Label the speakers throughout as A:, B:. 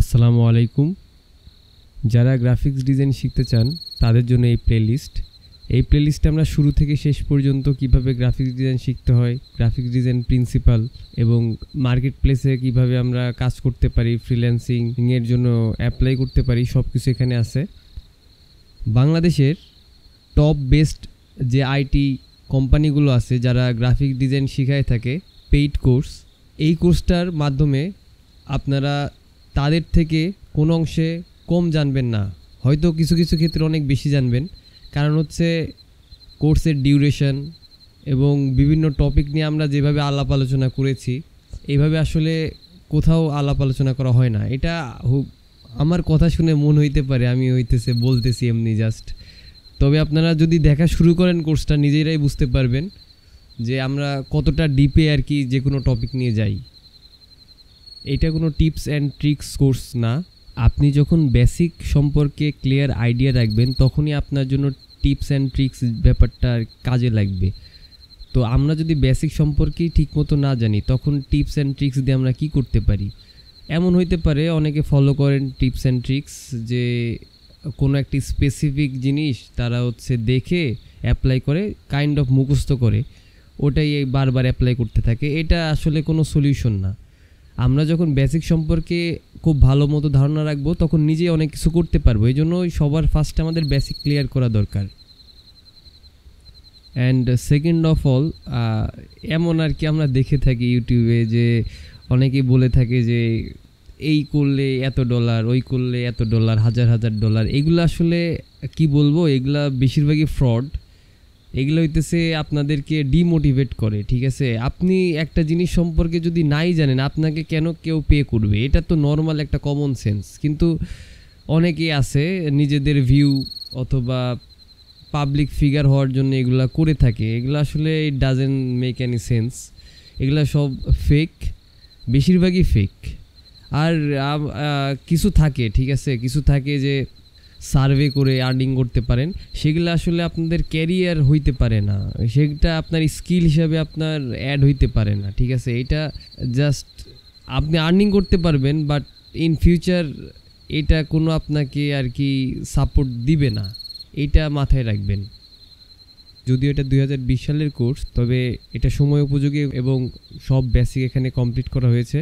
A: আসসালামু আলাইকুম যারা গ্রাফিক্স ডিজাইন শিখতে চান তাদের জন্য এই প্লেলিস্ট এই প্লেলিস্টে আমরা শুরু থেকে শেষ পর্যন্ত কিভাবে গ্রাফিক্স ডিজাইন শিখতে হয় গ্রাফিক্স ডিজাইন প্রিন্সিপাল এবং মার্কেট প্লেসে কীভাবে আমরা কাজ করতে পারি ফ্রিল্যান্সিং এর জন্য অ্যাপ্লাই করতে পারি সব কিছু এখানে আছে বাংলাদেশের টপ বেস্ট যে আইটি কোম্পানিগুলো আছে যারা গ্রাফিক ডিজাইন শিখায় থাকে পেইড কোর্স এই কোর্সটার মাধ্যমে আপনারা তাদের থেকে কোনো অংশে কম জানবেন না হয়তো কিছু কিছু ক্ষেত্রে অনেক বেশি জানবেন কারণ হচ্ছে কোর্সের ডিউরেশন এবং বিভিন্ন টপিক নিয়ে আমরা যেভাবে আলাপ আলোচনা করেছি এইভাবে আসলে কোথাও আলাপ আলোচনা করা হয় না এটা আমার কথা শুনে মন হইতে পারে আমি হইতেছে বলতেছি এমনি জাস্ট তবে আপনারা যদি দেখা শুরু করেন কোর্সটা নিজেরাই বুঝতে পারবেন যে আমরা কতটা ডিপে আর কি যে কোনো টপিক নিয়ে যাই এটা কোনো টিপস অ্যান্ড ট্রিক্স কোর্স না আপনি যখন বেসিক সম্পর্কে ক্লিয়ার আইডিয়া রাখবেন তখনই আপনার জন্য টিপস অ্যান্ড ট্রিক্স ব্যাপারটা কাজে লাগবে তো আমরা যদি বেসিক সম্পর্কেই ঠিকমতো না জানি তখন টিপস অ্যান্ড ট্রিক্স দিয়ে আমরা কি করতে পারি এমন হইতে পারে অনেকে ফলো করেন টিপস অ্যান্ড ট্রিক্স যে কোনো একটি স্পেসিফিক জিনিস তারা হচ্ছে দেখে অ্যাপ্লাই করে কাইন্ড অফ মুখস্থ করে ওটাই বারবার অ্যাপ্লাই করতে থাকে এটা আসলে কোনো সলিউশন না আমরা যখন বেসিক সম্পর্কে খুব ভালো মতো ধারণা রাখবো তখন নিজে অনেক কিছু করতে পারবো এই জন্য সবার ফার্স্ট আমাদের বেসিক ক্লিয়ার করা দরকার অ্যান্ড সেকেন্ড অফ অল এমন আর কি আমরা দেখে থাকি ইউটিউবে যে অনেকেই বলে থাকে যে এই করলে এত ডলার ওই করলে এত ডলার হাজার হাজার ডলার এগুলো আসলে কি বলবো এগুলা বেশিরভাগই ফ্রড এগুলো হইতেছে আপনাদেরকে ডিমোটিভেট করে ঠিক আছে আপনি একটা জিনিস সম্পর্কে যদি নাই জানেন আপনাকে কেন কেউ পে করবে এটা তো নর্মাল একটা কমন সেন্স কিন্তু অনেকেই আছে নিজেদের ভিউ অথবা পাবলিক ফিগার হওয়ার জন্য এগুলা করে থাকে এগুলো আসলে it doesn't make any sense এগুলো সব ফেক বেশিরভাগই ফেক আর কিছু থাকে ঠিক আছে কিছু থাকে যে সার্ভে করে আর্নিং করতে পারেন সেগুলো আসলে আপনাদের ক্যারিয়ার হইতে পারে না সেটা আপনার স্কিল হিসাবে আপনার অ্যাড হইতে পারে না ঠিক আছে এটা জাস্ট আপনি আর্নিং করতে পারবেন বাট ইন ফিউচার এটা কোনো আপনাকে আর কি সাপোর্ট দিবে না এটা মাথায় রাখবেন যদিও এটা দুই সালের কোর্স তবে এটা সময় উপযোগী এবং সব বেসিক এখানে কমপ্লিট করা হয়েছে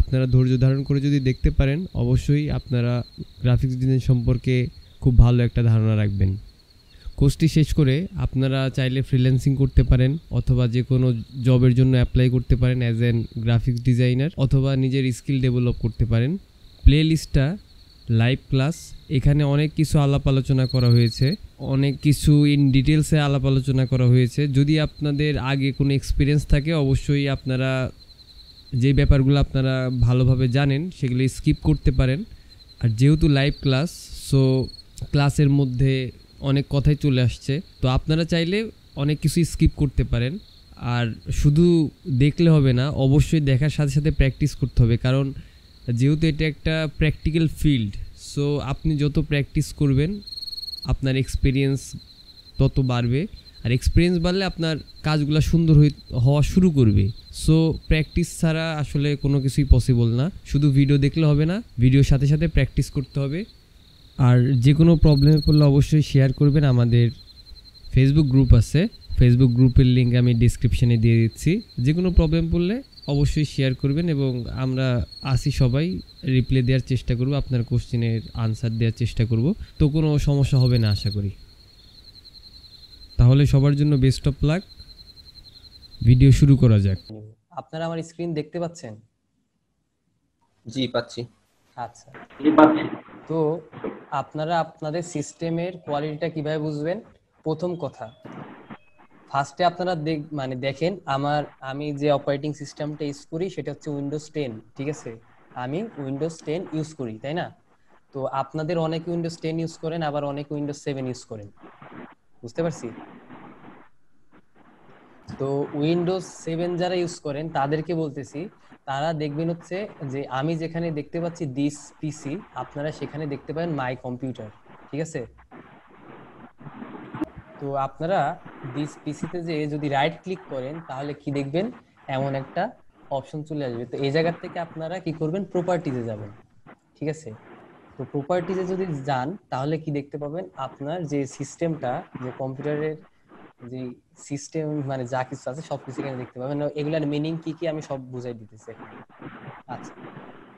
A: আপনারা ধৈর্য ধারণ করে যদি দেখতে পারেন অবশ্যই আপনারা গ্রাফিক্স ডিজাইন সম্পর্কে খুব ভালো একটা ধারণা রাখবেন কোর্সটি শেষ করে আপনারা চাইলে ফ্রিল্যান্সিং করতে পারেন অথবা যে কোনো জবের জন্য অ্যাপ্লাই করতে পারেন অ্যাজ এন গ্রাফিক্স ডিজাইনার অথবা নিজের স্কিল ডেভেলপ করতে পারেন প্লে লিস্টটা লাইভ ক্লাস এখানে অনেক কিছু আলাপ আলোচনা করা হয়েছে অনেক কিছু ইন ডিটেলসে আলাপ আলোচনা করা হয়েছে যদি আপনাদের আগে কোনো এক্সপিরিয়েন্স থাকে অবশ্যই আপনারা যে ব্যাপারগুলো আপনারা ভালোভাবে জানেন সেগুলো স্কিপ করতে পারেন আর যেহেতু লাইভ ক্লাস সো ক্লাসের মধ্যে অনেক কথাই চলে আসছে তো আপনারা চাইলে অনেক কিছু স্কিপ করতে পারেন আর শুধু দেখলে হবে না অবশ্যই দেখার সাথে সাথে প্র্যাকটিস করতে হবে কারণ যেহেতু এটা একটা প্র্যাকটিক্যাল ফিল্ড সো আপনি যত প্র্যাকটিস করবেন আপনার এক্সপিরিয়েন্স তত বাড়বে আর এক্সপিরিয়েন্স বাড়লে আপনার কাজগুলো সুন্দর হওয়া শুরু করবে সো প্র্যাকটিস ছাড়া আসলে কোনো কিছুই পসিবল না শুধু ভিডিও দেখলে হবে না ভিডিওর সাথে সাথে প্র্যাকটিস করতে হবে আর যে কোনো প্রবলেমে পড়লে অবশ্যই শেয়ার করবেন আমাদের ফেসবুক গ্রুপ আছে ফেসবুক গ্রুপের লিঙ্ক আমি ডিসক্রিপশানে দিয়ে দিচ্ছি যে কোনো প্রবলেম পড়লে অবশ্যই শেয়ার করবেন এবং আমরা আসি সবাই রিপ্লাই দেওয়ার চেষ্টা করব আপনার কোশ্চেনের আনসার দেওয়ার চেষ্টা করব তো কোনো সমস্যা হবে না আশা করি তাহলে সবার জন্য বেস্ট অফ লাক ভিডিও শুরু করা যাক আপনারা আমার স্ক্রিন দেখতে পাচ্ছেন জি পাচ্ছি আচ্ছা জি পাচ্ছি তো আপনারা আপনাদের সিস্টেমের কোয়ালিটিটা কিভাবে বুঝবেন প্রথম কথা ফার্স্টে আপনারা দেখ মানে দেখেন আমার আমি যে অপারেটিং সিস্টেমটা ইউজ করি সেটা হচ্ছে উইন্ডোজ টেন ঠিক আছে আমি উইন্ডোজ টেন ইউজ করি তাই না তো আপনাদের অনেকে উইন্ডোজ টেন ইউজ করেন আবার অনেকে উইন্ডোজ সেভেন ইউজ করেন বুঝতে পারছি তো উইন্ডোজ সেভেন যারা ইউজ করেন তাদেরকে বলতেছি তারা দেখবেন হচ্ছে যে আমি যেখানে দেখতে পাচ্ছি দিস পিসি আপনারা সেখানে দেখতে পাবেন মাই কম্পিউটার ঠিক আছে তো আপনারা দিস পিসিতে যে যদি রাইট ক্লিক করেন তাহলে কি দেখবেন এমন একটা অপশন চলে আসবে তো এই জায়গার থেকে আপনারা কি করবেন প্রপার্টিতে যাবেন ঠিক আছে তো প্রপার্টিজে যদি যান তাহলে কি দেখতে পাবেন আপনার যে সিস্টেমটা যে কম্পিউটারের যে সিস্টেম মানে যা কিছু আছে সবকিছু এখানে দেখতে পাবেন এগুলার মিনিং কি কি আমি সব বুঝাই দিতেছি আচ্ছা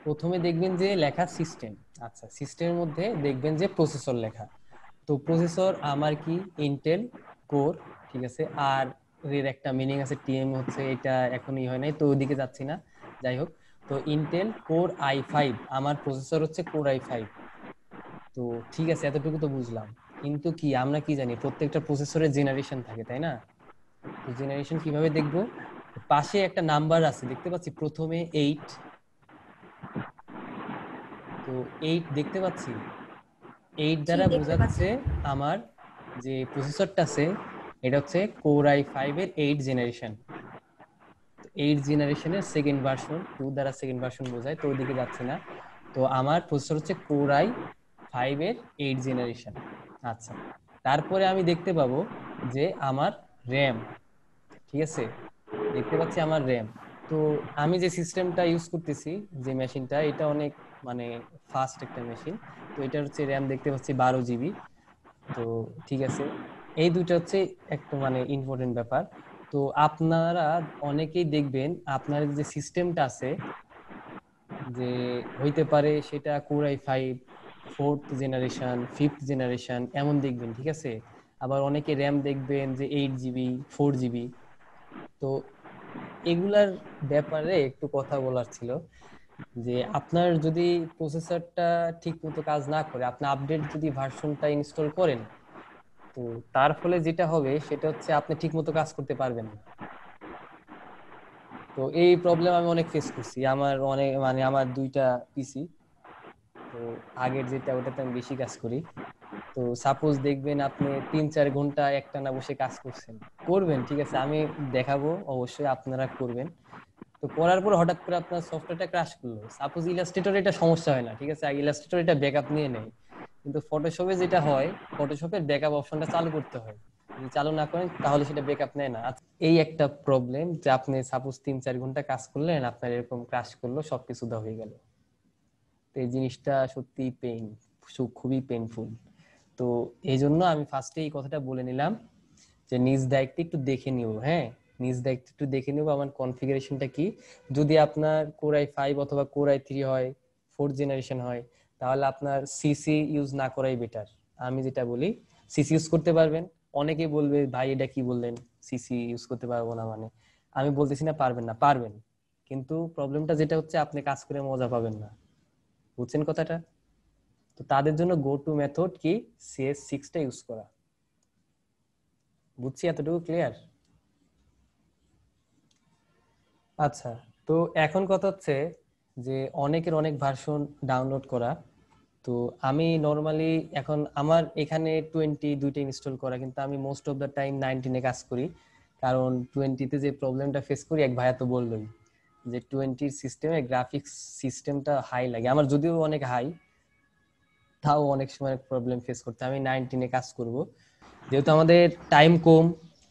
A: প্রথমে দেখবেন যে লেখা সিস্টেম আচ্ছা সিস্টেমের মধ্যে দেখবেন যে প্রসেসর লেখা তো প্রসেসর আমার কি ইন্টেল কোর ঠিক আছে আর এর একটা মিনিং আছে টিএম হচ্ছে এটা এখনই হয় নাই তো ওদিকে যাচ্ছি না যাই হোক তো ইন্টেল কোর আই ফাইভ আমার প্রসেসর হচ্ছে কোর আই ফাইভ তো ঠিক আছে এতটুকু তো বুঝলাম কিন্তু কি আমরা কি জানি প্রত্যেকটা প্রসেসরের জেনারেশন থাকে তাই না তো জেনারেশন কিভাবে দেখব পাশে একটা নাম্বার আছে দেখতে পাচ্ছি প্রথমে এইট তো এইট দেখতে পাচ্ছি এইট দ্বারা বোঝাচ্ছে আমার যে প্রসেসরটা আছে এটা হচ্ছে কোর আই ফাইভ এর এইট জেনারেশন এইট জেনারেশনের সেকেন্ড ভার্সন টু দ্বারা সেকেন্ড ভার্সন বোঝায় তো ওইদিকে যাচ্ছে না তো আমার প্রসেসর হচ্ছে কোরাই ফাইভ এর এইট জেনারেশন আচ্ছা তারপরে আমি দেখতে পাবো যে আমার র্যাম ঠিক আছে দেখতে পাচ্ছি আমার র্যাম তো আমি যে সিস্টেমটা ইউজ করতেছি যে মেশিনটা এটা অনেক মানে ফাস্ট একটা মেশিন তো এটা হচ্ছে র্যাম দেখতে পাচ্ছি বারো জিবি তো ঠিক আছে এই দুটো হচ্ছে একটা মানে ইম্পর্টেন্ট ব্যাপার তো আপনারা অনেকেই দেখবেন আপনার যে সিস্টেমটা আছে যে হইতে পারে সেটা core I five fourth generation fifth generation এমন দেখবেন ঠিক আছে আবার অনেকে র্যাম দেখবেন যে এইট জিবি ফোর জিবি তো এগুলার ব্যাপারে একটু কথা বলার ছিল যে আপনার যদি প্রসেসরটা ঠিক মতো কাজ না করে আপনি আপডেট যদি ভার্সনটা ইনস্টল করেন তো তার ফলে যেটা হবে সেটা হচ্ছে আপনি ঠিকমতো কাজ করতে পারবেন না তো এই প্রবলেম আমি অনেক ফেস করছি আমার অনেক মানে আমার দুইটা পিসি তো আগের যেটা ওটাতে আমি বেশি কাজ করি তো সাপোজ দেখবেন আপনি তিন চার ঘন্টা একটানা বসে কাজ করছেন করবেন ঠিক আছে আমি দেখাবো অবশ্যই আপনারা করবেন তো করার পর হঠাৎ করে আপনার সফটওয়্যারটা ক্রাশ করলো সাপোজ ইলাস্ট্রেটর এটা সমস্যা হয় না ঠিক আছে ইলাস্ট্রেটর এটা ব্যাকআপ নিয়ে নেয় কিন্তু ফটোশপে যেটা হয় ফটোশপের ব্যাকআপ অপশনটা চালু করতে হয় যদি চালু না করেন তাহলে সেটা ব্যাকআপ নেয় না আচ্ছা, এই একটা প্রবলেম যে আপনি সাপোজ তিন চার ঘন্টা কাজ করলেন আপনার এরকম ক্রাশ করলো সবকিছু দা হয়ে গেল তো এই জিনিসটা সত্যি পেইন খুবই পেইনফুল তো এই জন্য আমি ফার্স্টে এই কথাটা বলে নিলাম যে নিজ দায়িত্ব একটু দেখে নিও হ্যাঁ নিজ দায়িত্ব একটু দেখে নিব আমার কনফিগারেশনটা কি যদি আপনার কোরাই ফাইভ অথবা কোরাই থ্রি হয় ফোর্থ জেনারেশন হয় তাহলে আপনার সিসি ইউজ না করাই বেটার আমি যেটা বলি সিসি ইউজ করতে পারবেন অনেকে বলবে ভাই এটা কি বললেন সিসি ইউজ করতে পারবো না মানে আমি বলতেছি না পারবেন না পারবেন কিন্তু প্রবলেমটা যেটা হচ্ছে আপনি কাজ করে মজা পাবেন না বুঝছেন কথাটা তো তাদের জন্য গো টু মেথড কি সিএস সিক্সটা ইউজ করা বুঝছি এতটুকু ক্লিয়ার আচ্ছা তো এখন কথা হচ্ছে যে অনেকের অনেক ভার্সন ডাউনলোড করা তো আমি নর্মালি এখন আমার এখানে টোয়েন্টি দুইটা ইনস্টল করা কিন্তু আমি মোস্ট অফ দ্য টাইম নাইনটিনে কাজ করি কারণ টোয়েন্টিতে যে প্রবলেমটা ফেস করি এক ভাইয়া তো বললোই যে টোয়েন্টির সিস্টেমে গ্রাফিক্স সিস্টেমটা হাই লাগে আমার যদিও অনেক হাই তাও অনেক সময় প্রবলেম ফেস করতে আমি নাইনটিনে কাজ করব যেহেতু আমাদের টাইম কম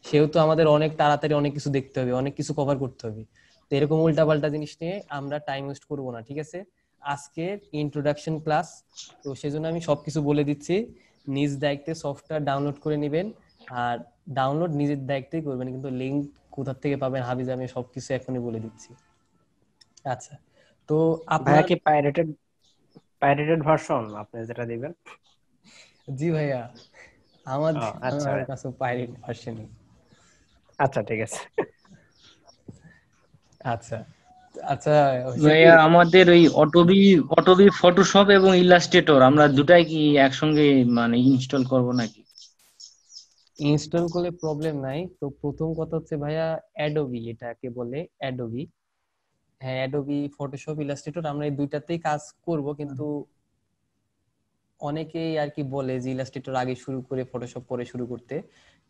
A: সেহেতু আমাদের অনেক তাড়াতাড়ি অনেক কিছু দেখতে হবে অনেক কিছু কভার করতে হবে তো এরকম উল্টাপাল্টা জিনিস নিয়ে আমরা টাইম ওয়েস্ট করবো না ঠিক আছে আজকের ইন্ট্রোডাকশন ক্লাস তো সেজন্য আমি সবকিছু বলে দিচ্ছি নিজ দায়িত্বে সফটওয়্যার ডাউনলোড করে নেবেন আর ডাউনলোড নিজের দায়িত্বে করবেন কিন্তু লিঙ্ক কোথার থেকে পাবেন হাবিজ আমি সবকিছু এখনই বলে দিচ্ছি আচ্ছা তো আপনারা কি পাইরেটেড পাইরেটেড ভার্সন আপনি যেটা দিবেন জি ভাইয়া আমার আচ্ছা। আমার কাছে পাইরেট ভার্সনই
B: আচ্ছা ঠিক আছে আচ্ছা আচ্ছা ভাইয়া আমাদের ওই অটোবি অটোবি ফটোশপ এবং ইলাস্ট্রেটর আমরা দুটাই কি একসঙ্গে মানে ইনস্টল করব নাকি
A: ইনস্টল করলে প্রবলেম নাই তো প্রথম কথা হচ্ছে ভাইয়া অ্যাডোবি এটাকে বলে অ্যাডোবি হ্যাঁ অ্যাডোবি ফটোশপ ইলাস্ট্রেটর আমরা এই দুইটাতেই কাজ করব কিন্তু অনেকেই আর কি বলে যে ইলাস্ট্রেটর আগে শুরু করে ফটোশপ পরে শুরু করতে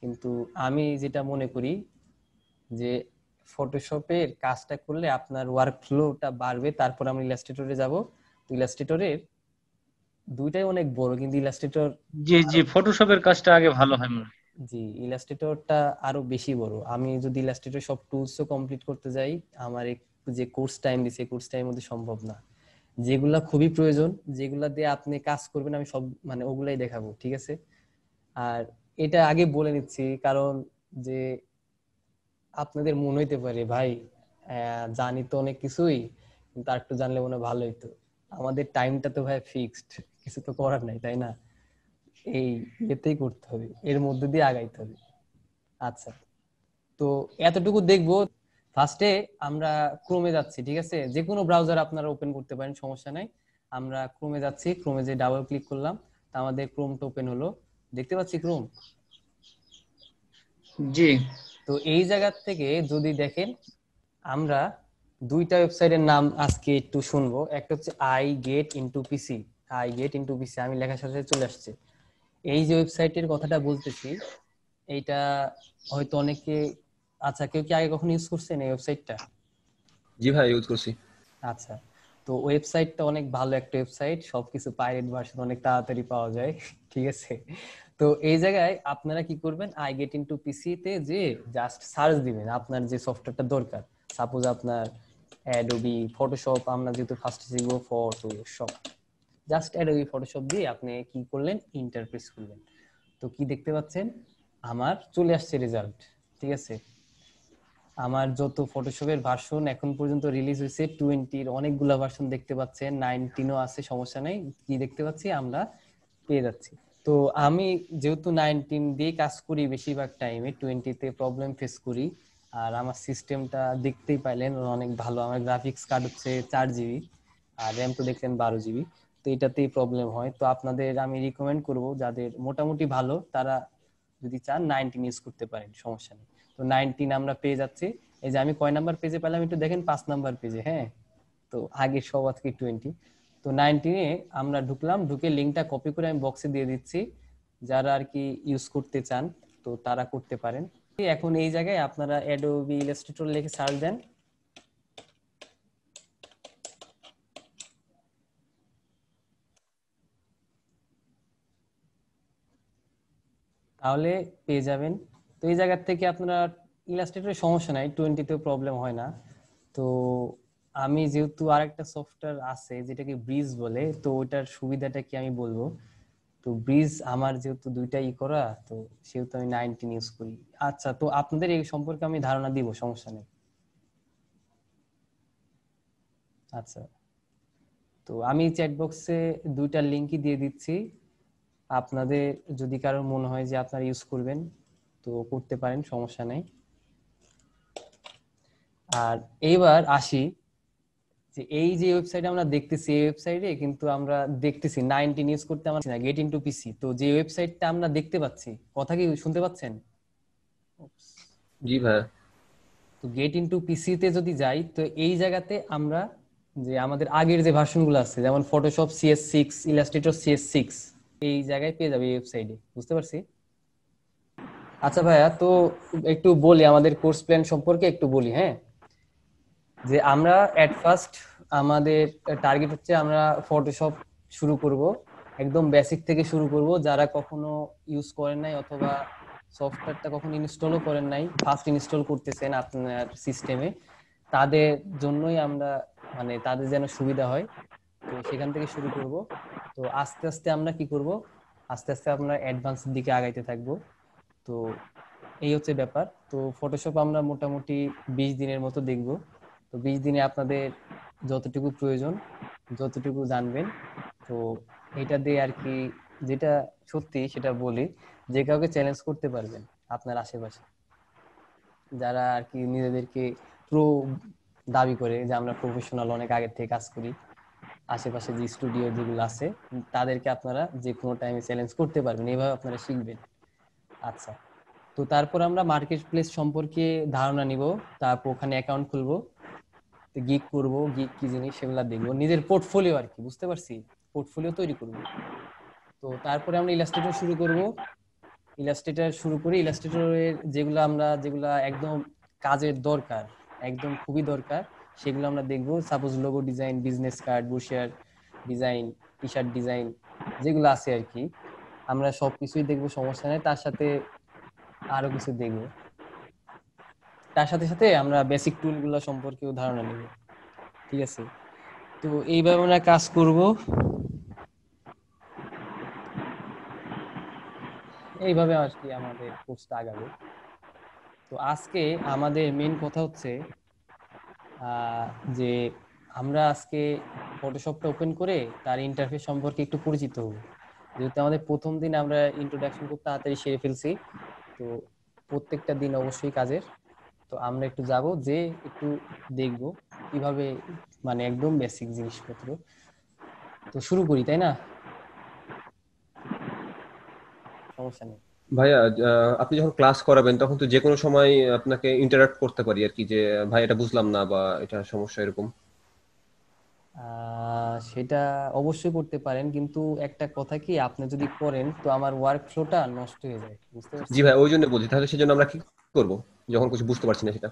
A: কিন্তু আমি যেটা মনে করি যে ফটোশপের কাজটা করলে আপনার ওয়ার্ক ওয়ার্কফ্লোটা বাড়বে তারপর আমরা ইলাস্ট্রেটরে যাব ইলাস্ট্রেটরের দুইটাই অনেক বড় কিন্তু ইলাস্ট্রেটর জি জি ফটোশপের কাজটা আগে ভালো হয় মনে জি ইলাস্ট্রেটরটা আরো বেশি বড় আমি যদি ইলাস্ট্রেটর সব টুলস কমপ্লিট করতে যাই আমার যে কোর্স টাইম দিছে কোর্স টাইম মধ্যে সম্ভব না যেগুলা খুবই প্রয়োজন যেগুলা দিয়ে আপনি কাজ করবেন আমি সব মানে ওগুলাই দেখাবো ঠিক আছে আর এটা আগে বলে নিচ্ছি কারণ যে আপনাদের মনে হইতে পারে ভাই জানি তো অনেক কিছুই কিন্তু আর একটু জানলে মনে ভালো হইতো আমাদের টাইমটা তো ভাই ফিক্সড কিছু তো করার নাই তাই না এই এতেই করতে হবে এর মধ্যে দিয়ে আগাইতে হবে আচ্ছা তো এতটুকু দেখবো ফার্স্টে আমরা ক্রোমে যাচ্ছি ঠিক আছে যে কোনো ব্রাউজার আপনারা ওপেন করতে পারেন সমস্যা নাই আমরা ক্রোমে যাচ্ছি ক্রোমে যে ডাবল ক্লিক করলাম তা আমাদের ক্রোমটা ওপেন হলো দেখতে পাচ্ছি ক্রোম জি তো এই জায়গা থেকে যদি দেখেন আমরা দুইটা ওয়েবসাইটের নাম আজকে একটু শুনবো একটা হচ্ছে I get into PC I get into PC আমি লেখার সাথে চলে আসছে এই যে ওয়েবসাইটের কথাটা বলতেছি এইটা হয়তো অনেকে আচ্ছা কেউ কি আগে কখনো ইউজ করছেন এই ওয়েবসাইটটা
B: জি ভাই ইউজ করছি
A: আচ্ছা তো ওয়েবসাইটটা অনেক ভালো একটা ওয়েবসাইট সবকিছু পাইরেট ভার্সন অনেক তাড়াতাড়ি পাওয়া যায় ঠিক আছে তো এই জায়গায় আপনারা কি করবেন আই গেট ইনটু পিসি তে যে জাস্ট সার্চ দিবেন আপনার যে সফটওয়্যারটা দরকার সাপোজ আপনার অ্যাডোবি ফটোশপ আমরা যেহেতু ফার্স্ট শিখবো ফটোশপ জাস্ট অ্যাডোবি ফটোশপ দিয়ে আপনি কি করলেন ইন্টারপ্রেস করলেন তো কি দেখতে পাচ্ছেন আমার চলে আসছে রেজাল্ট ঠিক আছে আমার যত ফটোশপের ভার্সন এখন পর্যন্ত রিলিজ হয়েছে টোয়েন্টির অনেকগুলা ভার্সন দেখতে পাচ্ছেন নাইনটিনও আছে সমস্যা নেই কি দেখতে পাচ্ছি আমরা পেয়ে যাচ্ছি তো আমি যেহেতু নাইনটিন দিয়ে কাজ করি বেশিরভাগ টাইমে টোয়েন্টিতে প্রবলেম ফেস করি আর আমার সিস্টেমটা দেখতেই পাইলেন অনেক ভালো আমার গ্রাফিক্স কার্ড হচ্ছে চার জিবি আর র্যাম তো দেখলেন বারো জিবি তো এটাতেই প্রবলেম হয় তো আপনাদের আমি রিকমেন্ড করব যাদের মোটামুটি ভালো তারা যদি চান নাইনটিন ইউজ করতে পারেন সমস্যা নেই তো নাইনটিন আমরা পেয়ে যাচ্ছি এই যে আমি কয় নাম্বার পেজে পেলাম একটু দেখেন পাঁচ নাম্বার পেজে হ্যাঁ তো আগে সব আজকে টোয়েন্টি তো নাইনটিনে আমরা ঢুকলাম ঢুকে লিঙ্কটা কপি করে আমি বক্সে দিয়ে দিচ্ছি যারা আর কি ইউজ করতে চান তো তারা করতে পারেন এখন এই জায়গায় আপনারা অ্যাডোবি ইলাস্ট্রেটর লিখে সার্চ দেন তাহলে পেয়ে যাবেন তো এই জায়গার থেকে আপনারা ইলাস্ট্রেটরের সমস্যা নাই টোয়েন্টিতেও প্রবলেম হয় না তো আমি যেহেতু আরেকটা সফটওয়্যার আছে যেটাকে ব্রিজ বলে তো ওটার সুবিধাটা কি আমি বলবো তো ব্রিজ আমার যেহেতু দুইটা ই করা তো সেহেতু আমি নাইনটিন ইউজ করি আচ্ছা তো আপনাদের এই সম্পর্কে আমি ধারণা দিব সমস্যা নেই আচ্ছা তো আমি চ্যাট বক্সে দুইটা লিঙ্কই দিয়ে দিচ্ছি আপনাদের যদি কারোর মনে হয় যে আপনারা ইউজ করবেন তো করতে পারেন সমস্যা নেই আর এইবার আসি যে এই যে ওয়েবসাইট আমরা দেখতেছি এই ওয়েবসাইটে কিন্তু আমরা দেখতেছি নাইনটিন ইউজ করতে আমরা না গেট ইনটু পিসি তো যে ওয়েবসাইটটা আমরা দেখতে পাচ্ছি কথা কি শুনতে পাচ্ছেন জি ভাই তো গেট ইনটু পিসি তে যদি যাই তো এই জায়গাতে আমরা যে আমাদের আগের যে ভার্সনগুলো আছে যেমন Photoshop CS six Illustrator CS six এই জায়গায় পেয়ে যাবে এই ওয়েবসাইটে বুঝতে পারছি আচ্ছা ভাইয়া তো একটু বলি আমাদের কোর্স প্ল্যান সম্পর্কে একটু বলি হ্যাঁ যে আমরা এট ফার্স্ট আমাদের টার্গেট হচ্ছে আমরা ফটোশপ শুরু করব একদম বেসিক থেকে শুরু করব যারা কখনো ইউজ করেন নাই অথবা সফটওয়্যারটা কখনো ইনস্টলও করেন নাই ফার্স্ট ইনস্টল করতেছেন আপনার সিস্টেমে তাদের জন্যই আমরা মানে তাদের যেন সুবিধা হয় তো সেখান থেকে শুরু করব তো আস্তে আস্তে আমরা কি করব আস্তে আস্তে আমরা অ্যাডভান্সের দিকে আগাইতে থাকব তো এই হচ্ছে ব্যাপার তো ফটোশপ আমরা মোটামুটি বিশ দিনের মতো দেখবো তো বিশ দিনে আপনাদের যতটুকু প্রয়োজন যতটুকু জানবেন তো এটা দিয়ে আর কি যেটা সত্যি সেটা বলি যে কাউকে চ্যালেঞ্জ করতে পারবেন আপনার আশেপাশে যারা আর কি নিজেদেরকে প্রো দাবি করে যে আমরা প্রফেশনাল অনেক আগের থেকে কাজ করি আশেপাশে যে স্টুডিও যেগুলো আছে তাদেরকে আপনারা যে কোনো টাইমে চ্যালেঞ্জ করতে পারবেন এইভাবে আপনারা শিখবেন আচ্ছা তো তারপর আমরা মার্কেট প্লেস সম্পর্কে ধারণা নিব তারপর ওখানে অ্যাকাউন্ট খুলবো গিক করব গিক কি জিনিস সেগুলা দেখবো নিজের পোর্টফোলিও আর কি বুঝতে পারছি পোর্টফোলিও তৈরি করব তো তারপরে আমরা ইলাস্ট্রেটর শুরু করব ইলাস্ট্রেটর শুরু করি ইলাস্ট্রেটরের যেগুলো আমরা যেগুলো একদম কাজের দরকার একদম খুবই দরকার সেগুলো আমরা দেখব suppose logo design business card brochure design T shirt design যেগুলো আছে আর কি আমরা সব কিছুই দেখবো সমস্যা নেই তার সাথে আরো কিছু দেখবো তার সাথে সাথে আমরা বেসিক গুলো সম্পর্কে ধারণা নেব ঠিক আছে তো এইভাবে আমরা কাজ করব এইভাবে আর কি আমাদের কোর্সটা আগাবে তো আজকে আমাদের মেন কথা হচ্ছে যে আমরা আজকে ফটোশপটা ওপেন করে তার ইন্টারফেস সম্পর্কে একটু পরিচিত হব যেহেতু আমাদের প্রথম দিন আমরা ইন্ট্রোডাকশন খুব তাড়াতাড়ি সেরে ফেলছি তো প্রত্যেকটা দিন অবশ্যই কাজের তো আমরা একটু যাব যে একটু দেখব কিভাবে মানে একদম বেসিক জিনিসপত্র তো শুরু করি তাই না সমস্যা নেই
B: ভাইয়া আপনি যখন ক্লাস করাবেন তখন তো যে কোনো সময় আপনাকে ইন্টারঅ্যাক্ট করতে পারি আর কি যে ভাই এটা বুঝলাম না বা এটা সমস্যা এরকম
A: সেটা অবশ্যই করতে পারেন কিন্তু একটা কথা কি আপনি যদি করেন তো আমার ওয়ার্ক ফ্লোটা নষ্ট হয়ে যায় বুঝতে পারছেন জি ভাই
B: ওই জন্য বলছি তাহলে সেজন্য আমরা কি করব যখন কিছু বুঝতে পারছি না সেটা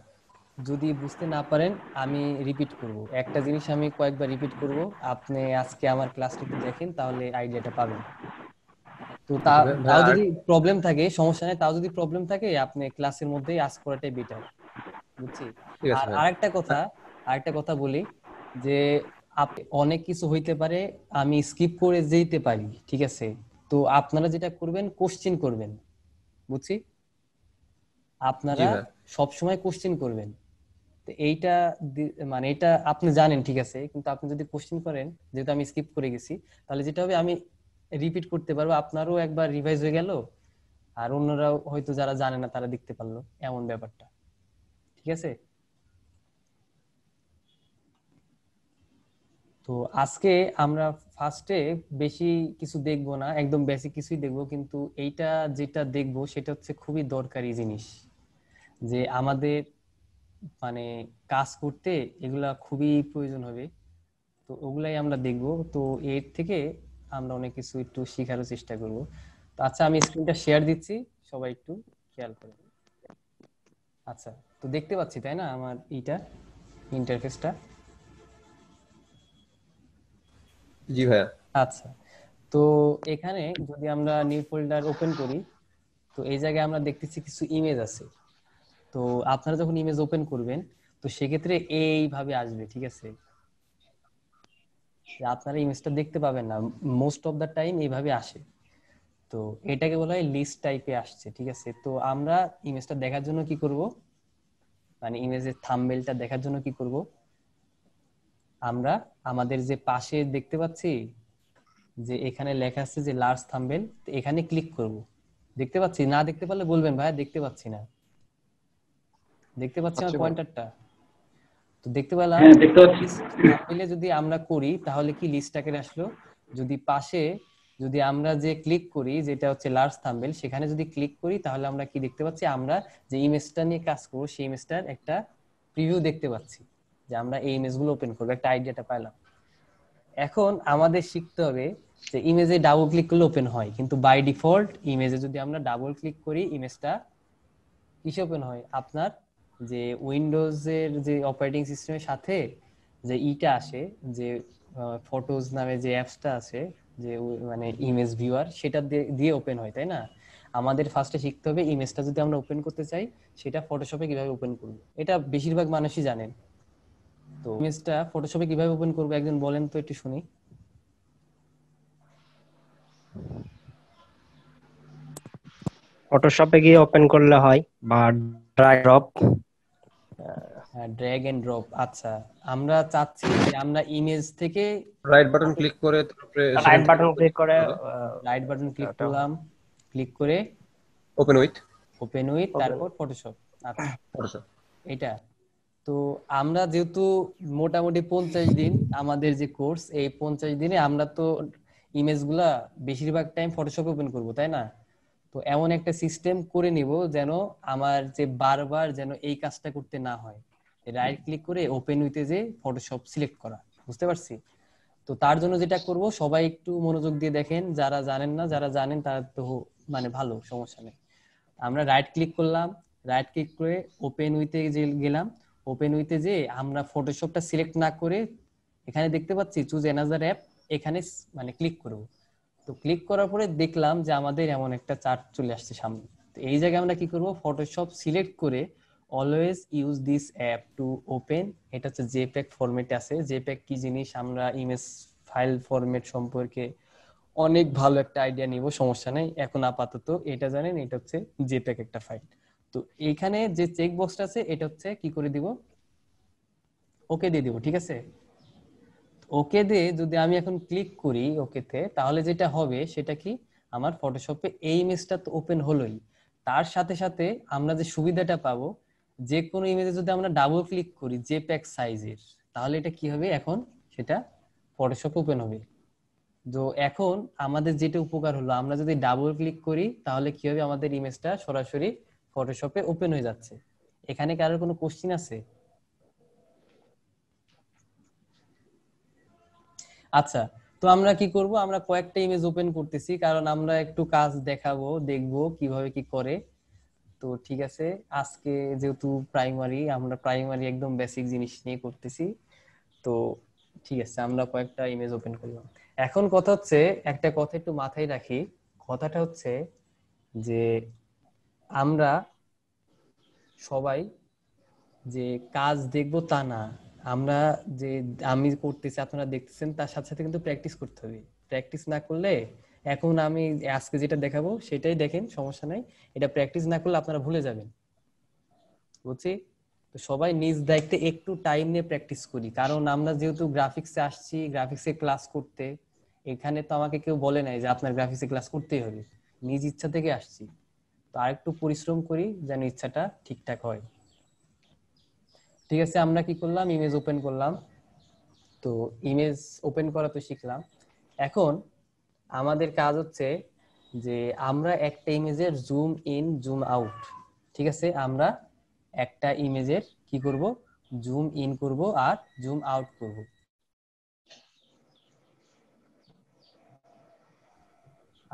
A: যদি বুঝতে না পারেন আমি রিপিট করব একটা জিনিস আমি কয়েকবার রিপিট করব আপনি আজকে আমার ক্লাসটি দেখেন তাহলে আইডিয়াটা পাবেন তো তাও যদি প্রবলেম থাকে সমস্যা নেই তাও যদি প্রবলেম থাকে আপনি ক্লাসের মধ্যেই আজ করাটাই বেটার বুঝছি আর আরেকটা কথা হ্যাঁ। আরেকটা কথা বলি যে অনেক কিছু হইতে পারে আমি স্কিপ করে যেতে পারি ঠিক আছে তো আপনারা যেটা করবেন কোশ্চিন করবেন বুঝছি আপনারা সবসময় কোশ্চেন করবেন এইটা মানে এটা আপনি জানেন ঠিক আছে কিন্তু আপনি যদি কোশ্চেন করেন যেহেতু আমি স্কিপ করে গেছি তাহলে যেটা হবে আমি রিপিট করতে পারবো আপনারও একবার রিভাইজ হয়ে গেল আর অন্যরাও হয়তো যারা জানে না তারা দেখতে পারলো এমন ব্যাপারটা ঠিক আছে তো আজকে আমরা ফার্স্টে বেশি কিছু দেখব না একদম বেসিক কিছুই দেখব কিন্তু এইটা যেটা দেখব সেটা হচ্ছে খুবই দরকারি জিনিস যে আমাদের মানে কাজ করতে এগুলা খুবই প্রয়োজন হবে তো ওগুলাই আমরা দেখব তো এর থেকে আমরা অনেক কিছু একটু শেখারও চেষ্টা করব তো আচ্ছা আমি স্ক্রিনটা শেয়ার দিচ্ছি সবাই একটু খেয়াল করবে আচ্ছা তো দেখতে পাচ্ছি তাই না আমার এটা ইন্টারফেসটা
B: জি ভাইয়া আচ্ছা
A: তো এখানে যদি আমরা নিউ ফোল্ডার ওপেন করি তো এই জায়গায় আমরা দেখতেছি কিছু ইমেজ আছে তো আপনারা যখন ইমেজ ওপেন করবেন তো সেক্ষেত্রে এইভাবে আসবে ঠিক আছে আপনারা ইমেজটা দেখতে পাবেন না মোস্ট অফ দা টাইম এইভাবে আসে তো এটাকে বলা হয় লিস্ট টাইপে আসছে ঠিক আছে তো আমরা ইমেজটা দেখার জন্য কি করব মানে ইমেজের থাম্বনেলটা দেখার জন্য কি করব আমরা আমাদের যে পাশে দেখতে পাচ্ছি যে এখানে লেখা আছে যে লার্জ থাম্বনেল এখানে ক্লিক করব দেখতে পাচ্ছি না দেখতে পারলে বলবেন ভাই দেখতে পাচ্ছি না দেখতে পাচ্ছেন আমার পয়েন্টারটা আচ্ছা। তো দেখতে পেলাম মিলে হ্যাঁ, যদি আমরা করি তাহলে কি লিস্টটাকে আসলো যদি পাশে যদি আমরা যে ক্লিক করি যেটা হচ্ছে লার্জ থাম্বেল সেখানে যদি ক্লিক করি তাহলে আমরা কি দেখতে পাচ্ছি আমরা যে ইমেজটা নিয়ে কাজ করব সেই ইমেজটার একটা প্রিভিউ দেখতে পাচ্ছি যে আমরা এই ইমেজগুলো ওপেন করব একটা আইডিয়াটা পাইলাম এখন আমাদের শিখতে হবে যে ইমেজে ডাবল ক্লিক করলে ওপেন হয় কিন্তু বাই ডিফল্ট ইমেজে যদি আমরা ডাবল ক্লিক করি ইমেজটা কিসে ওপেন হয় আপনার যে উইন্ডোজের যে অপারেটিং সিস্টেমের সাথে যে ইটা আসে যে ফটোজ নামে যে অ্যাপসটা আছে যে মানে ইমেজ ভিউয়ার সেটা দিয়ে ওপেন হয় তাই না আমাদের ফার্স্টে শিখতে হবে ইমেজটা যদি আমরা ওপেন করতে চাই সেটা ফটোশপে কিভাবে ওপেন করব এটা বেশিরভাগ মানুষই জানেন তো ইমেজটা ফটোশপে কিভাবে ওপেন করব একজন বলেন তো একটু শুনি
B: ফটোশপে গিয়ে ওপেন করলে হয় বা drag drop
A: drag and drop আচ্ছা আমরা চাচ্ছি যে আমরা ইমেজ থেকে রাইট বাটন
B: ক্লিক করে তারপরে রাইট বাটন ক্লিক করে
A: রাইট বাটন ক্লিক করলাম ক্লিক করে ওপেন উইথ ওপেন উইথ তারপর ফটোশপ আচ্ছা ফটোশপ এটা তো আমরা যেহেতু মোটামুটি পঞ্চাশ দিন আমাদের যে কোর্স এই পঞ্চাশ দিনে আমরা তো ইমেজ গুলা বেশিরভাগ টাইম ফটোশপ ওপেন করবো তাই না তো এমন একটা সিস্টেম করে নিব যেন আমার যে বারবার যেন এই কাজটা করতে না হয় রাইট ক্লিক করে ওপেন উইথে যে ফটোশপ সিলেক্ট করা বুঝতে পারছি তো তার জন্য যেটা করব সবাই একটু মনোযোগ দিয়ে দেখেন যারা জানেন না যারা জানেন তারা তো মানে ভালো সমস্যা নেই আমরা রাইট ক্লিক করলাম রাইট ক্লিক করে ওপেন উইথে যে গেলাম ওপেন উইথে যে আমরা ফটোশপটা সিলেক্ট না করে এখানে দেখতে পাচ্ছি চুজ এনাজার অ্যাপ এখানে মানে ক্লিক করবো তো ক্লিক করার পরে দেখলাম যে আমাদের এমন একটা চার্ট চলে আসছে সামনে তো এই জায়গায় আমরা কি করব ফটোশপ সিলেক্ট করে always use this app to open এটা হচ্ছে জেপ্যাক ফরম্যাটে আছে জেপ্যাক কি জিনিস আমরা ইমেজ ফাইল ফরম্যাট সম্পর্কে অনেক ভালো একটা আইডিয়া নিব সমস্যা নেই এখন আপাতত এটা জানেন এটা হচ্ছে জেপ্যাক একটা ফাইল তো এখানে যে চেক বক্সটা আছে এটা হচ্ছে কি করে দিব ওকে দিয়ে দিব ঠিক আছে ওকে দে যদি আমি এখন ক্লিক করি ওকেতে তাহলে যেটা হবে সেটা কি আমার ফটোশপে এই ইমেজটা তো ওপেন হলোই তার সাথে সাথে আমরা যে সুবিধাটা পাবো যে কোনো ইমেজে যদি আমরা ডাবল ক্লিক করি যে প্যাক সাইজের তাহলে এটা কি হবে এখন সেটা ফটোশপ ওপেন হবে তো এখন আমাদের যেটা উপকার হলো আমরা যদি ডাবল ক্লিক করি তাহলে কি হবে আমাদের ইমেজটা সরাসরি ফটোশপে ওপেন হয়ে যাচ্ছে এখানে কারোর কোনো কোশ্চিন আছে আচ্ছা তো আমরা কি করব আমরা কয়েকটা ইমেজ ওপেন করতেছি কারণ আমরা একটু কাজ দেখাবো দেখব কিভাবে কি করে তো ঠিক আছে আজকে যেহেতু প্রাইমারি আমরা প্রাইমারি একদম বেসিক জিনিস নিয়ে করতেছি তো ঠিক আছে আমরা কয়েকটা ইমেজ ওপেন করলাম এখন কথা হচ্ছে একটা কথা একটু মাথায় রাখি কথাটা হচ্ছে যে আমরা সবাই যে কাজ দেখব তা না আমরা যে আমি করতেছি আপনারা দেখতেছেন তার সাথে সাথে কিন্তু প্র্যাকটিস করতে হবে প্র্যাকটিস না করলে এখন আমি আজকে যেটা দেখাবো সেটাই দেখেন সমস্যা নাই এটা প্র্যাকটিস না করলে আপনারা ভুলে যাবেন বুঝছি তো সবাই নিজ দায়িত্বে একটু টাইম নিয়ে প্র্যাকটিস করি কারণ আমরা যেহেতু গ্রাফিক্সে আসছি গ্রাফিক্সে ক্লাস করতে এখানে তো আমাকে কেউ বলে নাই যে আপনার গ্রাফিক্সে ক্লাস করতেই হবে নিজ ইচ্ছা থেকে আসছি তো আরেকটু পরিশ্রম করি যেন ইচ্ছাটা ঠিকঠাক হয় ঠিক আছে আমরা কি করলাম ইমেজ ওপেন করলাম তো ইমেজ ওপেন করা তো শিখলাম এখন আমাদের কাজ হচ্ছে যে আমরা একটা ইমেজের জুম ইন জুম আউট ঠিক আছে আমরা একটা ইমেজের কি করব জুম ইন করব আর জুম আউট করব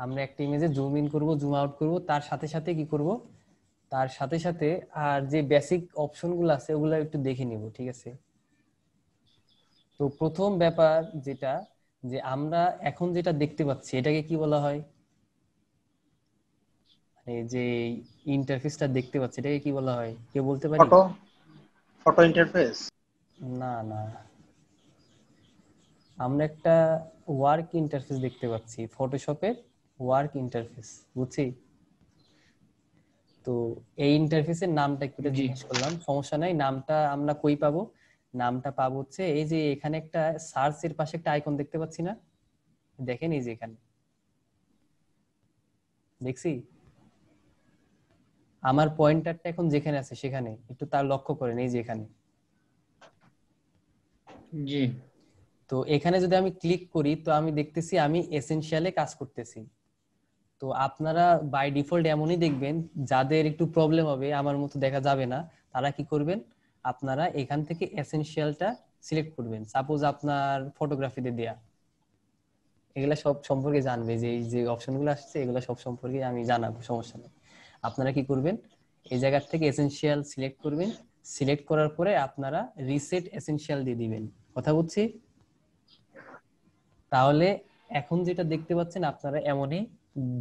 A: আমরা একটা ইমেজে জুম ইন করব জুম আউট করব তার সাথে সাথে কি করব তার সাথে সাথে আর যে বেসিক অপশন গুলো আছে ওগুলো একটু দেখে নিব ঠিক আছে তো প্রথম ব্যাপার যেটা যে আমরা এখন যেটা দেখতে পাচ্ছি এটাকে কি বলা হয় এই মানে যে ইন্টারফেসটা দেখতে পাচ্ছি এটাকে কি বলা হয় কে বলতে পারি ফটো
B: ফটো ইন্টারফেস না না
A: আমরা একটা ওয়ার্ক ইন্টারফেস দেখতে পাচ্ছি ফটোশপের ওয়ার্ক ইন্টারফেস বুঝছি তো এই ইন্টারফেসের নামটা একটু জিজ্ঞেস করলাম সমস্যা নাই নামটা আমরা কই পাবো নামটা পাবো হচ্ছে এই যে এখানে একটা সার্চ এর পাশে একটা আইকন দেখতে পাচ্ছি না দেখেন এই যে এখানে দেখছি আমার পয়েন্টারটা এখন যেখানে আছে সেখানে একটু তার লক্ষ্য করেন এই যে এখানে জি তো এখানে যদি আমি ক্লিক করি তো আমি দেখতেছি আমি এসেনশিয়ালে কাজ করতেছি তো আপনারা বাই ডিফল্ট এমনই দেখবেন যাদের একটু প্রবলেম হবে আমার মতো দেখা যাবে না তারা কি করবেন আপনারা এখান থেকে এসেনশিয়ালটা সিলেক্ট করবেন সাপোজ আপনার ফটোগ্রাফিতে দেয়া এগুলা সব সম্পর্কে জানবে যে এই যে অপশনগুলো আসছে এগুলা সব সম্পর্কে আমি জানাবো সমস্যা নেই আপনারা কি করবেন এই জায়গার থেকে এসেনশিয়াল সিলেক্ট করবেন সিলেক্ট করার পরে আপনারা রিসেট এসেনশিয়াল দিয়ে দিবেন কথা বুঝছি তাহলে এখন যেটা দেখতে পাচ্ছেন আপনারা এমনই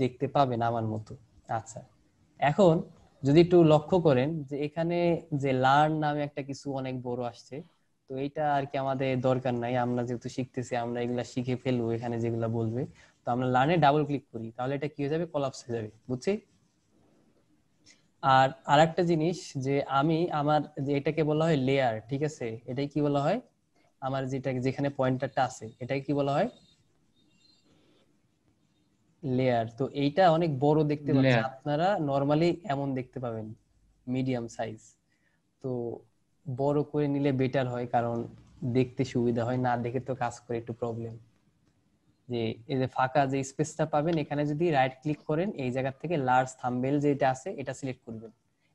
A: দেখতে পাবেন আমার মতো আচ্ছা এখন যদি একটু লক্ষ্য করেন যে এখানে যে লার্ন নামে একটা কিছু অনেক বড় আসছে তো এটা আর কি আমাদের দরকার নাই আমরা যেহেতু শিখতেছি আমরা এগুলা শিখে ফেলবো এখানে যেগুলা বলবে তো আমরা লার্নে ডাবল ক্লিক করি তাহলে এটা কি হয়ে যাবে কলাপস হয়ে যাবে বুঝছি আর আর একটা জিনিস যে আমি আমার যে এটাকে বলা হয় লেয়ার ঠিক আছে এটাই কি বলা হয় আমার যেটা যেখানে পয়েন্টারটা আছে এটাকে কি বলা হয় লেয়ার তো এইটা অনেক বড় দেখতে পাচ্ছেন আপনারা নরমালি এমন দেখতে পাবেন মিডিয়াম সাইজ তো বড় করে নিলে বেটার হয় কারণ দেখতে সুবিধা হয় না দেখে তো কাজ করে একটু প্রবলেম যে এই যে ফাঁকা যে স্পেসটা পাবেন এখানে যদি রাইট ক্লিক করেন এই জায়গা থেকে লার্জ থাম্বেল যেটা আছে এটা সিলেক্ট করবেন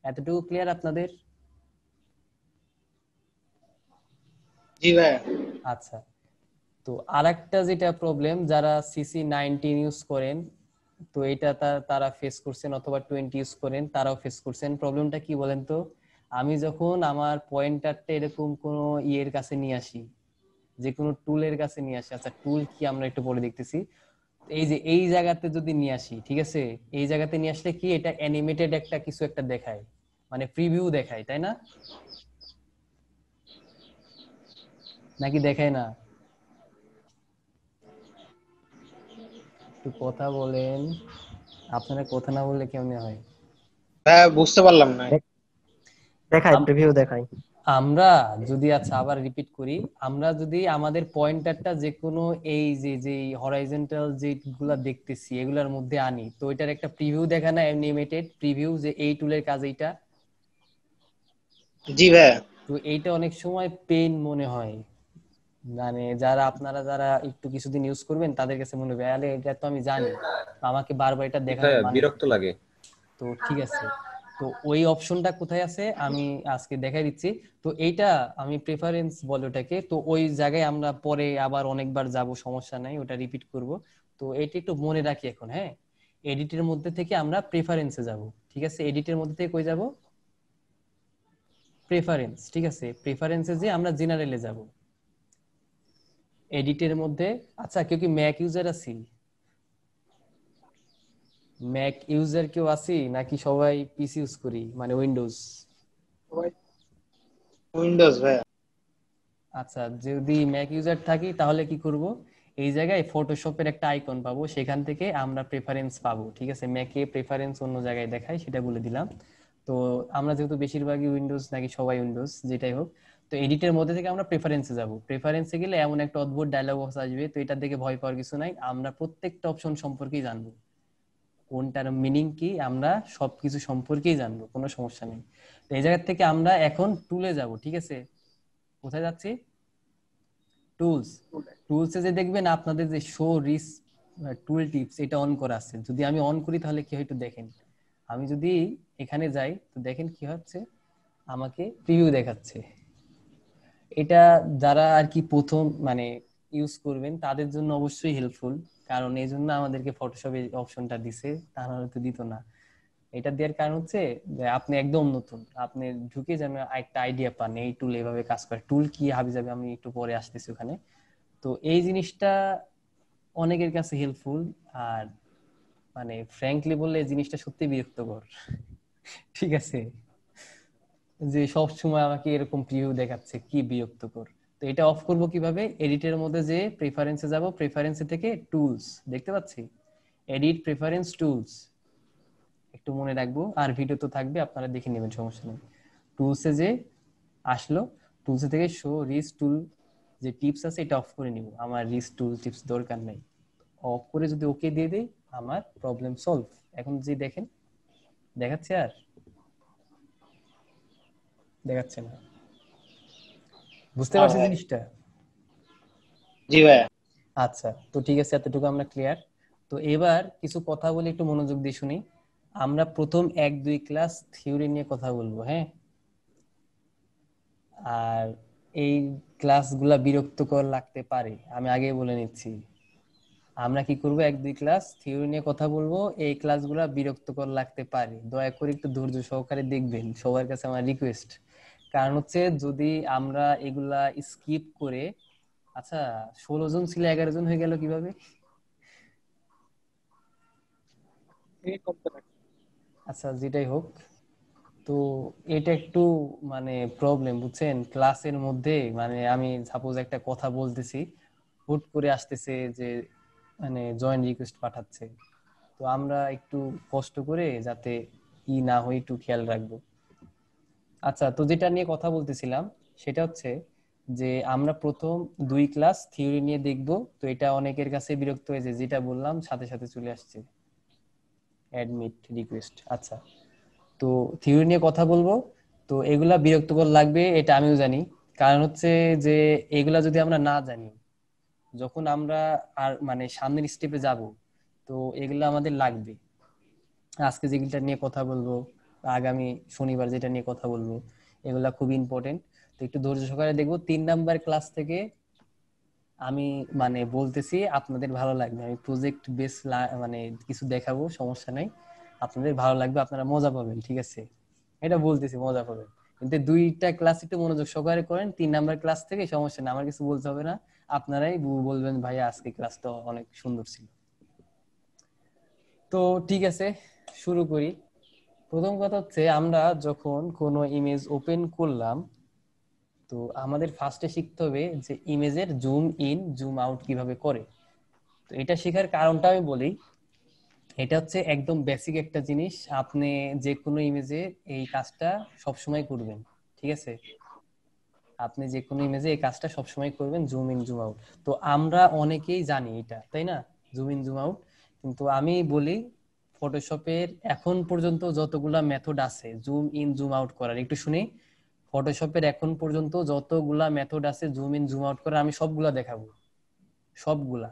A: এতটুকু ক্লিয়ার আপনাদের জি ভাই আচ্ছা তো আরেকটা যেটা প্রবলেম যারা সিসি নাইনটিন ইউজ করেন তো এটা তারা ফেস করছেন অথবা টোয়েন্টি ইউজ করেন তারাও ফেস করছেন প্রবলেমটা কি বলেন তো আমি যখন আমার পয়েন্টারটা এরকম কোনো ইয়ের কাছে নিয়ে আসি যে কোনো টুলের কাছে নিয়ে আসি আচ্ছা টুল কি আমরা একটু বলে দেখতেছি এই যে এই জায়গাতে যদি নিয়ে আসি ঠিক আছে এই জায়গাতে নিয়ে আসলে কি এটা অ্যানিমেটেড একটা কিছু একটা দেখায় মানে প্রিভিউ দেখায় তাই না নাকি দেখায় না একটু কথা বলেন আপনারা কথা না বললে কেমনে হয়
B: হ্যাঁ বুঝতে পারলাম না
A: দেখাই প্রিভিউ দেখাই আমরা যদি আচ্ছা আবার রিপিট করি আমরা যদি আমাদের পয়েন্টারটা যে কোনো এই যে যে হরাইজন্টাল যেগুলা দেখতেছি এগুলার মধ্যে আনি তো এটার একটা প্রিভিউ দেখা না এনিমেটেড প্রিভিউ যে এই টুলের কাজ এইটা জি ভাই তো এইটা অনেক সময় পেন মনে হয় মানে যারা আপনারা যারা একটু কিছুদিন ইউজ করবেন তাদের কাছে মনে হবে আরে এটা তো আমি জানি আমাকে বারবার এটা দেখা মানে বিরক্ত লাগে তো ঠিক আছে তো ওই অপশনটা কোথায় আছে আমি আজকে দেখাই দিচ্ছি তো এইটা আমি প্রেফারেন্স বলে ওটাকে তো ওই জায়গায় আমরা পরে আবার অনেকবার যাব সমস্যা নাই ওটা রিপিট করব তো এটা একটু মনে রাখি এখন হ্যাঁ এডিটের মধ্যে থেকে আমরা প্রেফারেন্সে যাব ঠিক আছে এডিটের মধ্যে থেকে কই যাব প্রেফারেন্স ঠিক আছে প্রেফারেন্সে যে আমরা জেনারেলে যাব এডিটের মধ্যে আচ্ছা কেউ কি ম্যাক ইউজার আছি ম্যাক ইউজার কেউ আছি নাকি সবাই পিসি ইউজ করি মানে উইন্ডোজ উইন্ডোজ ভাই আচ্ছা যদি ম্যাক ইউজার থাকি তাহলে কি করব এই জায়গায় ফটোশপের একটা আইকন পাবো সেখান থেকে আমরা প্রেফারেন্স পাবো ঠিক আছে ম্যাকে প্রেফারেন্স অন্য জায়গায় দেখায় সেটা বলে দিলাম তো আমরা যেহেতু বেশিরভাগই উইন্ডোজ নাকি সবাই উইন্ডোজ যেটাই হোক তো এডিটের মধ্যে থেকে আমরা প্রেফারেন্সে যাব প্রেফারেন্সে গেলে এমন একটা অদ্ভুত ডায়লগ বক্স আসবে তো এটা দেখে ভয় পাওয়ার কিছু নাই আমরা প্রত্যেকটা অপশন সম্পর্কেই জানবো কোনটার মিনিং কি আমরা সবকিছু সম্পর্কেই জানবো কোনো সমস্যা নেই তো এই জায়গা থেকে আমরা এখন টুলে যাব ঠিক আছে কোথায় যাচ্ছি টুলস টুলসে যে দেখবেন আপনাদের যে শো রিস টুল টিপস এটা অন করা আছে যদি আমি অন করি তাহলে কি হয় একটু দেখেন আমি যদি এখানে যাই তো দেখেন কি হচ্ছে আমাকে প্রিভিউ দেখাচ্ছে এটা যারা আর কি প্রথম মানে ইউজ করবেন তাদের জন্য অবশ্যই হেল্পফুল কারণ এই জন্য আমাদেরকে ফটোশপ অপশনটা দিছে তা নাহলে তো দিত না এটা দেওয়ার কারণ হচ্ছে যে আপনি একদম নতুন আপনি ঢুকে যেন একটা আইডিয়া পান এই টুল এভাবে কাজ করে টুল কি হাবি যাবে আমি একটু পরে আসতেছি ওখানে তো এই জিনিসটা অনেকের কাছে হেল্পফুল আর মানে ফ্র্যাঙ্কলি বললে জিনিসটা সত্যি বিরক্তকর ঠিক আছে যে সব সময় আমাকে এরকম প্রিভিউ দেখাচ্ছে কি বিরক্তকর তো এটা অফ করব কিভাবে এডিটের মধ্যে যে প্রেফারেন্সে যাব প্রেফারেন্সে থেকে টুলস দেখতে পাচ্ছি এডিট প্রেফারেন্স টুলস একটু মনে রাখবো আর ভিডিও তো থাকবে আপনারা দেখে নেবেন সমস্যা নেই টুলসে যে আসলো টুলসে থেকে শো রিস টুল যে টিপস আছে এটা অফ করে নিব আমার রিস টুল টিপস দরকার নাই অফ করে যদি ওকে দিয়ে দেয় আমার প্রবলেম সলভ এখন যে দেখেন দেখাচ্ছে আর দেখাচ্ছে না
B: বুঝতে পারছি জিনিসটা জি ভাইয়া
A: আচ্ছা তো ঠিক আছে এতটুকু আমরা ক্লিয়ার তো এবার কিছু কথা বলে একটু মনোযোগ দিয়ে শুনি আমরা প্রথম এক দুই ক্লাস থিওরি নিয়ে কথা বলবো হ্যাঁ আর এই ক্লাসগুলা বিরক্তকর লাগতে পারে আমি আগে বলে নিচ্ছি আমরা কি করব এক দুই ক্লাস থিওরি নিয়ে কথা বলবো এই ক্লাসগুলা বিরক্তকর লাগতে পারে দয়া করে একটু ধৈর্য সহকারে দেখবেন সবার কাছে আমার রিকোয়েস্ট কারণ হচ্ছে যদি আমরা এগুলা স্কিপ করে আচ্ছা ষোলো জন ছিল এগারো জন হয়ে গেল কিভাবে আচ্ছা যেটাই হোক তো এটা একটু মানে প্রবলেম বুঝছেন ক্লাসের মধ্যে মানে আমি সাপোজ একটা কথা বলতেছি হুট করে আসতেছে যে মানে জয়েন রিকোয়েস্ট পাঠাচ্ছে তো আমরা একটু কষ্ট করে যাতে ই না হয় একটু খেয়াল রাখবো আচ্ছা তো যেটা নিয়ে কথা বলতেছিলাম সেটা হচ্ছে যে আমরা প্রথম দুই ক্লাস থিওরি নিয়ে দেখব তো এটা অনেকের কাছে বিরক্ত হয়েছে যেটা বললাম সাথে সাথে চলে আসছে অ্যাডমিট রিকোয়েস্ট আচ্ছা তো থিওরি নিয়ে কথা বলবো তো এগুলা বিরক্তকর লাগবে এটা আমিও জানি কারণ হচ্ছে যে এগুলা যদি আমরা না জানি যখন আমরা আর মানে সামনের স্টেপে যাব তো এগুলা আমাদের লাগবে আজকে যেগুলা নিয়ে কথা বলবো আগামী শনিবার যেটা নিয়ে কথা বলবো এগুলা খুব ইম্পর্টেন্ট তো একটু ধৈর্য সহকারে দেখবো তিন নাম্বার ক্লাস থেকে আমি মানে বলতেছি আপনাদের ভালো লাগবে আমি প্রজেক্ট বেস মানে কিছু দেখাবো সমস্যা নাই আপনাদের ভালো লাগবে আপনারা মজা পাবেন ঠিক আছে এটা বলতেছি মজা পাবেন কিন্তু দুইটা ক্লাস একটু মনোযোগ সহকারে করেন তিন নাম্বার ক্লাস থেকে সমস্যা না আমার কিছু বলতে হবে না আপনারাই বলবেন ভাই আজকে ক্লাসটা অনেক সুন্দর ছিল তো ঠিক আছে শুরু করি প্রথম কথা হচ্ছে আমরা যখন কোনো ইমেজ ওপেন করলাম তো আমাদের ফার্স্টে শিখতে হবে যে ইমেজের জুম ইন জুম আউট কিভাবে করে তো এটা শেখার কারণটা আমি বলি এটা হচ্ছে একদম বেসিক একটা জিনিস আপনি যে কোনো ইমেজে এই কাজটা সবসময় করবেন ঠিক আছে আপনি যে কোনো ইমেজে এই কাজটা সবসময় করবেন জুম ইন জুম আউট তো আমরা অনেকেই জানি এটা তাই না জুম ইন জুম আউট কিন্তু আমি বলি ফটোশপের এখন পর্যন্ত যতগুলা মেথড আছে জুম ইন জুম আউট করার একটু শুনি ফটোশপের এখন পর্যন্ত যতগুলা মেথড আছে জুম ইন জুম আউট করার আমি সবগুলা দেখাবো সবগুলা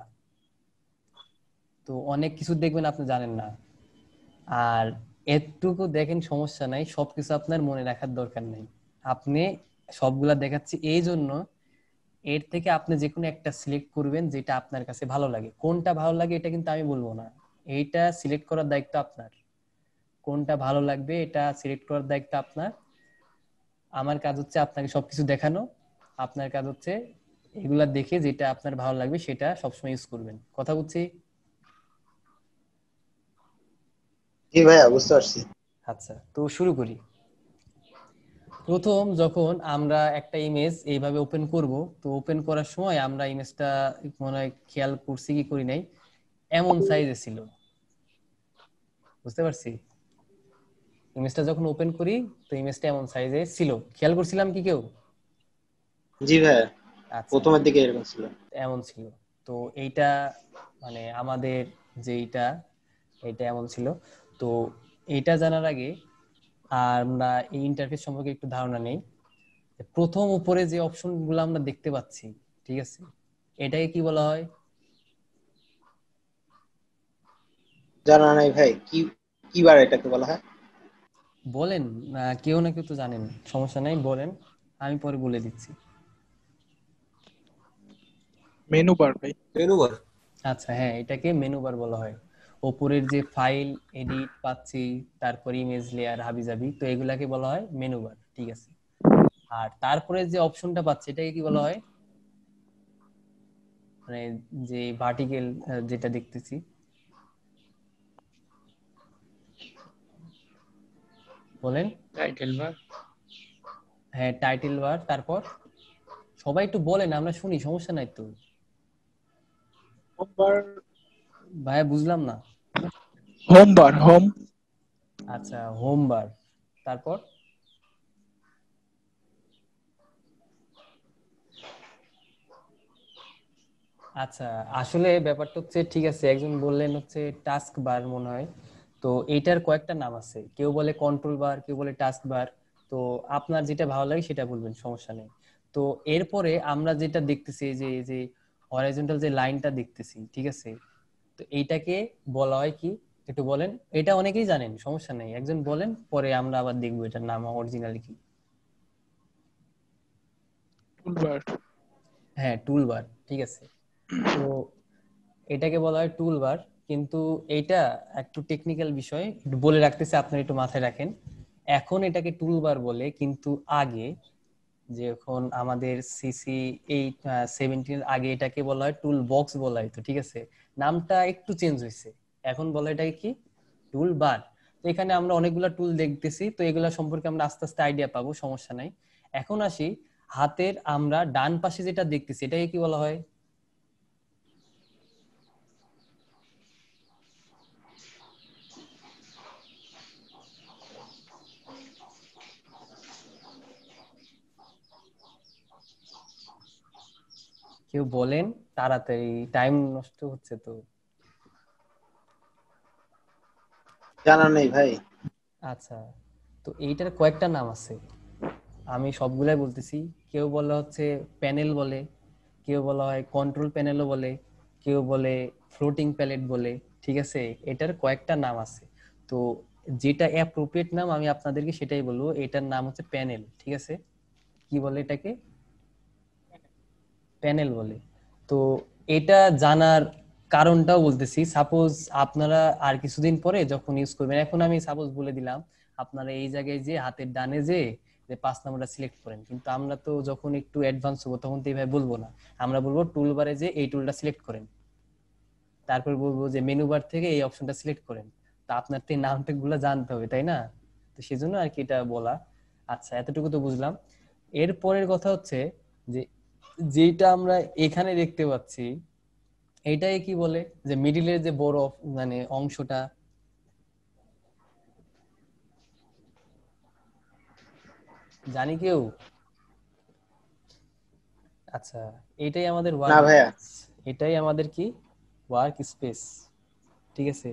A: তো অনেক কিছু দেখবেন আপনি জানেন না আর এতটুকু দেখেন সমস্যা নাই সবকিছু আপনার মনে রাখার দরকার নেই আপনি সবগুলা দেখাচ্ছি এই জন্য এর থেকে আপনি যে কোনো একটা সিলেক্ট করবেন যেটা আপনার কাছে ভালো লাগে কোনটা ভালো লাগে এটা কিন্তু আমি বলবো না এইটা সিলেক্ট করার দায়িত্ব আপনার কোনটা ভালো লাগবে এটা সিলেক্ট করার দায়িত্ব আপনার আমার কাজ হচ্ছে আপনাকে সবকিছু দেখানো আপনার কাজ হচ্ছে এগুলা দেখে যেটা আপনার ভালো লাগবে সেটা সবসময় ইউজ করবেন কথা বুঝছি
B: জি ভাইয়া বুঝতে পারছি আচ্ছা তো শুরু করি
A: প্রথম যখন আমরা একটা ইমেজ এইভাবে ওপেন করব তো ওপেন করার সময় আমরা ইমেজটা মনে হয় খেয়াল করছি কি করি নাই এমন সাইজে ছিল বুঝতে পারছি ইমেজটা যখন ওপেন করি তো ইমেজটা এমন সাইজে ছিল খেয়াল করছিলাম কি কেউ
B: জি ভাই আচ্ছা। প্রথমের দিকে এরকম ছিল
A: এমন ছিল তো এইটা মানে আমাদের যেইটা এটা এমন ছিল তো এটা জানার আগে আর আমরা এই ইন্টারফেস সম্পর্কে একটু ধারণা নেই প্রথম উপরে যে অপশনগুলো আমরা দেখতে পাচ্ছি ঠিক আছে এটাকে
B: কি বলা হয় জানা নাই ভাই কি এটাকে বলা হয়
A: বলেন কেউ না কেউ তো জানেন সমস্যা নাই বলেন আমি পরে বলে দিচ্ছি মেনু বার ভাই মেনু বার আচ্ছা হ্যাঁ এটাকে মেনু বার বলা হয় ওপরের যে ফাইল এডিট পাচ্ছি তারপর ইমেজ লেয়ার জাবি তো এগুলাকে বলা হয় মেনু বার ঠিক আছে আর তারপরে যে অপশনটা পাচ্ছি এটাকে কি বলা হয় মানে যে ভার্টিকেল যেটা দেখতেছি বলেন টাইটেল বার হ্যাঁ টাইটেল বার তারপর সবাই একটু বলেন আমরা শুনি সমস্যা নাই তো হোমবার ভাই বুঝলাম না
C: হোমবার
B: হোম
A: আচ্ছা হোমবার তারপর আচ্ছা আসলে ব্যাপারটা হচ্ছে ঠিক আছে একজন বললেন হচ্ছে টাস্ক বার মনে হয় তো এইটার কয়েকটা নাম আছে কেউ বলে কন্ট্রোল বার কেউ বলে টাস্ক বার তো আপনার যেটা ভালো লাগে সেটা বলবেন সমস্যা নেই তো এরপরে আমরা যেটা দেখতেছি যে যে হরাইজন্টাল যে লাইনটা দেখতেছি ঠিক আছে তো এইটাকে বলা হয় কি একটু বলেন এটা অনেকেই জানেন সমস্যা নেই একজন বলেন পরে আমরা আবার দেখবো এটার নাম অরিজিনাল কি টুলবার হ্যাঁ টুলবার ঠিক আছে তো এটাকে বলা হয় টুলবার কিন্তু এইটা একটু টেকনিক্যাল বিষয় বলে রাখতেছে আপনার একটু মাথায় রাখেন এখন এটাকে টুলবার বলে কিন্তু আগে যখন আমাদের সিসি এইট সেভেন্টিন আগে এটাকে বলা হয় টুল বক্স বলা হয়তো ঠিক আছে নামটা একটু চেঞ্জ হয়েছে এখন বলা এটাকে কি টুল বার তো এখানে আমরা অনেকগুলো টুল দেখতেছি তো এগুলা সম্পর্কে আমরা আস্তে আস্তে আইডিয়া পাবো সমস্যা নাই এখন আসি হাতের আমরা ডান পাশে যেটা দেখতেছি এটাকে কি বলা হয় কেউ বলেন তাড়াতাড়ি টাইম নষ্ট হচ্ছে তো জানা নেই ভাই আচ্ছা তো এইটার কয়েকটা নাম আছে আমি সবগুলাই বলতেছি কেউ বলা হচ্ছে প্যানেল বলে কেউ বলা হয় কন্ট্রোল প্যানেলও বলে কেউ বলে ফ্লোটিং প্যালেট বলে ঠিক আছে এটার কয়েকটা নাম আছে তো যেটা অ্যাপ্রোপ্রিয়েট নাম আমি আপনাদেরকে সেটাই বলবো এটার নাম হচ্ছে প্যানেল ঠিক আছে কি বলে এটাকে প্যানেল বলে তো এটা জানার কারণটাও বলতেছি সাপোজ আপনারা আর কিছুদিন পরে যখন ইউজ করবেন এখন আমি সাপোজ বলে দিলাম আপনারা এই জায়গায় যে হাতের ডানে যে যে পাঁচ নাম্বারটা সিলেক্ট করেন কিন্তু আমরা তো যখন একটু অ্যাডভান্স হবো তখন তো এইভাবে বলবো না আমরা বলবো টুল বারে যে এই টুলটা সিলেক্ট করেন তারপর বলবো যে মেনু বার থেকে এই অপশনটা সিলেক্ট করেন তা আপনার তো নামটা গুলো জানতে হবে তাই না তো সেজন্য আর কি এটা বলা আচ্ছা এতটুকু তো বুঝলাম এর পরের কথা হচ্ছে যে যেটা আমরা এখানে দেখতে পাচ্ছি এটাই কি বলে যে মিডিলের যে বড় মানে অংশটা জানি কেউ আচ্ছা এটাই আমাদের ওয়ার্ক এটাই আমাদের কি ওয়ার্ক স্পেস ঠিক আছে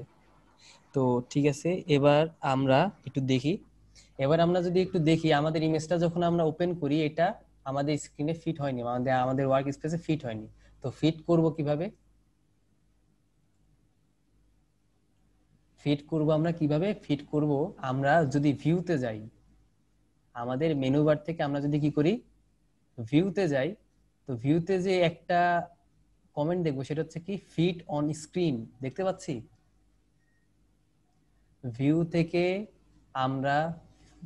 A: তো ঠিক আছে এবার আমরা একটু দেখি এবার আমরা যদি একটু দেখি আমাদের ইমেজটা যখন আমরা ওপেন করি এটা আমাদের স্ক্রিনে ফিট হয়নি আমাদের আমাদের ওয়ার্ক স্পেসে ফিট হয়নি তো ফিট করব কিভাবে ফিট করব আমরা কিভাবে ফিট করব আমরা যদি ভিউতে যাই আমাদের মেনু বার থেকে আমরা যদি কি করি ভিউতে যাই তো ভিউতে যে একটা কমেন্ট দেখবো সেটা হচ্ছে কি ফিট অন স্ক্রিন দেখতে পাচ্ছি ভিউ থেকে আমরা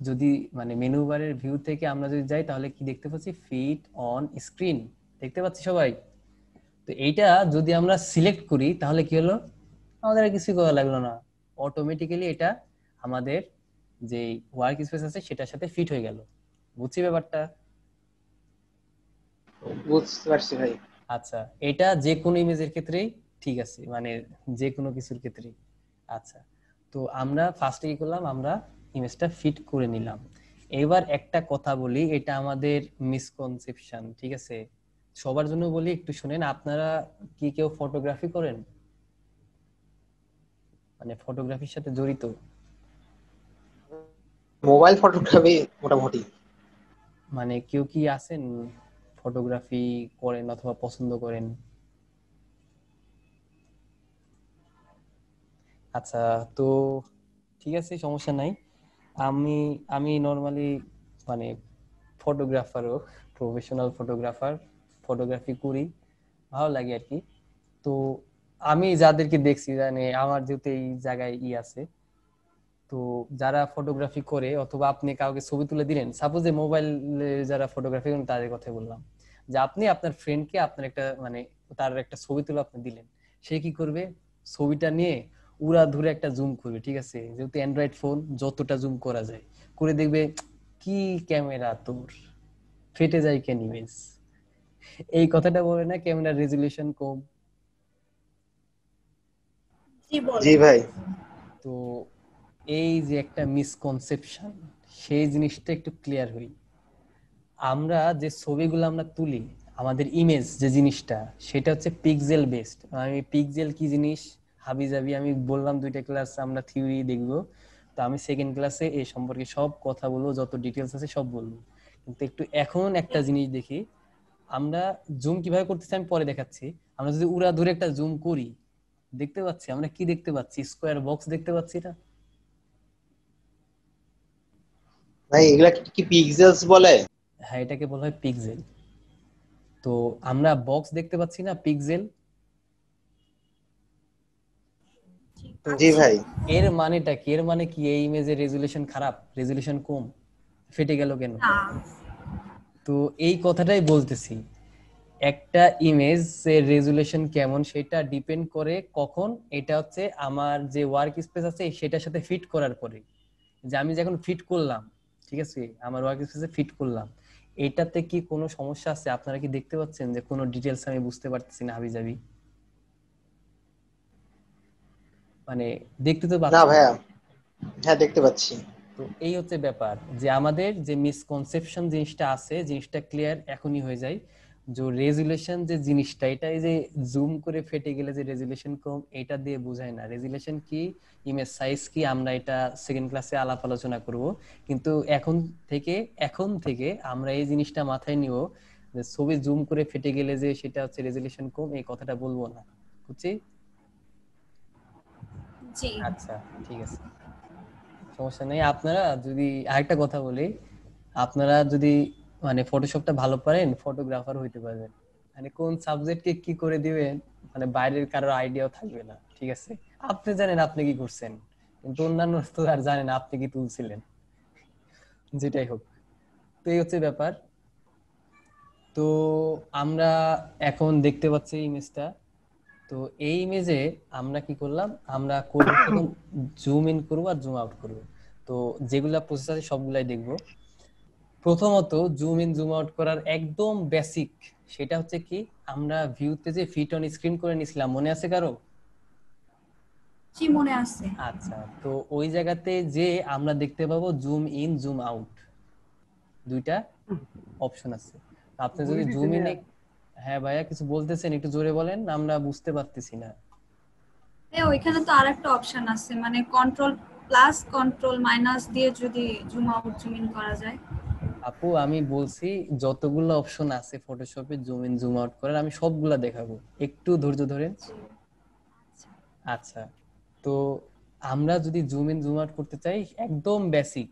A: যদি মানে মেনু বারের ভিউ থেকে আমরা যদি যাই তাহলে কি দেখতে পাচ্ছি ফিট অন স্ক্রিন দেখতে পাচ্ছি সবাই তো এইটা যদি আমরা সিলেক্ট করি তাহলে কি হলো আমাদের কিছু করা লাগলো না অটোমেটিক্যালি এটা আমাদের যে ওয়ার্ক স্পেস আছে সেটার সাথে ফিট হয়ে গেল বুঝছি ব্যাপারটা
B: বুঝতে পারছি ভাই আচ্ছা
A: এটা যে কোনো ইমেজের ক্ষেত্রেই ঠিক আছে মানে যে কোনো কিছুর ক্ষেত্রেই আচ্ছা তো আমরা ফার্স্টে কি করলাম আমরা ইমেজটা ফিট করে নিলাম এবার একটা কথা বলি এটা আমাদের মিসকনসেপশন ঠিক আছে সবার জন্য বলি একটু শুনেন আপনারা কি কেউ ফটোগ্রাফি করেন মানে ফটোগ্রাফির সাথে জড়িত মোবাইল ফটোগ্রাফি মোটামুটি মানে কেউ কি আছেন ফটোগ্রাফি করেন অথবা পছন্দ করেন আচ্ছা তো ঠিক আছে সমস্যা নাই আমি আমি নর্মালি মানে ফটোগ্রাফারও প্রফেশনাল ফটোগ্রাফার ফটোগ্রাফি করি ভালো লাগে আর কি তো আমি যাদেরকে দেখছি মানে আমার যেহেতু এই জায়গায় ই আছে তো যারা ফটোগ্রাফি করে অথবা আপনি কাউকে ছবি তুলে দিলেন সাপোজ যে মোবাইল যারা ফটোগ্রাফি করেন তাদের কথা বললাম যে আপনি আপনার ফ্রেন্ডকে আপনার একটা মানে তার একটা ছবি তুলে আপনি দিলেন সে কি করবে ছবিটা নিয়ে উড়া ধরে একটা জুম করবে ঠিক আছে যেহেতু অ্যান্ড্রয়েড ফোন যতটা জুম করা যায় করে দেখবে কি ক্যামেরা তোর ফেটে যায় কেন ইমেজ এই কথাটা বলে না ক্যামেরার রেজুলেশন কম জি ভাই তো এই যে একটা মিসকনসেপশন সেই জিনিসটা একটু ক্লিয়ার হই আমরা যে ছবিগুলো আমরা তুলি আমাদের ইমেজ যে জিনিসটা সেটা হচ্ছে পিক্সেল বেসড আমি পিক্সেল কি জিনিস হাবি জাবি আমি বললাম দুইটা ক্লাস আমরা থিওরি দেখব তো আমি সেকেন্ড ক্লাসে এই সম্পর্কে সব কথা বলবো যত ডিটেলস আছে সব বলবো কিন্তু একটু এখন একটা জিনিস দেখি আমরা জুম কিভাবে করতেছি আমি পরে দেখাচ্ছি আমরা যদি উড়া ধরে একটা জুম করি দেখতে পাচ্ছি আমরা কি দেখতে পাচ্ছি স্কোয়ার বক্স দেখতে পাচ্ছি এটা ভাই এগুলা
B: কি পিক্সেলস বলে
A: হ্যাঁ এটাকে বলা হয় পিক্সেল তো আমরা বক্স দেখতে পাচ্ছি না পিক্সেল জি ভাই এর মানেটা কি এর মানে কি এই ইমেজের রেজুলেশন খারাপ রেজুলেশন কম ফেটে গেল কেন তো এই কথাটাই বলতেছি একটা ইমেজ এর রেজুলেশন কেমন সেটা ডিপেন্ড করে কখন এটা হচ্ছে আমার যে ওয়ার্ক স্পেস আছে সেটার সাথে ফিট করার পরে যে আমি যখন ফিট করলাম ঠিক আছে আমার ওয়ার্ক স্পেসে ফিট করলাম এটাতে কি কোনো সমস্যা আছে আপনারা কি দেখতে পাচ্ছেন যে কোনো ডিটেলস আমি বুঝতে পারতেছি না হাবিজাবি মানে দেখতে তো না ভাইয়া
B: হ্যাঁ দেখতে পাচ্ছি তো
A: এই হচ্ছে ব্যাপার যে আমাদের যে মিসকনসেপশন জিনিসটা আছে জিনিসটা ক্লিয়ার এখনই হয়ে যায় যে রেজুলেশন যে জিনিসটা এটা এই যে জুম করে ফেটে গেলে যে রেজুলেশন কম এটা দিয়ে বোঝায় না রেজুলেশন কি ইমেজ সাইজ কি আমরা এটা সেকেন্ড ক্লাসে আলাপ আলোচনা করব কিন্তু এখন থেকে এখন থেকে আমরা এই জিনিসটা মাথায় নিব যে ছবি জুম করে ফেটে গেলে যে সেটা হচ্ছে রেজুলেশন কম এই কথাটা বলবো না বুঝছি আচ্ছা ঠিক আছে সমস্যা নেই আপনারা যদি আরেকটা কথা বলি আপনারা যদি মানে ফটোশপটা ভালো পারেন ফটোগ্রাফার হইতে পারবেন মানে কোন সাবজেক্টে কি করে দিবেন মানে বাইরের কারোর আইডিয়াও থাকবে না ঠিক আছে আপনি জানেন আপনি কি করছেন কিন্তু অন্যান্য তো আর জানেন আপনি কি তুলছিলেন যেটাই হোক তো এই হচ্ছে ব্যাপার তো আমরা এখন দেখতে পাচ্ছি ইমেজটা তো এই ইমেজে আমরা কি করলাম আমরা জুম ইন করব আর জুম আউট করব তো যেগুলা প্রসেস আছে সবগুলাই দেখব প্রথমত জুম ইন জুম আউট করার একদম বেসিক সেটা হচ্ছে কি আমরা ভিউতে যে ফিট অন স্ক্রিন করে নিছিলাম মনে আছে কারো
C: কি মনে আছে আচ্ছা
A: তো ওই জায়গাতে যে আমরা দেখতে পাবো জুম ইন জুম আউট দুইটা অপশন আছে আপনি যদি জুম ইন হ্যাঁ ভাইয়া কিছু বলতেছেন একটু জোরে বলেন আমরা বুঝতে পারতেছি না
C: হ্যাঁ ওইখানে তো আরেকটা অপশন আছে মানে কন্ট্রোল প্লাস কন্ট্রোল মাইনাস দিয়ে যদি জুম আউট জুম ইন করা যায়
A: আপু আমি বলছি যতগুলো অপশন আছে ফটোশপে জুম ইন জুম আউট করার আমি সবগুলা দেখাবো একটু ধৈর্য ধরেন আচ্ছা তো আমরা যদি জুম ইন জুম আউট করতে চাই একদম বেসিক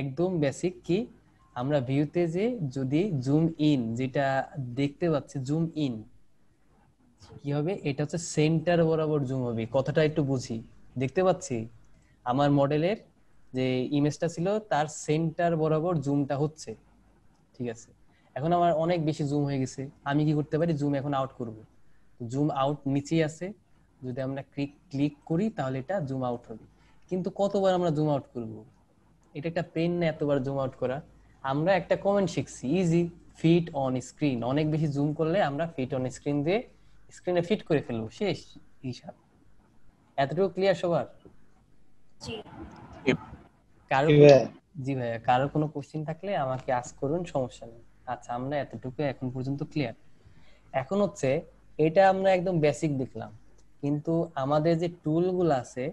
A: একদম বেসিক কি আমরা ভিউতে যে যদি জুম ইন যেটা দেখতে পাচ্ছি জুম ইন কি হবে এটা হচ্ছে সেন্টার বরাবর জুম হবে কথাটা একটু বুঝি দেখতে পাচ্ছি আমার মডেলের যে ইমেজটা ছিল তার সেন্টার বরাবর জুমটা হচ্ছে ঠিক আছে এখন আমার অনেক বেশি জুম হয়ে গেছে আমি কি করতে পারি জুম এখন আউট করব জুম আউট নিচেই আছে যদি আমরা ক্লিক ক্লিক করি তাহলে এটা জুম আউট হবে কিন্তু কতবার আমরা জুম আউট করব এটা একটা পেন না এতবার জুম আউট করা আমরা একটা কমেন্ট শিখছি ইজি ফিট অন স্ক্রিন অনেক বেশি জুম করলে আমরা ফিট অন স্ক্রিন দিয়ে স্ক্রিনে ফিট করে ফেলবো শেষ হিসাব এতটুকু ক্লিয়ার সবার কারো জি ভাইয়া কারো কোনো কোশ্চেন থাকলে আমাকে আজ করুন সমস্যা নেই আচ্ছা আমরা এতটুকু এখন পর্যন্ত ক্লিয়ার এখন হচ্ছে এটা আমরা একদম বেসিক দেখলাম কিন্তু আমাদের যে টুলগুলো আছে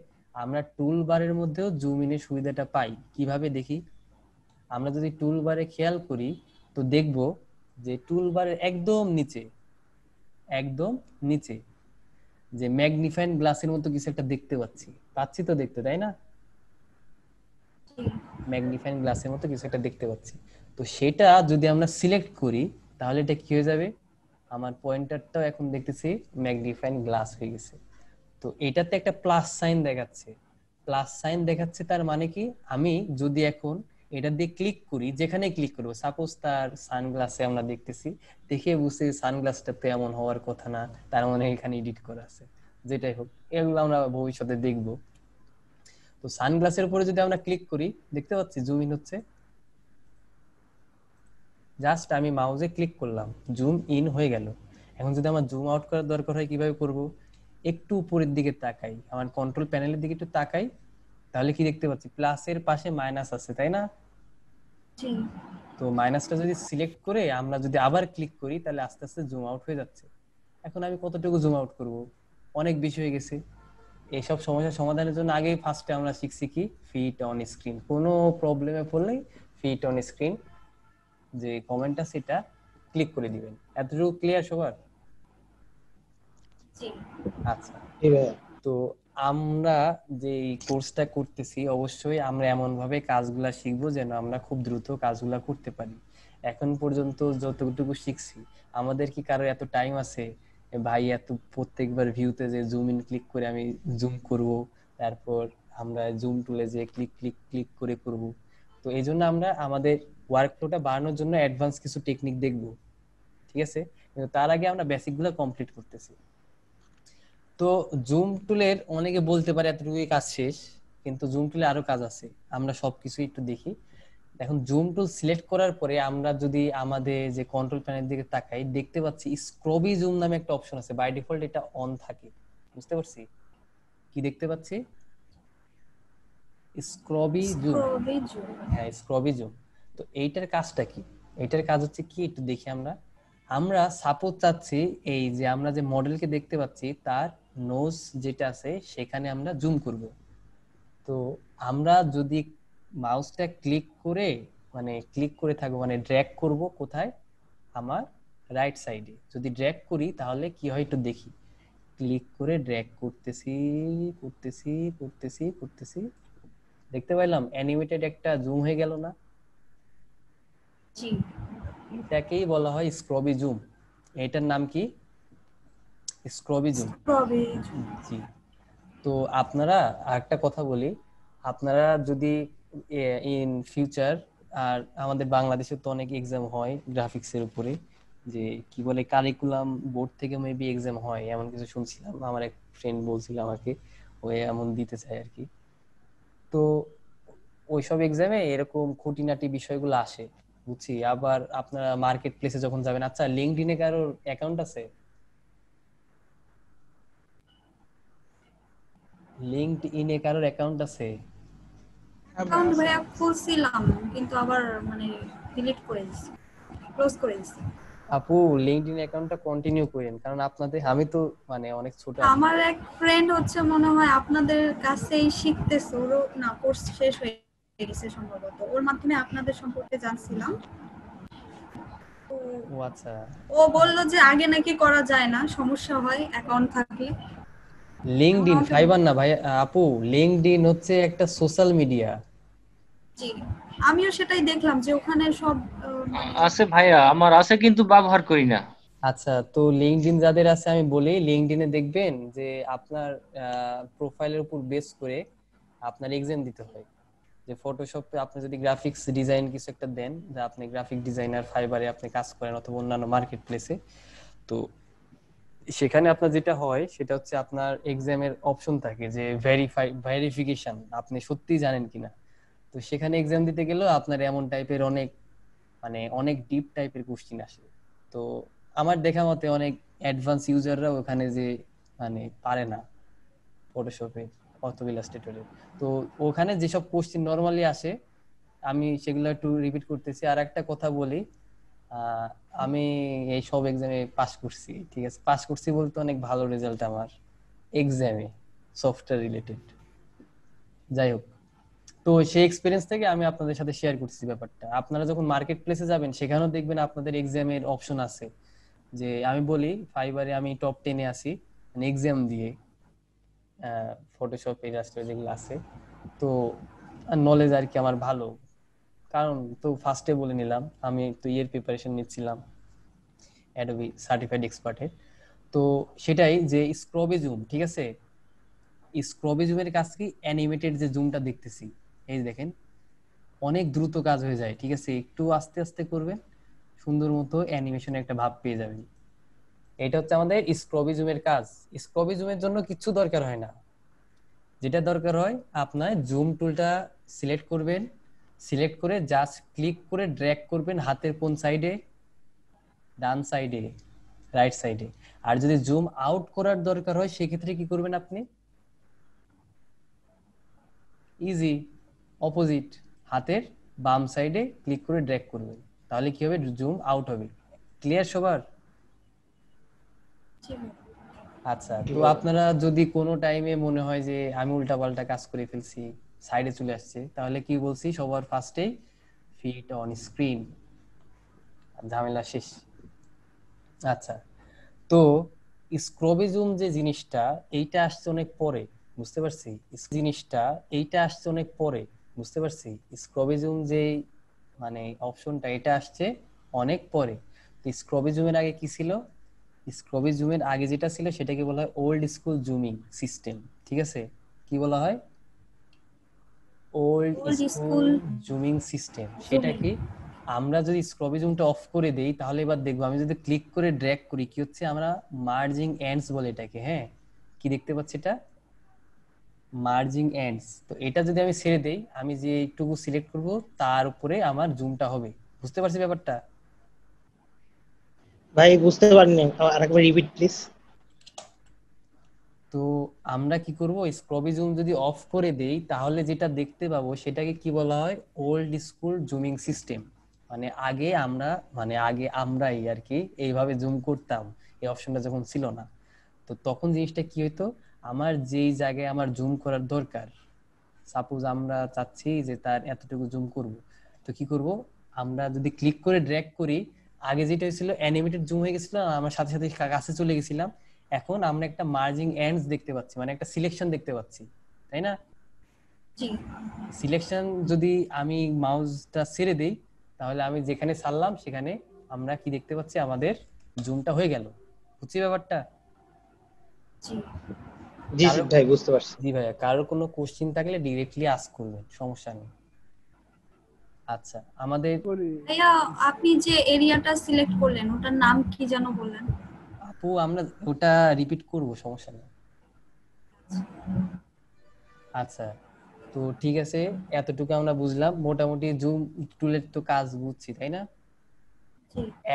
A: আমরা টুল বারের মধ্যেও জুম ইনের সুবিধাটা পাই কিভাবে দেখি আমরা যদি টুল বারে খেয়াল করি তো দেখব যে টুল বারের একদম নিচে একদম নিচে যে ম্যাগনিফাইন গ্লাসের মতো কিছু একটা দেখতে পাচ্ছি পাচ্ছি তো দেখতে তাই না ম্যাগনিফাইন গ্লাসের মতো কিছু একটা দেখতে পাচ্ছি তো সেটা যদি আমরা সিলেক্ট করি তাহলে এটা কি হয়ে যাবে আমার পয়েন্টারটাও এখন দেখতেছি ম্যাগনিফাইন গ্লাস হয়ে গেছে তো এটাতে একটা প্লাস সাইন দেখাচ্ছে প্লাস সাইন দেখাচ্ছে তার মানে কি আমি যদি এখন এটা দিয়ে ক্লিক করি যেখানে ক্লিক করবো সাপোজ তার সানগ্লাসে আমরা দেখতেছি দেখে বুঝতে সানগ্লাসটা তো এমন হওয়ার কথা না তার মানে এখানে এডিট করা আছে যেটাই হোক এগুলো আমরা ভবিষ্যতে দেখব তো সানগ্লাসের উপরে যদি আমরা ক্লিক করি দেখতে পাচ্ছি জুম ইন হচ্ছে জাস্ট আমি মাউজে ক্লিক করলাম জুম ইন হয়ে গেল এখন যদি আমার জুম আউট করার দরকার হয় কিভাবে করব একটু উপরের দিকে তাকাই আমার কন্ট্রোল প্যানেলের দিকে একটু তাকাই তাহলে কি দেখতে পাচ্ছি প্লাসের পাশে মাইনাস আছে তাই না তো মাইনাসটা যদি সিলেক্ট করে আমরা যদি আবার ক্লিক করি তাহলে আস্তে আস্তে জুম আউট হয়ে যাচ্ছে এখন আমি কতটুকু জুম আউট করব অনেক বেশি হয়ে গেছে এইসব সমস্যা সমাধানের জন্য আগেই ফার্স্টে আমরা শিখছি কি ফিট অন স্ক্রিন কোনো প্রবলেমে পড়লেই ফিট অন স্ক্রিন যে কমেন্টটা সেটা ক্লিক করে দিবেন এতটুকু ক্লিয়ার সবার আচ্ছা তো আমরা যে কোর্সটা করতেছি অবশ্যই আমরা এমন ভাবে কাজগুলা শিখবো যেন আমরা খুব দ্রুত কাজগুলা করতে পারি এখন পর্যন্ত যতটুকু শিখছি আমাদের কি কারো এত টাইম আছে ভাই এত প্রত্যেকবার ভিউতে যে জুম ইন ক্লিক করে আমি জুম করব তারপর আমরা জুম টুলে যে ক্লিক ক্লিক ক্লিক করে করব তো এই জন্য আমরা আমাদের ওয়ার্কফ্লোটা বাড়ানোর জন্য অ্যাডভান্স কিছু টেকনিক দেখব ঠিক আছে কিন্তু তার আগে আমরা বেসিকগুলো কমপ্লিট করতেছি তো জুম টুলের অনেকে বলতে পারে এতটুকুই কাজ শেষ কিন্তু জুম টুলে আরো কাজ আছে আমরা সবকিছু একটু দেখি এখন জুম টুল সিলেক্ট করার পরে আমরা যদি আমাদের যে কন্ট্রোল প্যানেল দিকে তাকাই দেখতে পাচ্ছি স্ক্রবি জুম নামে একটা অপশন আছে বাই ডিফল্ট এটা অন থাকে বুঝতে পারছি কি দেখতে পাচ্ছি স্ক্রবি জুম হ্যাঁ স্ক্রবি জুম তো এইটার কাজটা কি এইটার কাজ হচ্ছে কি একটু দেখি আমরা আমরা সাপোর্ট চাচ্ছি এই যে আমরা যে মডেলকে দেখতে পাচ্ছি তার নোজ যেটা আছে সেখানে আমরা জুম করব তো আমরা যদি মাউসটা ক্লিক করে মানে ক্লিক করে থাকবো মানে ড্র্যাগ করব কোথায় আমার রাইট সাইডে যদি ড্র্যাগ করি তাহলে কি হয় একটু দেখি ক্লিক করে ড্র্যাগ করতেছি করতেছি করতেছি করতেছি দেখতে পাইলাম অ্যানিমেটেড একটা জুম হয়ে গেল না এটাকেই বলা হয় স্ক্রবি জুম এটার নাম কি স্ক্রবিজম জি তো আপনারা আরেকটা কথা বলি আপনারা যদি ইন ফিউচার আর আমাদের বাংলাদেশে তো অনেক এক্সাম হয় গ্রাফিক্সের উপরে যে কি বলে কারিকুলাম বোর্ড থেকে মেবি এক্সাম হয় এমন কিছু শুনছিলাম আমার এক ফ্রেন্ড বলছিল আমাকে ও এমন দিতে চায় আর কি তো ওইসব এক্সামে এরকম খুঁটিনাটি বিষয়গুলো আসে বুঝছি আবার আপনারা মার্কেট প্লেসে যখন যাবেন আচ্ছা লিঙ্কডিনে কারোর অ্যাকাউন্ট আছে লিংকড এ কারোর অ্যাকাউন্ট আছে
C: অ্যাকাউন্ট ভাইয়া খুলছিলাম কিন্তু আবার মানে ডিলিট করে দিছি ক্লোজ করে দিছি
A: আপু লিংকডইন অ্যাকাউন্টটা কন্টিনিউ করেন কারণ আপনাদের আমি তো মানে অনেক ছোট আমার এক
C: ফ্রেন্ড হচ্ছে মনে হয় আপনাদের কাছেই শিখতেছে ওর না কোর্স শেষ হয়ে গেছে সম্ভবত ওর মাধ্যমে আপনাদের সম্পর্কে জানছিলাম ও আচ্ছা ও বলল যে আগে নাকি করা যায় না সমস্যা হয় অ্যাকাউন্ট থাকলে
A: লিঙ্কডিন ফাইবার না ভাই আপু লিঙ্কডিন হচ্ছে একটা সোশ্যাল মিডিয়া
C: জি আমিও সেটাই দেখলাম যে ওখানে সব
A: আছে ভাইয়া আমার আছে কিন্তু ব্যবহার করি না আচ্ছা তো লিঙ্কডিন যাদের আছে আমি বলি লিঙ্কডইনে দেখবেন যে আপনার প্রোফাইলের উপর বেস করে আপনার এক্সাম দিতে হয় যে ফটোশপে আপনি যদি গ্রাফিক্স ডিজাইন কিছু একটা দেন যে আপনি গ্রাফিক ডিজাইনার ফাইবারে আপনি কাজ করেন অথবা অন্যান্য মার্কেটপ্লেসে তো সেখানে আপনার যেটা হয় সেটা হচ্ছে আপনার এক্সামের অপশন থাকে যে ভেরিফাই ভেরিফিকেশন আপনি সত্যি জানেন কিনা তো সেখানে এক্সাম দিতে গেলেও আপনার এমন টাইপের অনেক মানে অনেক ডিপ টাইপের কোশ্চিন আসে তো আমার দেখা মতে অনেক অ্যাডভান্স ইউজাররা ওখানে যে মানে পারে না ফটোশপে অথবা ইলাস্ট্রেটরে তো ওখানে যেসব কোশ্চিন নর্মালি আসে আমি সেগুলো একটু রিপিট করতেছি আর একটা কথা বলি আমি এই সব এক্সামে পাস করছি ঠিক আছে পাস করছি বলতে অনেক ভালো রেজাল্ট আমার এক্সামে সফটওয়্যার রিলেটেড যাই হোক তো সেই এক্সপিরিয়েন্স থেকে আমি আপনাদের সাথে শেয়ার করছি ব্যাপারটা আপনারা যখন মার্কেট প্লেসে যাবেন সেখানেও দেখবেন আপনাদের এক্সামের অপশন আছে যে আমি বলি ফাইবারে আমি টপ টেনে আসি মানে এক্সাম দিয়ে ফটোশপ এই যেগুলো আছে তো নলেজ আর কি আমার ভালো কারণ তো ফার্স্টে বলে নিলাম আমি তো ইয়ের প্রিপারেশন নিচ্ছিলাম অ্যাডোবি সার্টিফাইড এক্সপার্টের তো সেটাই যে স্ক্রবে জুম ঠিক আছে স্ক্রবে জুমের কাজ কি অ্যানিমেটেড যে জুমটা দেখতেছি এই দেখেন অনেক দ্রুত কাজ হয়ে যায় ঠিক আছে একটু আস্তে আস্তে করবেন সুন্দর মতো অ্যানিমেশনের একটা ভাব পেয়ে যাবেন এটা হচ্ছে আমাদের স্ক্রবি জুমের কাজ স্ক্রবি জুমের জন্য কিছু দরকার হয় না যেটা দরকার হয় আপনার জুম টুলটা সিলেক্ট করবেন সিলেক্ট করে জাস্ট ক্লিক করে ড্র্যাগ করবেন হাতের কোন সাইডে ডান সাইডে রাইট সাইডে আর যদি জুম আউট করার দরকার হয় সেক্ষেত্রে কি করবেন আপনি ইজি অপোজিট হাতের বাম সাইডে ক্লিক করে ড্র্যাগ করবেন তাহলে কি হবে জুম আউট হবে ক্লিয়ার সবার আচ্ছা তো আপনারা যদি কোনো টাইমে মনে হয় যে আমি পাল্টা কাজ করে ফেলছি সাইডে চলে আসছে তাহলে কি বলছি সবার ফার্স্টে ফিট অন স্ক্রিন ঝামেলা শেষ
B: আচ্ছা তো
A: স্ক্রোবিজম যে জিনিসটা এইটা আসছে অনেক পরে বুঝতে পারছি জিনিসটা এইটা আসছে অনেক পরে বুঝতে পারছি স্ক্রোবিজম যে মানে অপশনটা এটা আসছে অনেক পরে তো স্ক্রোবিজুমের আগে কি ছিল স্ক্রোবিজুমের আগে যেটা ছিল সেটাকে বলা হয় ওল্ড স্কুল জুমিং সিস্টেম ঠিক আছে কি বলা হয় ওল্ড স্কুল জুমিং সিস্টেম সেটা কি আমরা যদি স্ক্রবি জুমটা অফ করে দেই তাহলে এবার দেখবো আমি যদি ক্লিক করে ড্র্যাগ করি কি হচ্ছে আমরা মার্জিং এন্ডস বলে এটাকে হ্যাঁ কি দেখতে পাচ্ছি এটা মার্জিং এন্ডস তো এটা যদি আমি ছেড়ে দেই আমি যে একটুকু সিলেক্ট করব তার উপরে আমার জুমটা হবে বুঝতে পারছি ব্যাপারটা
B: ভাই বুঝতে পারিনি
A: আরেকবার রিপিট প্লিজ তো আমরা কি করব স্ক্রবি জুম যদি অফ করে দেই তাহলে যেটা দেখতে পাবো সেটাকে কি বলা হয় ওল্ড স্কুল জুমিং সিস্টেম মানে আগে আমরা মানে আগে আমরাই আর কি এইভাবে জুম করতাম এই অপশনটা যখন ছিল না তো তখন জিনিসটা কি হইতো আমার যেই জায়গায় আমার জুম করার দরকার সাপোজ আমরা চাচ্ছি যে তার এতটুকু জুম করব তো কি করব আমরা যদি ক্লিক করে ড্র্যাগ করি আগে যেটা হয়েছিল অ্যানিমেটেড জুম হয়ে গেছিল আমার সাথে সাথে কাছে চলে গেছিলাম এখন আমরা একটা মার্জিং এন্ডস দেখতে পাচ্ছি মানে একটা সিলেকশন দেখতে পাচ্ছি তাই না সিলেকশন যদি আমি মাউসটা ছেড়ে দেই তাহলে আমি যেখানে ছাড়লাম সেখানে আমরা কি দেখতে পাচ্ছি আমাদের জুমটা হয়ে গেল বুঝছি ব্যাপারটা জি ভাই বুঝতে পারছি জি ভাইয়া কারোর কোনো কোশ্চিন থাকলে ডিরেক্টলি আস্ক করবেন সমস্যা নেই আচ্ছা আমাদের
C: ভাইয়া আপনি যে এরিয়াটা সিলেক্ট করলেন ওটার নাম কি যেন বললেন
A: আপু আমরা ওটা রিপিট করব সমস্যা নেই আচ্ছা তো ঠিক আছে এতটুকু আমরা বুঝলাম মোটামুটি জুম টুলের তো কাজ বুঝছি তাই না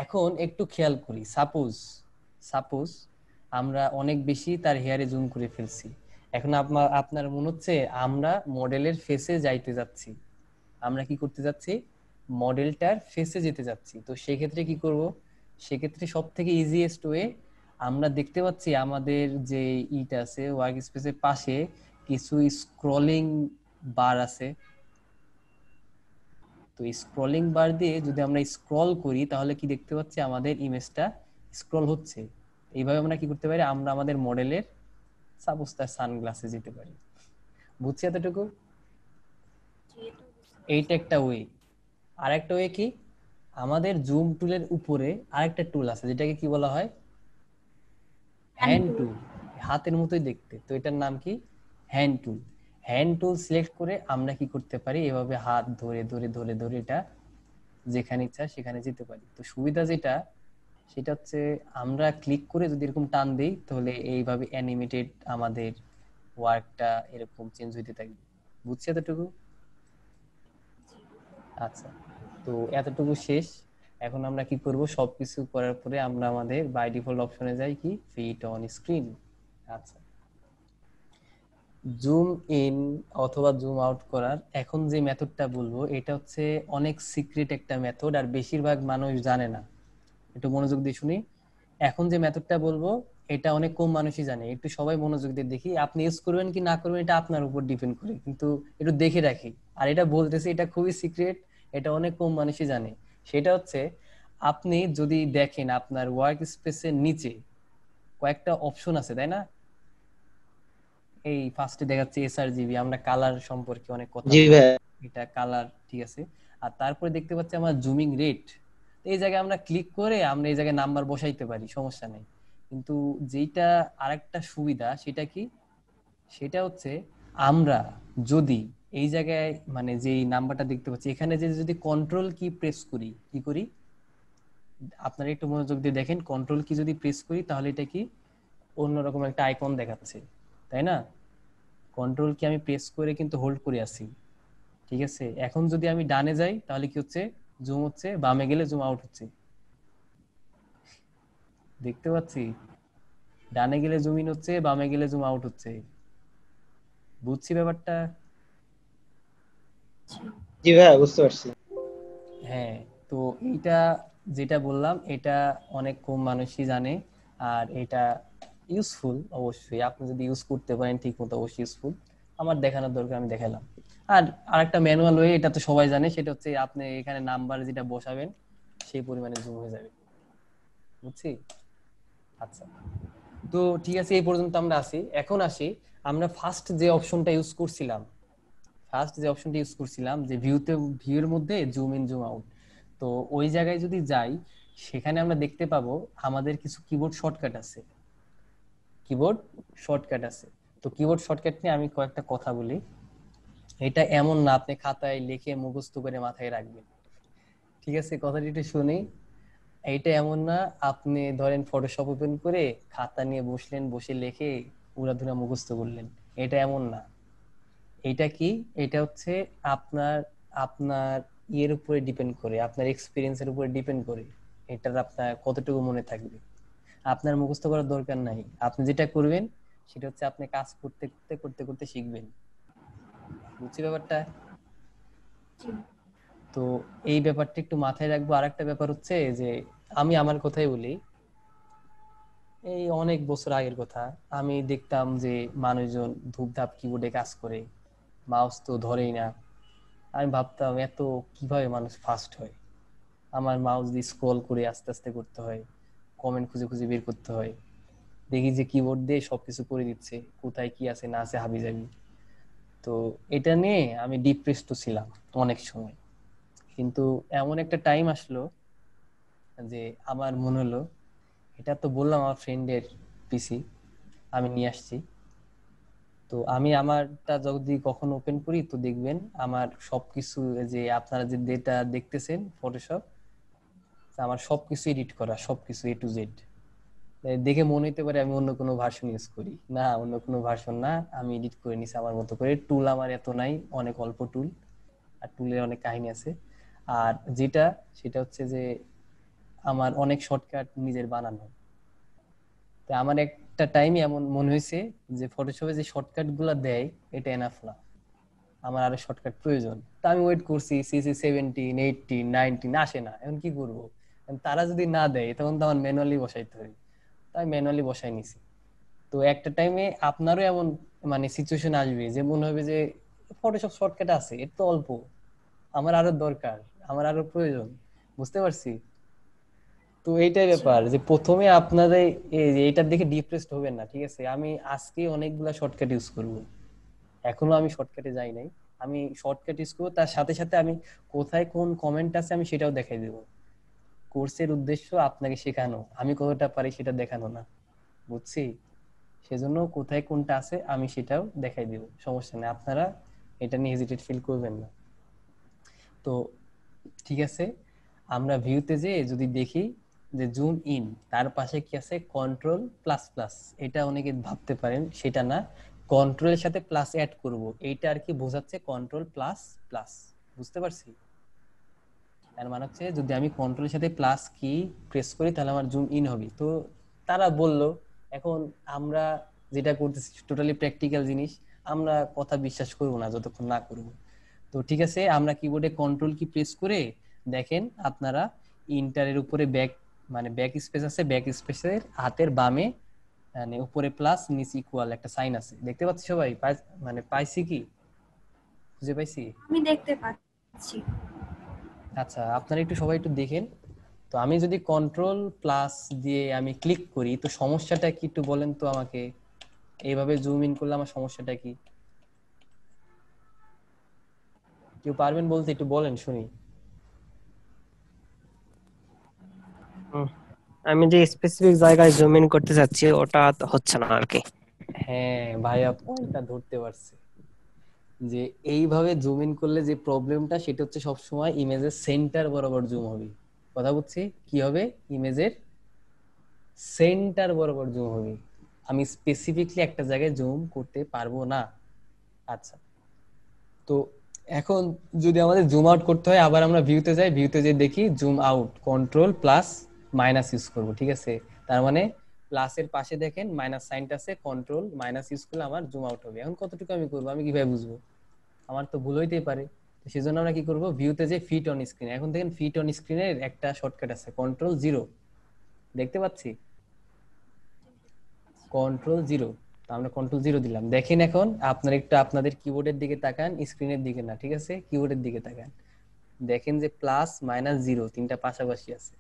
A: এখন একটু খেয়াল করি সাপোজ সাপোজ আমরা অনেক বেশি তার হেয়ারে জুম করে ফেলছি এখন আপনার আপনার মনে হচ্ছে আমরা মডেলের ফেসে যাইতে যাচ্ছি আমরা কি করতে যাচ্ছি মডেলটার ফেসে যেতে যাচ্ছি তো সেক্ষেত্রে কি করব সেক্ষেত্রে সব থেকে ইজিয়েস্ট ওয়ে আমরা দেখতে পাচ্ছি আমাদের যে ইট আছে ওয়ার্ক স্পেসের পাশে কিছু স্ক্রলিং বার আছে তো স্ক্রলিং বার দিয়ে যদি আমরা স্ক্রল করি তাহলে কি দেখতে পাচ্ছি আমাদের ইমেজটা স্ক্রল হচ্ছে এইভাবে আমরা কি করতে পারি আমরা আমাদের মডেলের সাপোজ তার সানগ্লাসে যেতে পারি বুঝছি এতটুকু এইটা একটা ওয়ে আর একটা ওয়ে কি আমাদের জুম টুলের উপরে আরেকটা টুল আছে যেটাকে কি বলা হয় হ্যান্ড টুল হাতের মতোই দেখতে তো এটার নাম কি hand tool hand tool select করে আমরা কি করতে পারি এভাবে হাত ধরে ধরে ধরে ধরে এটা যেখানে ইচ্ছা সেখানে যেতে পারি তো সুবিধা যেটা সেটা হচ্ছে আমরা ক্লিক করে যদি এরকম টান দিই তাহলে এইভাবে অ্যানিমেটেড আমাদের ওয়ার্কটা এরকম চেঞ্জ হইতে থাকবে বুঝছি এতটুকু আচ্ছা তো এতটুকু শেষ এখন আমরা কি করব সবকিছু করার পরে আমরা আমাদের বাই ডিফল্ট অপশনে যাই কি ফিট অন স্ক্রিন আচ্ছা জুম ইন অথবা জুম আউট করার এখন যে মেথডটা বলবো এটা হচ্ছে অনেক সিক্রেট একটা মেথড আর বেশিরভাগ মানুষ জানে না একটু মনোযোগ দিয়ে শুনি এখন যে মেথডটা বলবো এটা অনেক কম মানুষই জানে একটু সবাই মনোযোগ দিয়ে দেখি আপনি ইউজ করবেন কি না করবেন এটা আপনার উপর ডিপেন্ড করে কিন্তু একটু দেখে রাখি আর এটা বলতেছি এটা খুবই সিক্রেট এটা অনেক কম মানুষই জানে সেটা হচ্ছে আপনি যদি দেখেন আপনার ওয়ার্ক স্পেসের নিচে কয়েকটা অপশন আছে তাই না এই ফার্স্টে দেখাচ্ছে এসআরজিবি আমরা কালার সম্পর্কে অনেক কথা এটা কালার ঠিক আছে আর তারপরে দেখতে পাচ্ছি আমার জুমিং রেট এই জায়গায় আমরা ক্লিক করে আমরা এই জায়গায় নাম্বার বসাইতে পারি সমস্যা নেই কিন্তু যেটা আরেকটা সুবিধা সেটা কি সেটা হচ্ছে আমরা যদি এই জায়গায় মানে যে নাম্বারটা দেখতে পাচ্ছি এখানে যে যদি কন্ট্রোল কি প্রেস করি কি করি আপনারা একটু মনোযোগ দিয়ে দেখেন কন্ট্রোল কি যদি প্রেস করি তাহলে এটা কি অন্যরকম একটা আইকন দেখাচ্ছে তাই না কন্ট্রোল কি আমি প্রেস করে কিন্তু হোল্ড করে আসি ঠিক আছে এখন যদি আমি ডানে যাই তাহলে কি হচ্ছে জুম হচ্ছে বামে গেলে জুম আউট হচ্ছে দেখতে পাচ্ছি ডানে গেলে জুম ইন হচ্ছে বামে গেলে জুম আউট হচ্ছে বুঝছি ব্যাপারটা
B: জি বুঝতে পারছি
A: হ্যাঁ তো এটা যেটা বললাম এটা অনেক কম মানুষই জানে আর এটা ইউজফুল অবশ্যই আপনি যদি ইউজ করতে পারেন ঠিক মতো অবশ্যই ইউজফুল আমার দেখানোর দরকার আমি দেখালাম আর একটা ম্যানুয়াল ওয়ে এটা তো সবাই জানে সেটা হচ্ছে আপনি এখানে নাম্বার যেটা বসাবেন সেই পরিমাণে জুম হয়ে যাবে বুঝছি আচ্ছা তো ঠিক আছে এই পর্যন্ত আমরা আসি এখন আসি আমরা ফার্স্ট যে অপশনটা ইউজ করছিলাম ফার্স্ট যে অপশনটা ইউজ করছিলাম যে ভিউতে ভিউর মধ্যে জুম ইন জুম আউট তো ওই জায়গায় যদি যাই সেখানে আমরা দেখতে পাবো আমাদের কিছু কিবোর্ড শর্টকাট আছে কিবোর্ড শর্টকাট আছে তো কিবোর্ড শর্টকাট নিয়ে আমি কয়েকটা কথা বলি এটা এমন না আপনি খাতায় লিখে মুখস্থ করে মাথায় রাখবেন ঠিক আছে কথাটি একটু শুনি এইটা এমন না আপনি ধরেন ফটোশপ ওপেন করে খাতা নিয়ে বসলেন বসে লেখে উড়াধুরা মুখস্থ করলেন এটা এমন না এটা কি এটা হচ্ছে আপনার আপনার ইয়ের উপরে ডিপেন্ড করে আপনার এক্সপিরিয়েন্সের উপরে ডিপেন্ড করে এটার আপনার কতটুকু মনে থাকবে আপনার মুখস্থ করার দরকার নাই আপনি যেটা করবেন সেটা হচ্ছে আপনি কাজ করতে করতে করতে করতে শিখবেন বুঝছি ব্যাপারটা তো এই ব্যাপারটা একটু মাথায় রাখবো আর একটা ব্যাপার হচ্ছে যে আমি আমার কথাই বলি এই অনেক বছর আগের কথা আমি দেখতাম যে মানুষজন ধূপধাপ কিবোর্ডে কাজ করে মাউস তো ধরেই না আমি ভাবতাম এত কিভাবে মানুষ ফাস্ট হয় আমার মাউস দিয়ে স্ক্রল করে আস্তে আস্তে করতে হয় কমেন্ট খুঁজে খুঁজে বের করতে হয় দেখি যে কিবোর্ড দিয়ে সবকিছু করে দিচ্ছে কোথায় কি আছে না আছে হাবি যাবি তো এটা নিয়ে আমি ডিপ্রেসড ছিলাম অনেক সময় কিন্তু এমন একটা টাইম আসলো যে আমার মনে হলো এটা তো বললাম আমার ফ্রেন্ডের পিসি আমি নিয়ে আসছি তো আমি আমারটা যদি কখন ওপেন করি তো দেখবেন আমার সবকিছু যে আপনারা যে ডেটা দেখতেছেন ফটোশপ আমার সবকিছু এডিট করা সবকিছু এ টু জেড দেখে মনে হতে পারে আমি অন্য কোনো ভার্সন ইউজ করি না অন্য কোনো ভার্সন না আমি এডিট করে নিছি আমার মতো করে টুল আমার এত নাই অনেক অল্প টুল আর টুলের অনেক কাহিনী আছে আর যেটা সেটা হচ্ছে যে আমার অনেক শর্টকাট নিজের বানানো তো আমার এক একটা টাইম এমন মনে হয়েছে যে ফটোশপে যে শর্টকাট গুলো দেয় এটা এনাফ না আমার আরো শর্টকাট প্রয়োজন তা আমি ওয়েট করছি সিসি সেভেন্টিন এইটিন নাইনটিন আসে না এখন কি করবো তারা যদি না দেয় তখন তো আমার ম্যানুয়ালি বসাইতে হবে তাই ম্যানুয়ালি বসাই নিছি তো একটা টাইমে আপনারও এমন মানে সিচুয়েশন আসবে যে মনে হবে যে ফটোশপ শর্টকাট আছে এর তো অল্প আমার আরো দরকার আমার আরো প্রয়োজন বুঝতে পারছি তো এইটাই ব্যাপার যে প্রথমে আপনাদের এইটার দিকে ডিপ্রেসড হবেন না ঠিক আছে আমি আজকে অনেকগুলা শর্টকাট ইউজ করব এখনো আমি শর্টকাটে যাই নাই আমি শর্টকাট ইউজ করব তার সাথে সাথে আমি কোথায় কোন কমেন্ট আছে আমি সেটাও দেখাই দেবো কোর্সের উদ্দেশ্য আপনাকে শেখানো আমি কতটা পারি সেটা দেখানো না বুঝছি সেজন্য কোথায় কোনটা আছে আমি সেটাও দেখাই দেব সমস্যা নেই আপনারা এটা নিয়ে হেজিটেট ফিল করবেন না তো ঠিক আছে আমরা ভিউতে যে যদি দেখি যে জুম ইন তার পাশে কি আছে কন্ট্রোল প্লাস প্লাস এটা অনেকে ভাবতে পারেন সেটা না কন্ট্রোলের সাথে প্লাস অ্যাড করব এইটা আর কি বোঝাচ্ছে কন্ট্রোল প্লাস প্লাস বুঝতে পারছি তার মানে হচ্ছে যদি আমি কন্ট্রোলের সাথে প্লাস কি প্রেস করি তাহলে আমার জুম ইন হবে তো তারা বলল এখন আমরা যেটা করতেছি টোটালি প্র্যাকটিক্যাল জিনিস আমরা কথা বিশ্বাস করব না যতক্ষণ না করব তো ঠিক আছে আমরা কিবোর্ডে কন্ট্রোল কি প্রেস করে দেখেন আপনারা ইন্টারের উপরে ব্যাক মানে ব্যাক স্পেস আছে ব্যাক স্পেসের হাতের বামে মানে উপরে প্লাস নিচ ইকুয়াল একটা সাইন আছে দেখতে পাচ্ছ সবাই মানে পাইছি কি খুঁজে পাইছি আমি দেখতে পাচ্ছি আচ্ছা আপনারা একটু সবাই একটু দেখেন তো আমি যদি কন্ট্রোল প্লাস দিয়ে আমি ক্লিক করি তো সমস্যাটা কি একটু বলেন তো আমাকে এইভাবে জুম ইন করলে আমার সমস্যাটা কি কেউ পারবেন বলতে একটু বলেন শুনি আমি যে স্পেসিফিক জায়গায় জুম ইন করতে চাচ্ছি ওটা হচ্ছে না আর কি হ্যাঁ ভাই আপনিটা ধরতে পারছি যে এইভাবে জুম ইন করলে যে প্রবলেমটা সেটা হচ্ছে সব সময় ইমেজের সেন্টার বরাবর জুম হবে কথা বুঝছি কি হবে ইমেজের সেন্টার বরাবর জুম হবে আমি স্পেসিফিকলি একটা জায়গায় জুম করতে পারবো না আচ্ছা তো এখন যদি আমাদের জুম আউট করতে হয় আবার আমরা ভিউতে যাই ভিউতে যে দেখি zoom out control plus minus use করব ঠিক আছে তার মানে প্লাসের পাশে দেখেন মাইনাস সাইনটা আছে কন্ট্রোল মাইনাস ইউজ করলে আমার জুম আউট হবে এখন কতটুকু আমি করব আমি কিভাবে বুঝবো আমার তো ভুল হইতেই পারে সেজন্য আমরা কি করব ভিউতে যে ফিট অন স্ক্রিন এখন দেখেন ফিট অন স্ক্রিনের একটা শর্টকাট আছে কন্ট্রোল জিরো দেখতে পাচ্ছি কন্ট্রোল জিরো তো আমরা কন্ট্রোল জিরো দিলাম দেখেন এখন আপনার একটু আপনাদের কিবোর্ডের দিকে তাকান স্ক্রিনের দিকে না ঠিক আছে কিবোর্ডের দিকে তাকান দেখেন যে প্লাস মাইনাস জিরো তিনটা পাশাপাশি আছে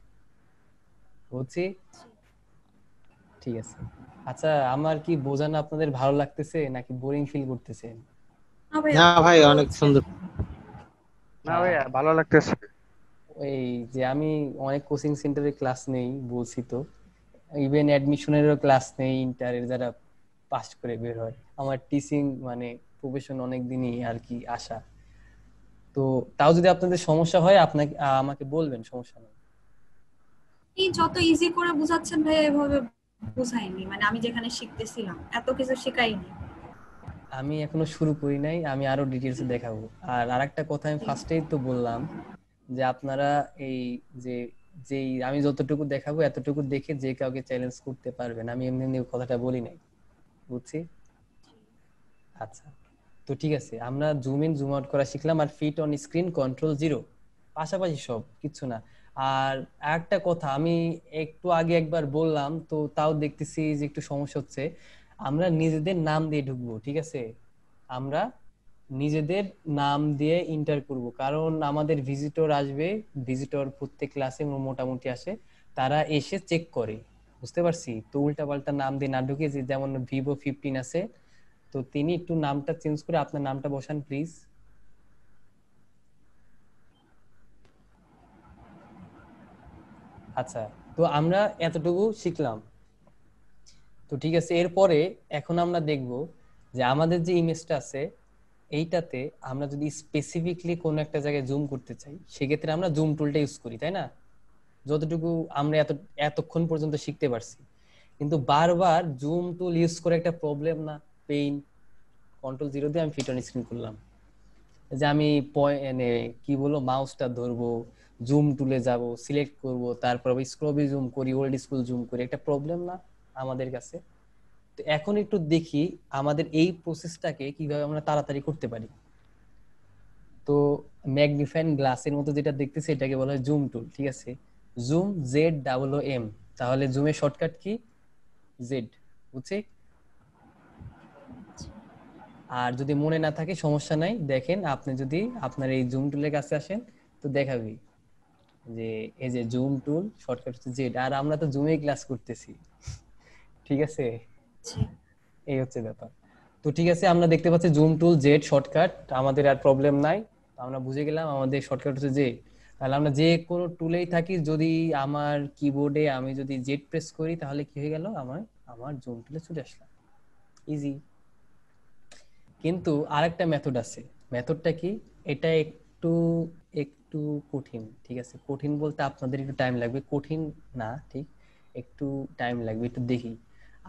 A: বুঝছি ঠিক আছে আচ্ছা আমার কি বোঝানো আপনাদের ভালো লাগতেছে নাকি বোরিং ফিল করতেছে না ভাই অনেক সুন্দর না ভাই ভালো লাগতেছে এই যে আমি অনেক কোচিং সেন্টারে ক্লাস নেই বলছি তো ইভেন অ্যাডমিশনেরও ক্লাস নেই ইন্টারের যারা পাস করে বের হয় আমার টিচিং মানে প্রফেশন অনেক দিনই আর কি আশা তো তাও যদি আপনাদের সমস্যা হয় আপনাকে আমাকে বলবেন সমস্যা নেই
C: আপনি যত ইজি করে বুঝাচ্ছেন ভাই এভাবে বুঝাইনি মানে আমি যেখানে শিখতেছিলাম এত কিছু শেখাইনি
A: আমি এখনো শুরু করি নাই আমি আরো ডিটেইলস দেখাবো আর আরেকটা কথা আমি ফার্স্টেই তো বললাম যে আপনারা এই যে যে আমি যতটুকু দেখাবো এতটুকু দেখে যে কাউকে চ্যালেঞ্জ করতে পারবেন আমি এমনি এমনি কথাটা বলি নাই বুঝছি আচ্ছা তো ঠিক আছে আমরা জুম ইন জুম আউট করা শিখলাম আর fit on screen control zero পাশাপাশি সব কিছু না আর একটা কথা আমি একটু আগে একবার বললাম তো তাও দেখতেছি যে একটু সমস্যা হচ্ছে আমরা নিজেদের নাম দিয়ে ঢুকবো ঠিক আছে আমরা নিজেদের নাম দিয়ে ইন্টার করব কারণ আমাদের ভিজিটর আসবে ভিজিটর প্রত্যেক ক্লাসে মোটামুটি আসে তারা এসে চেক করে বুঝতে পারছি তো উল্টা পাল্টা নাম দিয়ে না ঢুকে যেমন ভিভো ফিফটিন আছে তো তিনি একটু নামটা চেঞ্জ করে আপনার নামটা বসান প্লিজ আচ্ছা তো আমরা এতটুকু শিখলাম তো ঠিক আছে এরপরে এখন আমরা দেখব যে আমাদের যে ইমেজটা আছে এইটাতে আমরা যদি স্পেসিফিকলি কোনো একটা জায়গায় জুম করতে চাই সেক্ষেত্রে আমরা জুম টুলটা ইউজ করি তাই না যতটুকু আমরা এত এতক্ষণ পর্যন্ত শিখতে পারছি কিন্তু বারবার জুম টুল ইউজ করে একটা প্রবলেম না পেইন কন্ট্রোল জিরো দিয়ে আমি ফিট অন স্ক্রিন করলাম যে আমি মানে কি বলো মাউসটা ধরবো জুম টুলে যাব সিলেক্ট করব তারপর স্ক্রবি জুম করি ওল্ড স্কুল জুম করি একটা প্রবলেম না আমাদের কাছে তো এখন একটু দেখি আমাদের এই প্রসেসটাকে কিভাবে আমরা তাড়াতাড়ি করতে পারি তো ম্যাগনিফাইন গ্লাসের মতো যেটা দেখতেছি এটাকে বলা হয় জুম টুল ঠিক আছে zoom Z double O M তাহলে জুমের শর্টকাট কি জেড বুঝছি আর যদি মনে না থাকে সমস্যা নাই দেখেন আপনি যদি আপনার এই জুম টুলের কাছে আসেন তো দেখাবি যে এই যে জুম টুল শর্টকাট হচ্ছে জেড আর আমরা তো জুমে ক্লাস করতেছি ঠিক আছে এই হচ্ছে ব্যাপার তো ঠিক আছে আমরা দেখতে পাচ্ছি জুম টুল জেড শর্টকাট আমাদের আর প্রবলেম নাই আমরা বুঝে গেলাম আমাদের শর্টকাট হচ্ছে জেড তাহলে আমরা যে কোনো টুলেই থাকি যদি আমার কিবোর্ডে আমি যদি জেড প্রেস করি তাহলে কি হয়ে গেল আমার আমার জুম টুলে চলে আসলাম ইজি কিন্তু আরেকটা মেথড আছে মেথডটা কি এটা একটু একটু কঠিন ঠিক আছে কঠিন বলতে আপনাদের একটু টাইম লাগবে কঠিন না ঠিক একটু টাইম লাগবে একটু দেখি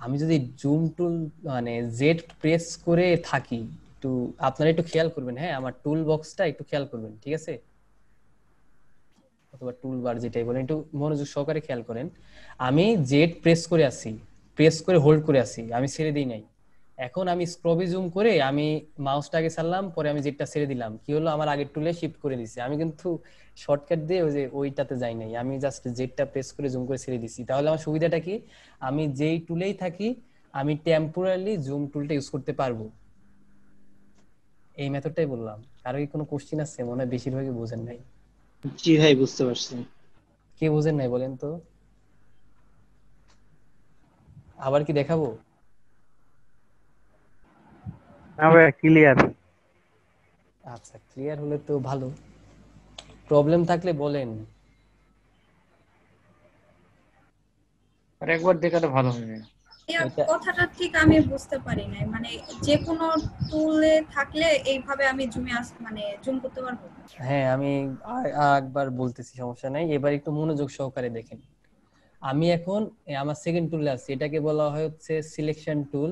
A: আমি যদি জুম টুল মানে জেড প্রেস করে থাকি একটু আপনারা একটু খেয়াল করবেন হ্যাঁ আমার টুল বক্সটা একটু খেয়াল করবেন ঠিক আছে অথবা টুল বার যেটাই বলেন একটু মনোযোগ সহকারে খেয়াল করেন আমি জেড প্রেস করে আসি প্রেস করে হোল্ড করে আসি আমি ছেড়ে দিই নাই এখন আমি স্ক্রবে জুম করে আমি মাউসটাকে ছাড়লাম পরে আমি জেটটা ছেড়ে দিলাম কি হলো আমার আগের টুলে শিফট করে দিছি আমি কিন্তু শর্টকাট দিয়ে ওই যে ওইটাতে যাই নাই আমি জাস্ট জেডটা প্রেস করে জুম করে ছেড়ে দিছি তাহলে আমার সুবিধাটা কি আমি যেই টুলেই থাকি আমি টেম্পোরালি জুম টুলটা ইউজ করতে পারবো এই মেথডটাই বললাম কারো কি কোনো কোশ্চেন আছে মনে হয় বেশিরভাগই বোঝেন নাই
B: জি ভাই বুঝতে পারছি কে বোঝেন নাই বলেন তো
A: আবার কি দেখাবো ক্লিয়ার আচ্ছা ক্লিয়ার হলে তো ভালো প্রবলেম থাকলে বলেন
B: একবার দেখালে ভালো হবে
C: কথাটা ঠিক আমি বুঝতে পারি নাই মানে যে কোনো টুলে থাকলে এইভাবে আমি জুমে আস মানে জুম করতে পারবো
A: হ্যাঁ আমি একবার বলতেছি সমস্যা নাই এবার একটু মনোযোগ সহকারে দেখেন আমি এখন আমার সেকেন্ড টুলে আছি এটাকে বলা হয় হচ্ছে সিলেকশন টুল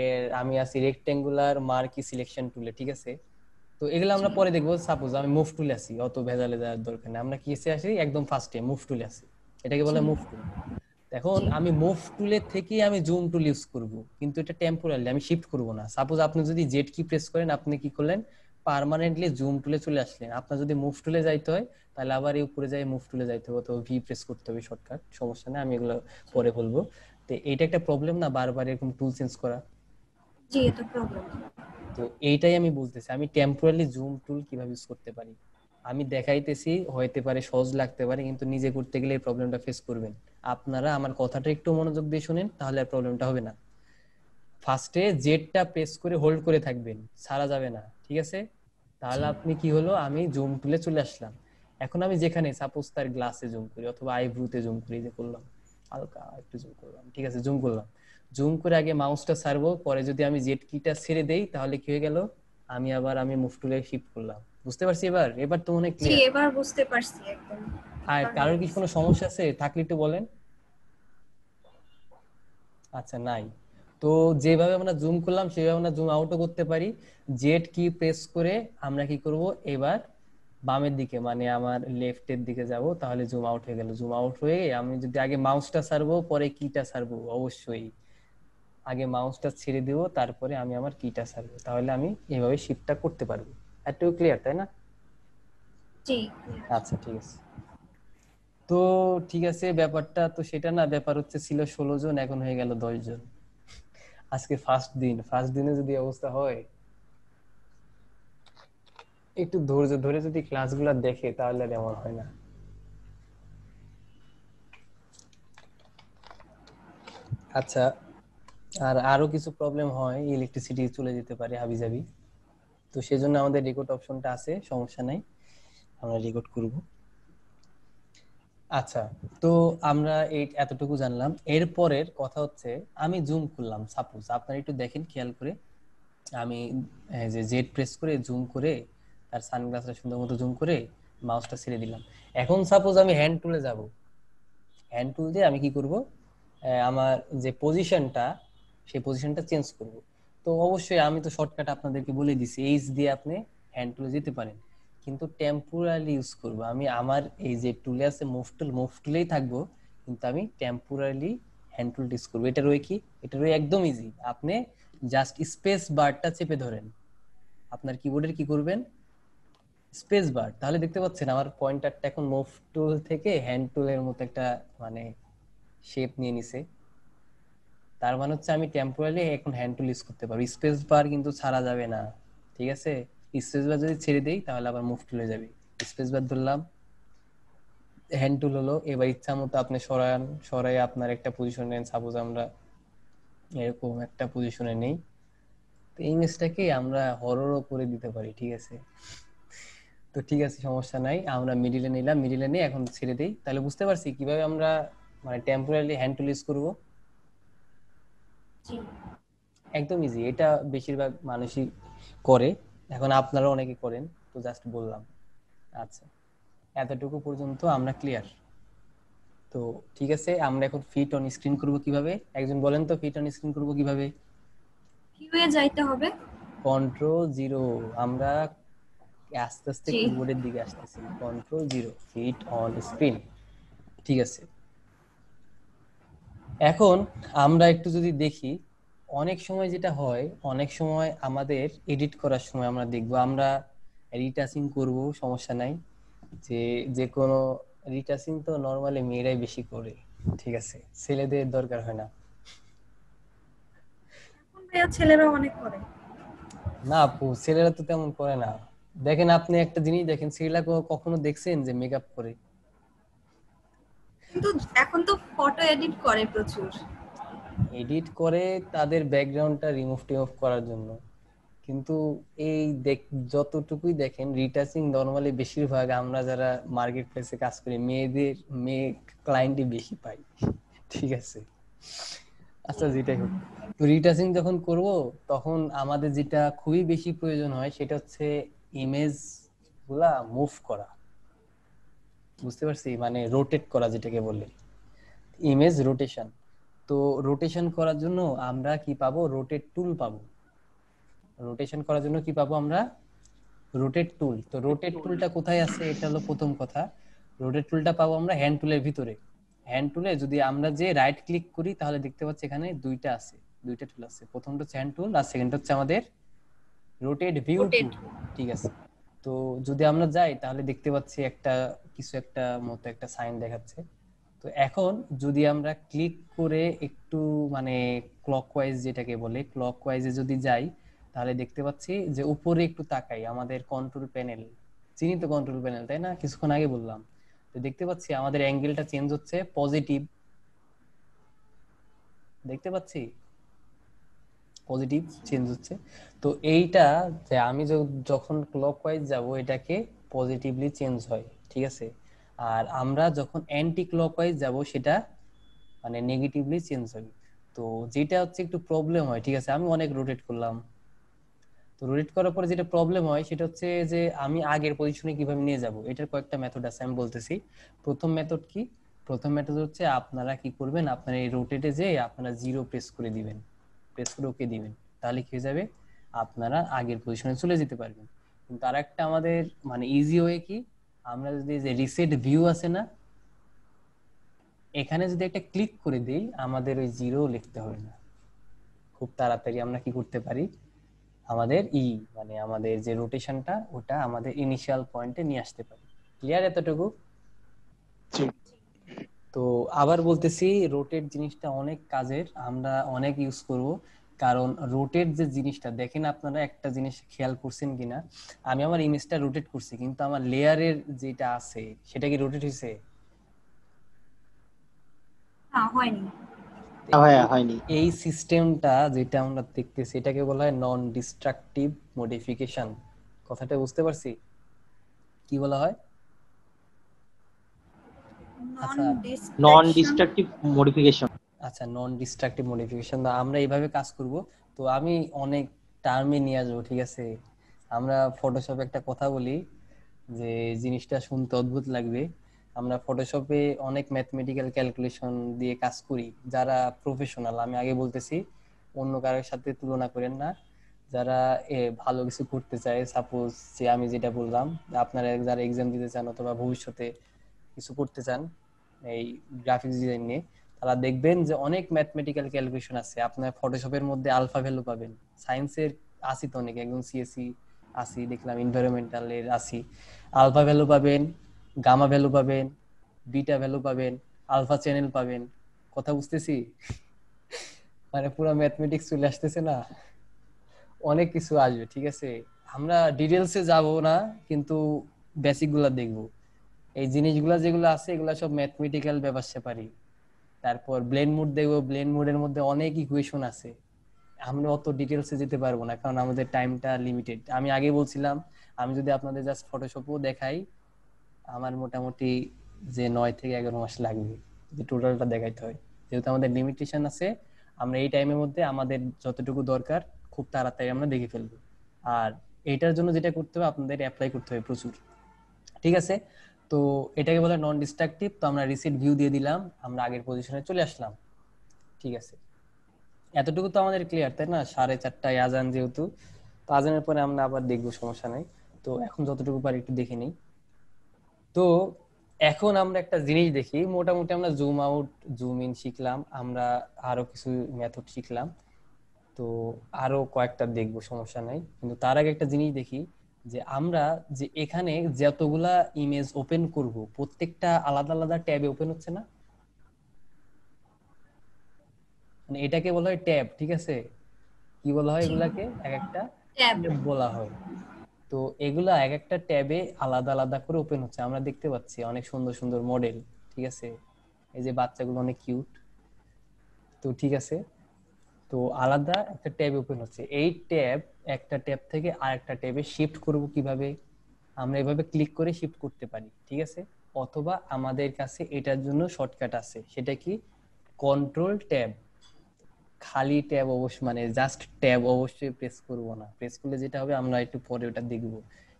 A: এর আমি আছি রেক্টেঙ্গুলার মার্কি সিলেকশন টুলে ঠিক আছে তো এগুলো আমরা পরে দেখবো সাপোজ আমি মুভ টুলে আছি অত ভেজালে যাওয়ার দরকার নেই আমরা কিসে আসি একদম ফার্স্টে মুভ টুলে আসি এটাকে বলে মুভ টুল এখন আমি মুভ টুলে থেকে আমি জুম টুল ইউজ করব কিন্তু এটা টেম্পোরারি আমি শিফট করব না সাপোজ আপনি যদি জেড কি প্রেস করেন আপনি কি করলেন পার্মানেন্টলি জুম টুলে চলে আসলেন আপনার যদি মুভ টুলে যাইতে হয় তাহলে আবার এই উপরে যাই মুভ টুলে যাইতে হবে তো ভি প্রেস করতে হবে শর্টকাট সমস্যা নেই আমি এগুলো পরে বলবো তো এইটা একটা প্রবলেম না বারবার এরকম টুল চেঞ্জ করা
C: জি এটা প্রবলেম
A: তো এইটাই আমি বলতেছি আমি টেম্পোরালি জুম টুল কিভাবে ইউজ করতে পারি আমি দেখাইতেছি হইতে পারে সহজ লাগতে পারে কিন্তু নিজে করতে গেলে এই প্রবলেমটা ফেস করবেন আপনারা আমার কথাটা একটু মনোযোগ দিয়ে শুনেন তাহলে আর প্রবলেমটা হবে না ফার্স্টে জেডটা প্রেস করে হোল্ড করে থাকবেন সারা যাবে না ঠিক আছে তাহলে আপনি কি হলো আমি জুম টুলে চলে আসলাম এখন আমি যেখানে সাপোজ তার গ্লাসে জুম করি অথবা আইব্রুতে জুম করি যে করলাম হালকা একটু জুম করলাম ঠিক আছে জুম করলাম জুম করে আগে মাউসটা সারবো পরে যদি আমি জেড কিটা ছেড়ে দেই তাহলে কি হয়ে গেল আমি আবার আমি মুভ টুলে শিফট করলাম বুঝতে পারছি এবার এবার তো অনেক জি
C: এবার বুঝতে পারছি একদম
A: আর কারোর কি কোনো সমস্যা আছে থাকলে একটু বলেন আচ্ছা নাই তো যেভাবে আমরা জুম করলাম সেভাবে আমরা জুম আউটও করতে পারি জেড কি প্রেস করে আমরা কি করব এবার বামের দিকে মানে আমার লেফটের দিকে যাব তাহলে জুম আউট হয়ে গেল জুম আউট হয়ে আমি যদি আগে মাউসটা সারবো পরে কিটা সারবো অবশ্যই আগে মাউসটা ছেড়ে দেবো তারপরে আমি আমার কিটা ছাড়বো তাহলে আমি এইভাবে শিফটটা করতে পারবো এতটুকু ক্লিয়ার তাই না জি আচ্ছা ঠিক আছে তো ঠিক আছে ব্যাপারটা তো সেটা না ব্যাপার হচ্ছে ছিল ষোলো জন এখন হয়ে গেল দশ জন আজকে ফার্স্ট দিন ফার্স্ট দিনে যদি অবস্থা হয় একটু ধৈর্য ধরে যদি ক্লাসগুলো দেখে তাহলে এমন হয় না আচ্ছা আর আরো কিছু প্রবলেম হয় ইলেকট্রিসিটি চলে যেতে পারে হাবিজাবি তো সেজন্য আমাদের রেকর্ড অপশনটা আছে সমস্যা নাই আমরা রেকর্ড করব আচ্ছা তো আমরা এই এতটুকু জানলাম এরপরের কথা হচ্ছে আমি জুম করলাম সাপোজ আপনারা একটু দেখেন খেয়াল করে আমি যে জেড প্রেস করে জুম করে তার সানগ্লাসটা সুন্দর মতো জুম করে মাউসটা ছেড়ে দিলাম এখন সাপোজ আমি হ্যান্ড টুলে যাব হ্যান্ড টুল দিয়ে আমি কি করব আমার যে পজিশনটা সেই পজিশনটা চেঞ্জ করব তো অবশ্যই আমি তো শর্টকাট আপনাদেরকে বলে দিছি এইচ দিয়ে আপনি হ্যান্ড টুলে যেতে পারেন কিন্তু টেম্পোরারি ইউজ করব আমি আমার এই যে টুলে আছে মুভ টুল মুভ টুলেই থাকবো কিন্তু আমি টেম্পোরারি হ্যান্ড টুল ইউজ করবো এটা রয়ে কি এটা রয়ে একদম ইজি আপনি জাস্ট স্পেস বারটা চেপে ধরেন আপনার কিবোর্ডের কি করবেন স্পেস বার তাহলে দেখতে পাচ্ছেন আমার পয়েন্টারটা এখন মুভ টুল থেকে হ্যান্ড টুলের মতো একটা মানে শেপ নিয়ে নিছে তার মানে হচ্ছে আমি টেম্পোরারি এখন হ্যান্ড টুল ইউজ করতে পারবো স্পেস বার কিন্তু ছাড়া যাবে না ঠিক আছে স্পেস বার যদি ছেড়ে দেই তাহলে আবার মুভ টুলে যাবে স্পেস বার ধরলাম হ্যান্ড টুল হলো এবার ইচ্ছা মতো আপনি সরান সরাই আপনার একটা পজিশন নেন সাপোজ আমরা এরকম একটা পজিশনে নেই তো এই মেসটাকে আমরা হররও করে দিতে পারি ঠিক আছে তো ঠিক আছে সমস্যা নাই আমরা মিডিলে নিলাম মিডিলে নিয়ে এখন ছেড়ে দিই তাহলে বুঝতে পারছি কিভাবে আমরা মানে টেম্পোরারি হ্যান্ড টুল ইউজ করবো একদম ইজি এটা বেশিরভাগ মানুষই করে এখন আপনারা অনেকে করেন তো জাস্ট বললাম আচ্ছা এতটুকু পর্যন্ত আমরা ক্লিয়ার তো ঠিক আছে আমরা এখন ফিট অন স্ক্রিন করব কিভাবে একজন বলেন তো ফিট অন স্ক্রিন করব কিভাবে
C: কিউএ যাইতে হবে
A: কন্ট্রোল 0 আমরা আস্তে আস্তে কিবোর্ডের দিকে আসতেছি কন্ট্রোল 0 ফিট অন স্ক্রিন ঠিক আছে এখন আমরা একটু যদি দেখি অনেক সময় যেটা হয় অনেক সময় আমাদের এডিট করার সময় আমরা দেখব আমরা রিটাচিং করব সমস্যা নাই যে যে কোনো রিটাচিং তো নর্মালি মেয়েরাই বেশি করে ঠিক আছে ছেলেদের দরকার হয় না
C: ছেলেরা অনেক করে
A: না আপু ছেলেরা তো তেমন করে না দেখেন আপনি একটা জিনিস দেখেন ছেলেরা কখনো দেখছেন যে মেকআপ করে
C: কিন্তু এখন তো ফটো এডিট করে প্রচুর
A: এডিট করে তাদের ব্যাকগ্রাউন্ডটা রিমুভ টিমুভ করার জন্য কিন্তু এই দেখ যতটুকুই দেখেন রিটাচিং নর্মালি বেশিরভাগ আমরা যারা মার্কেট প্লেসে কাজ করি মেয়েদের মেয়ে ক্লায়েন্টই বেশি পাই ঠিক আছে আচ্ছা যেটাই হোক তো রিটাচিং যখন করব তখন আমাদের যেটা খুবই বেশি প্রয়োজন হয় সেটা হচ্ছে ইমেজ গুলা মুভ করা বুঝতে পারছি মানে রোটেট করা যেটাকে বলে ইমেজ রোটেশন তো রোটেশন করার জন্য আমরা কি পাবো রোটেট টুল পাবো রোটেশন করার জন্য কি পাবো আমরা রোটেট টুল তো রোটেট টুলটা কোথায় আছে এটা হলো প্রথম কথা রোটেট টুলটা পাবো আমরা হ্যান্ড টুলের ভিতরে হ্যান্ড টুলে যদি আমরা যে রাইট ক্লিক করি তাহলে দেখতে পাচ্ছি এখানে দুইটা আছে দুইটা টুল আছে প্রথমটা হচ্ছে হ্যান্ড টুল আর সেকেন্ডটা হচ্ছে আমাদের রোটেট ভিউ ঠিক আছে তো যদি আমরা যাই তাহলে দেখতে পাচ্ছি একটা কিছু একটা মতো একটা সাইন দেখাচ্ছে তো এখন যদি আমরা ক্লিক করে একটু মানে ক্লকওয়াইজ যেটাকে বলে ক্লকওয়াইজে যদি যাই তাহলে দেখতে পাচ্ছি যে উপরে একটু তাকাই আমাদের কন্ট্রোল প্যানেল চিনি তো কন্ট্রোল প্যানেল তাই না কিছুক্ষণ আগে বললাম তো দেখতে পাচ্ছি আমাদের অ্যাঙ্গেলটা চেঞ্জ হচ্ছে পজিটিভ দেখতে পাচ্ছি পজিটিভ চেঞ্জ হচ্ছে তো এইটা যে আমি যখন ক্লকওয়াইজ যাব এটাকে পজিটিভলি চেঞ্জ হয় ঠিক আছে আর আমরা যখন অ্যান্টি ক্লকওয়াইজ যাব সেটা মানে নেগেটিভলি চেঞ্জ হবে তো যেটা হচ্ছে একটু প্রবলেম হয় ঠিক আছে আমি অনেক রোটেট করলাম তো রোটেট করার পরে যেটা প্রবলেম হয় সেটা হচ্ছে যে আমি আগের পজিশনে কিভাবে নিয়ে যাব এটার কয়েকটা মেথড আছে আমি বলতেছি প্রথম মেথড কি প্রথম মেথড হচ্ছে আপনারা কি করবেন আপনারা এই রোটেটে যে আপনারা জিরো প্রেস করে দিবেন প্রেস করে ওকে দিবেন তাহলে কি হয়ে যাবে আপনারা আগের পজিশনে চলে যেতে পারবেন কিন্তু আর একটা আমাদের মানে ইজি ওয়ে কি আমরা যদি যে রিসেট ভিউ আছে না এখানে যদি একটা ক্লিক করে দিই আমাদের ওই জিরো লিখতে হবে না খুব তাড়াতাড়ি আমরা কি করতে পারি আমাদের ই e, মানে আমাদের যে রোটেশনটা ওটা আমাদের ইনিশিয়াল পয়েন্টে নিয়ে আসতে পারি ক্লিয়ার এতটুকু তো আবার বলতেছি রোটেট জিনিসটা অনেক কাজের আমরা অনেক ইউজ করব কারণ রোটেট যে জিনিসটা দেখেন আপনারা একটা জিনিস খেয়াল করছেন কিনা আমি আমার ইমেজটা রোটেট করছি কিন্তু আমার লেয়ারের যেটা আছে সেটা কি রোটেট হয়েছে
C: হ্যাঁ,
A: এই সিস্টেমটা যেটা আমরা দেখতেছি এটাকে বলা হয় নন ডিস্ট্রাকটিভ মডিফিকেশন কথাটা বুঝতে পারছি কি বলা হয় নন ডিস্ট্রাকটিভ মডিফিকেশন আচ্ছা নন ডিস্ট্রাকটিভ মডিফিকেশন আমরা এইভাবে কাজ করব তো আমি অনেক টার্মে নিয়ে আসবো ঠিক আছে আমরা ফটোশপে একটা কথা বলি যে জিনিসটা শুনতে অদ্ভুত লাগবে আমরা ফটোশপে অনেক ম্যাথমেটিক্যাল ক্যালকুলেশন দিয়ে কাজ করি যারা প্রফেশনাল আমি আগে বলতেছি অন্য কারোর সাথে তুলনা করেন না যারা ভালো কিছু করতে চায় সাপোজ যে আমি যেটা বললাম আপনারা যারা এক্সাম দিতে চান অথবা ভবিষ্যতে কিছু করতে চান এই গ্রাফিক্স ডিজাইন নিয়ে তারা দেখবেন যে অনেক ম্যাথমেটিক্যাল ক্যালকুলেশন আছে আপনার ফটোশপের মধ্যে আলফা ভ্যালু পাবেন সায়েন্সের আসি তো অনেক একদম সিএসি e আসি দেখলাম এনভায়রনমেন্টালের আসি আলফা ভ্যালু পাবেন গামা ভ্যালু পাবেন বিটা ভ্যালু পাবেন আলফা চ্যানেল পাবেন কথা বুঝতেছি মানে পুরো ম্যাথমেটিক্স চলে আসতেছে না অনেক কিছু আসবে ঠিক আছে আমরা ডিটেলসে যাব না কিন্তু বেসিকগুলো দেখব এই জিনিসগুলো যেগুলো আছে এগুলো সব ম্যাথমেটিক্যাল ব্যাপার পারি তারপর ব্লেন মুড দেখবো ব্লেন মোডের মধ্যে অনেক ইকুয়েশন আছে আমরা অত ডিটেলসে যেতে পারবো না কারণ আমাদের টাইমটা লিমিটেড আমি আগে বলছিলাম আমি যদি আপনাদের জাস্ট ফটোশপও দেখাই আমার মোটামুটি যে নয় থেকে এগারো মাস লাগবে যদি টোটালটা দেখাইতে হয় যেহেতু আমাদের লিমিটেশন আছে আমরা এই টাইমের মধ্যে আমাদের যতটুকু দরকার খুব তাড়াতাড়ি আমরা দেখে ফেলবো আর এটার জন্য যেটা করতে হবে আপনাদের অ্যাপ্লাই করতে হবে প্রচুর ঠিক আছে তো এটাকে বলে নন ডিস্ট্রাকটিভ তো আমরা রিসিট ভিউ দিয়ে দিলাম আমরা আগের পজিশনে চলে আসলাম ঠিক আছে এতটুকু তো আমাদের ক্লিয়ার তাই না সাড়ে চারটায় আজান যেহেতু তো আজানের পরে আমরা আবার দেখবো সমস্যা নাই তো এখন যতটুকু পারি একটু দেখে নিই তো এখন আমরা একটা জিনিস দেখি মোটামুটি আমরা জুম আউট জুম ইন শিখলাম আমরা আরো কিছু মেথড শিখলাম তো আরো কয়েকটা দেখবো সমস্যা নাই কিন্তু তার আগে একটা জিনিস দেখি যে আমরা যে এখানে যতগুলা ইমেজ ওপেন করব প্রত্যেকটা আলাদা আলাদা ট্যাবে ওপেন হচ্ছে না মানে এটাকে বলা হয় ট্যাব ঠিক আছে কি বলা হয় এগুলাকে এক একটা ট্যাব বলা হয় তো এগুলা এক একটা ট্যাবে আলাদা আলাদা করে ওপেন হচ্ছে আমরা দেখতে পাচ্ছি অনেক সুন্দর সুন্দর মডেল ঠিক আছে এই যে বাচ্চাগুলো অনেক কিউট তো ঠিক আছে তো আলাদা একটা ট্যাব ওপেন হচ্ছে এই ট্যাব একটা ট্যাব থেকে আরেকটা ট্যাবে শিফট করব কিভাবে আমরা এভাবে ক্লিক করে শিফট করতে পারি ঠিক আছে অথবা আমাদের কাছে এটার জন্য শর্টকাট আছে সেটা কি কন্ট্রোল ট্যাব খালি ট্যাব অবশ্য মানে জাস্ট ট্যাব অবশ্যই প্রেস করব না প্রেস করলে যেটা হবে আমরা একটু পরে ওটা দেখব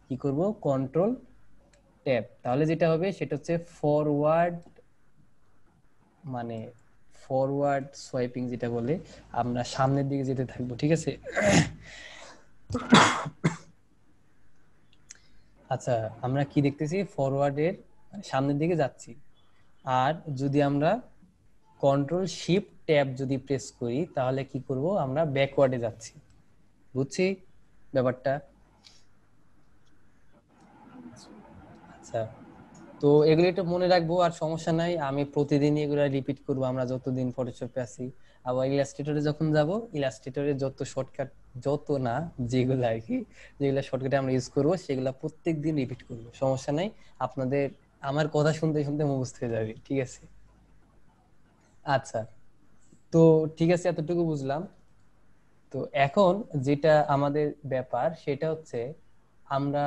A: কি করব কন্ট্রোল ট্যাব তাহলে যেটা হবে সেটা হচ্ছে ফরওয়ার্ড মানে ফরওয়ার্ড সোয়াইপিং যেটা বলে আমরা সামনের দিকে যেতে থাকবো ঠিক আছে আচ্ছা আমরা কি দেখতেছি ফরওয়ার্ডের সামনের দিকে যাচ্ছি আর যদি আমরা কন্ট্রোল শিফট ট্যাব যদি প্রেস করি তাহলে কি করব আমরা ব্যাকওয়ার্ডে যাচ্ছি বুঝছি ব্যাপারটা আচ্ছা তো এগুলো একটু মনে রাখবো আর সমস্যা নাই আমি প্রতিদিন এগুলো রিপিট করবো আমরা যতদিন ফটোশপে আছি আবার ইলাস্ট্রেটরে যখন যাব ইলাস্ট্রেটরে যত শর্টকাট যত না যেগুলো আর কি যেগুলো শর্টকাটে আমরা ইউজ করবো সেগুলো প্রত্যেক দিন রিপিট করবো সমস্যা নাই আপনাদের আমার কথা শুনতে শুনতে মুখস্থ হয়ে যাবে ঠিক আছে আচ্ছা তো ঠিক আছে এতটুকু বুঝলাম তো এখন যেটা আমাদের ব্যাপার সেটা হচ্ছে আমরা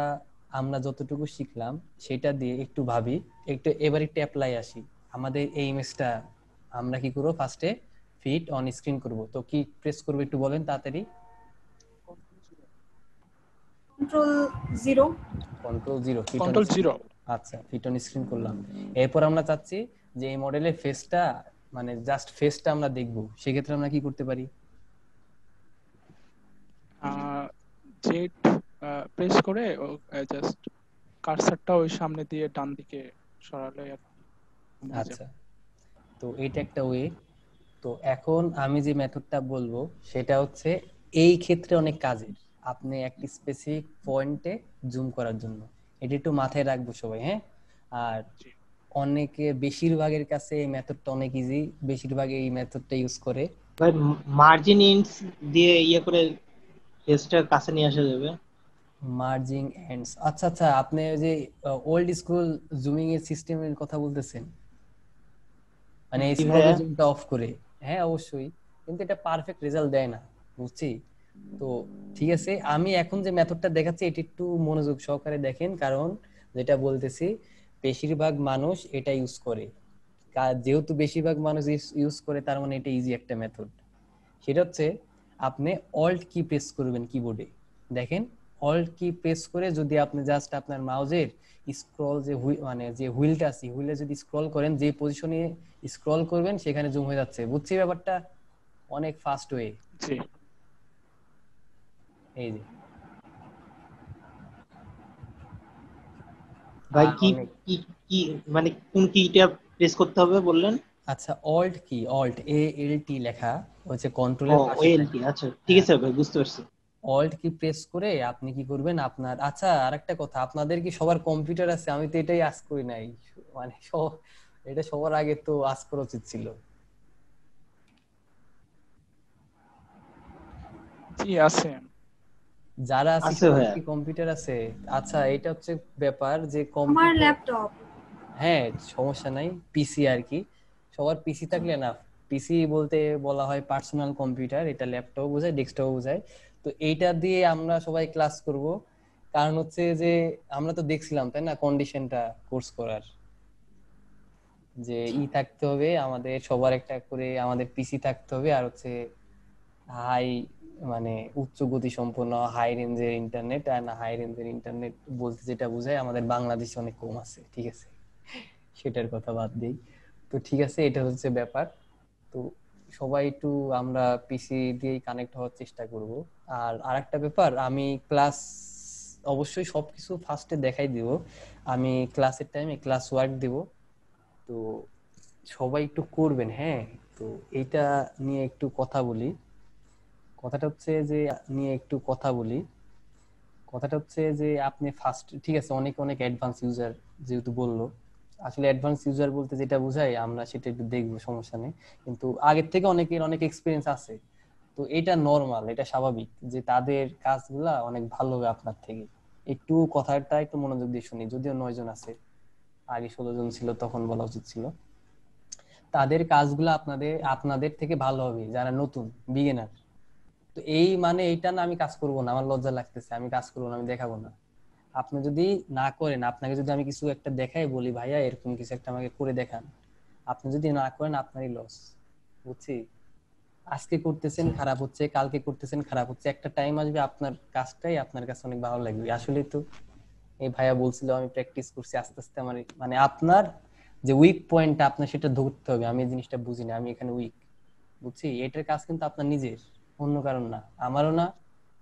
A: আমরা যতটুকু শিখলাম সেটা দিয়ে একটু ভাবি একটু এবার একটু অ্যাপ্লাই আসি আমাদের এই ইমেজটা আমরা কি করবো ফার্স্টে ফিট অন স্ক্রিন করব তো কি প্রেস করব একটু বলেন তাড়াতাড়ি
C: কন্ট্রোল 0
A: কন্ট্রোল 0 কন্ট্রোল 0 আচ্ছা ফিট অন স্ক্রিন করলাম এরপর আমরা চাচ্ছি যে এই মডেলের ফেসটা মানে জাস্ট ফেসটা আমরা দেখব সেক্ষেত্রে আমরা কি করতে পারি
B: জেট প্রেস করে জাস্ট কার্সারটা ওই সামনে দিয়ে ডান দিকে সরালে আচ্ছা
A: তো এটা একটা ওয়ে তো এখন আমি যে মেথডটা বলবো সেটা হচ্ছে এই ক্ষেত্রে অনেক কাজের আপনি একটি স্পেসিফিক পয়েন্টে জুম করার জন্য এটা একটু মাথায় রাখবো সবাই হ্যাঁ আর অনেকে বেশিরভাগের কাছে এই মেথডটা অনেক ইজি বেশিরভাগ এই মেথডটা ইউজ করে মার্জিন ইনস দিয়ে
B: ইয়ে করে টেস্টটা কাছে নিয়ে আসা যাবে
A: মার্জিং এন্ডস আচ্ছা আচ্ছা আপনি ওই যে ওল্ড স্কুল জুমিং এর সিস্টেমের কথা বলতেছেন
B: মানে এই জুমটা
A: অফ করে হ্যাঁ অবশ্যই কিন্তু এটা পারফেক্ট রেজাল্ট দেয় না বুঝছি তো ঠিক আছে আমি এখন যে মেথডটা দেখাচ্ছি এটি একটু মনোযোগ সহকারে দেখেন কারণ যেটা বলতেছি বেশিরভাগ মানুষ এটা ইউজ করে যেহেতু বেশিরভাগ মানুষ ইউজ করে তার মানে এটা ইজি একটা মেথড সেটা হচ্ছে আপনি অল্ট কি প্রেস করবেন কিবোর্ডে দেখেন অল্ট কি প্রেস করে যদি আপনি জাস্ট আপনার মাউজের স্ক্রল যে মানে যে হুইলটা আছে হুইলে যদি স্ক্রল করেন যে পজিশনে স্ক্রল করবেন সেখানে জুম হয়ে যাচ্ছে বুঝছি ব্যাপারটা অনেক ফাস্ট ওয়ে
B: এই যে ভাই কি কি কি মানে কোন কিটা প্রেস করতে হবে বললেন
A: আচ্ছা অল্ট কি অল্ট এ এল টি লেখা হচ্ছে কন্ট্রোলের পাশে এল টি আচ্ছা ঠিক হ্যাঁ।
B: আছে ভাই বুঝতে পারছি
A: অল্ট কি প্রেস করে আপনি কি করবেন আপনার আচ্ছা আরেকটা কথা আপনাদের কি সবার কম্পিউটার আছে আমি তো এটাই আজ করি নাই মানে এটা সবার আগে তো আজ করা উচিত ছিল জি আছে যারা আছে কি কম্পিউটার আছে আচ্ছা এটা হচ্ছে ব্যাপার যে আমার ল্যাপটপ হ্যাঁ সমস্যা নাই পিসি আর কি সবার পিসি থাকলে না পিসি বলতে বলা হয় পার্সোনাল কম্পিউটার এটা ল্যাপটপ বোঝায় ডেস্কটপ বোঝায় তো এইটা দিয়ে আমরা সবাই ক্লাস করব কারণ হচ্ছে যে আমরা তো দেখছিলাম তাই না কন্ডিশনটা কোর্স করার যে ই থাকতে হবে আমাদের সবার একটা করে আমাদের পিসি থাকতে হবে আর হচ্ছে হাই মানে উচ্চ গতি সম্পন্ন হাই রেঞ্জের ইন্টারনেট আর না হাই রেঞ্জের ইন্টারনেট বলতে যেটা বোঝায় আমাদের বাংলাদেশে অনেক কম আছে ঠিক আছে সেটার কথা বাদ দিই তো ঠিক আছে এটা হচ্ছে ব্যাপার তো সবাই একটু আমরা পিসি দিয়েই কানেক্ট হওয়ার চেষ্টা করব আর আরেকটা ব্যাপার আমি ক্লাস অবশ্যই সবকিছু ফার্স্টে দেখাই দিব আমি ক্লাসের টাইমে ক্লাস ওয়ার্ক দিব তো সবাই একটু করবেন হ্যাঁ তো এইটা নিয়ে একটু কথা বলি কথাটা হচ্ছে যে নিয়ে একটু কথা বলি কথাটা হচ্ছে যে আপনি ফার্স্ট ঠিক আছে অনেক অনেক অ্যাডভান্স ইউজার যেহেতু বললো আসলে অ্যাডভান্স ইউজার বলতে যেটা বোঝায় আমরা সেটা একটু দেখবো সমস্যা নেই কিন্তু আগের থেকে অনেকের অনেক এক্সপিরিয়েন্স আছে তো এটা নর্মাল এটা স্বাভাবিক যে তাদের কাজগুলো অনেক ভালো হবে আপনার থেকে একটু কথাটা একটু মনোযোগ দিয়ে শুনি যদিও নয় জন আছে আগে ষোলো জন ছিল তখন বলা উচিত ছিল তাদের কাজগুলো আপনাদের আপনাদের থেকে ভালো হবে যারা নতুন বিগেনার তো এই মানে এইটা না আমি কাজ করব না আমার লজ্জা লাগতেছে আমি কাজ করবো না আমি দেখাবো না আপনি যদি না করেন আপনাকে যদি আমি কিছু একটা দেখাই বলি ভাইয়া এরকম কিছু একটা আমাকে করে দেখান আপনি যদি না করেন আপনারই লস বুঝছি আজকে করতেছেন খারাপ হচ্ছে কালকে করতেছেন খারাপ হচ্ছে একটা টাইম আসবে আপনার কাজটাই আপনার কাছে অনেক ভালো লাগবে আসলে তো এই ভাইয়া বলছিল আমি প্র্যাকটিস করছি আস্তে আস্তে আমার মানে আপনার যে উইক পয়েন্টটা আপনার সেটা ধরতে হবে আমি জিনিসটা বুঝি না আমি এখানে উইক বুঝছি এটার কাজ কিন্তু আপনার নিজের অন্য কারণ না আমারও না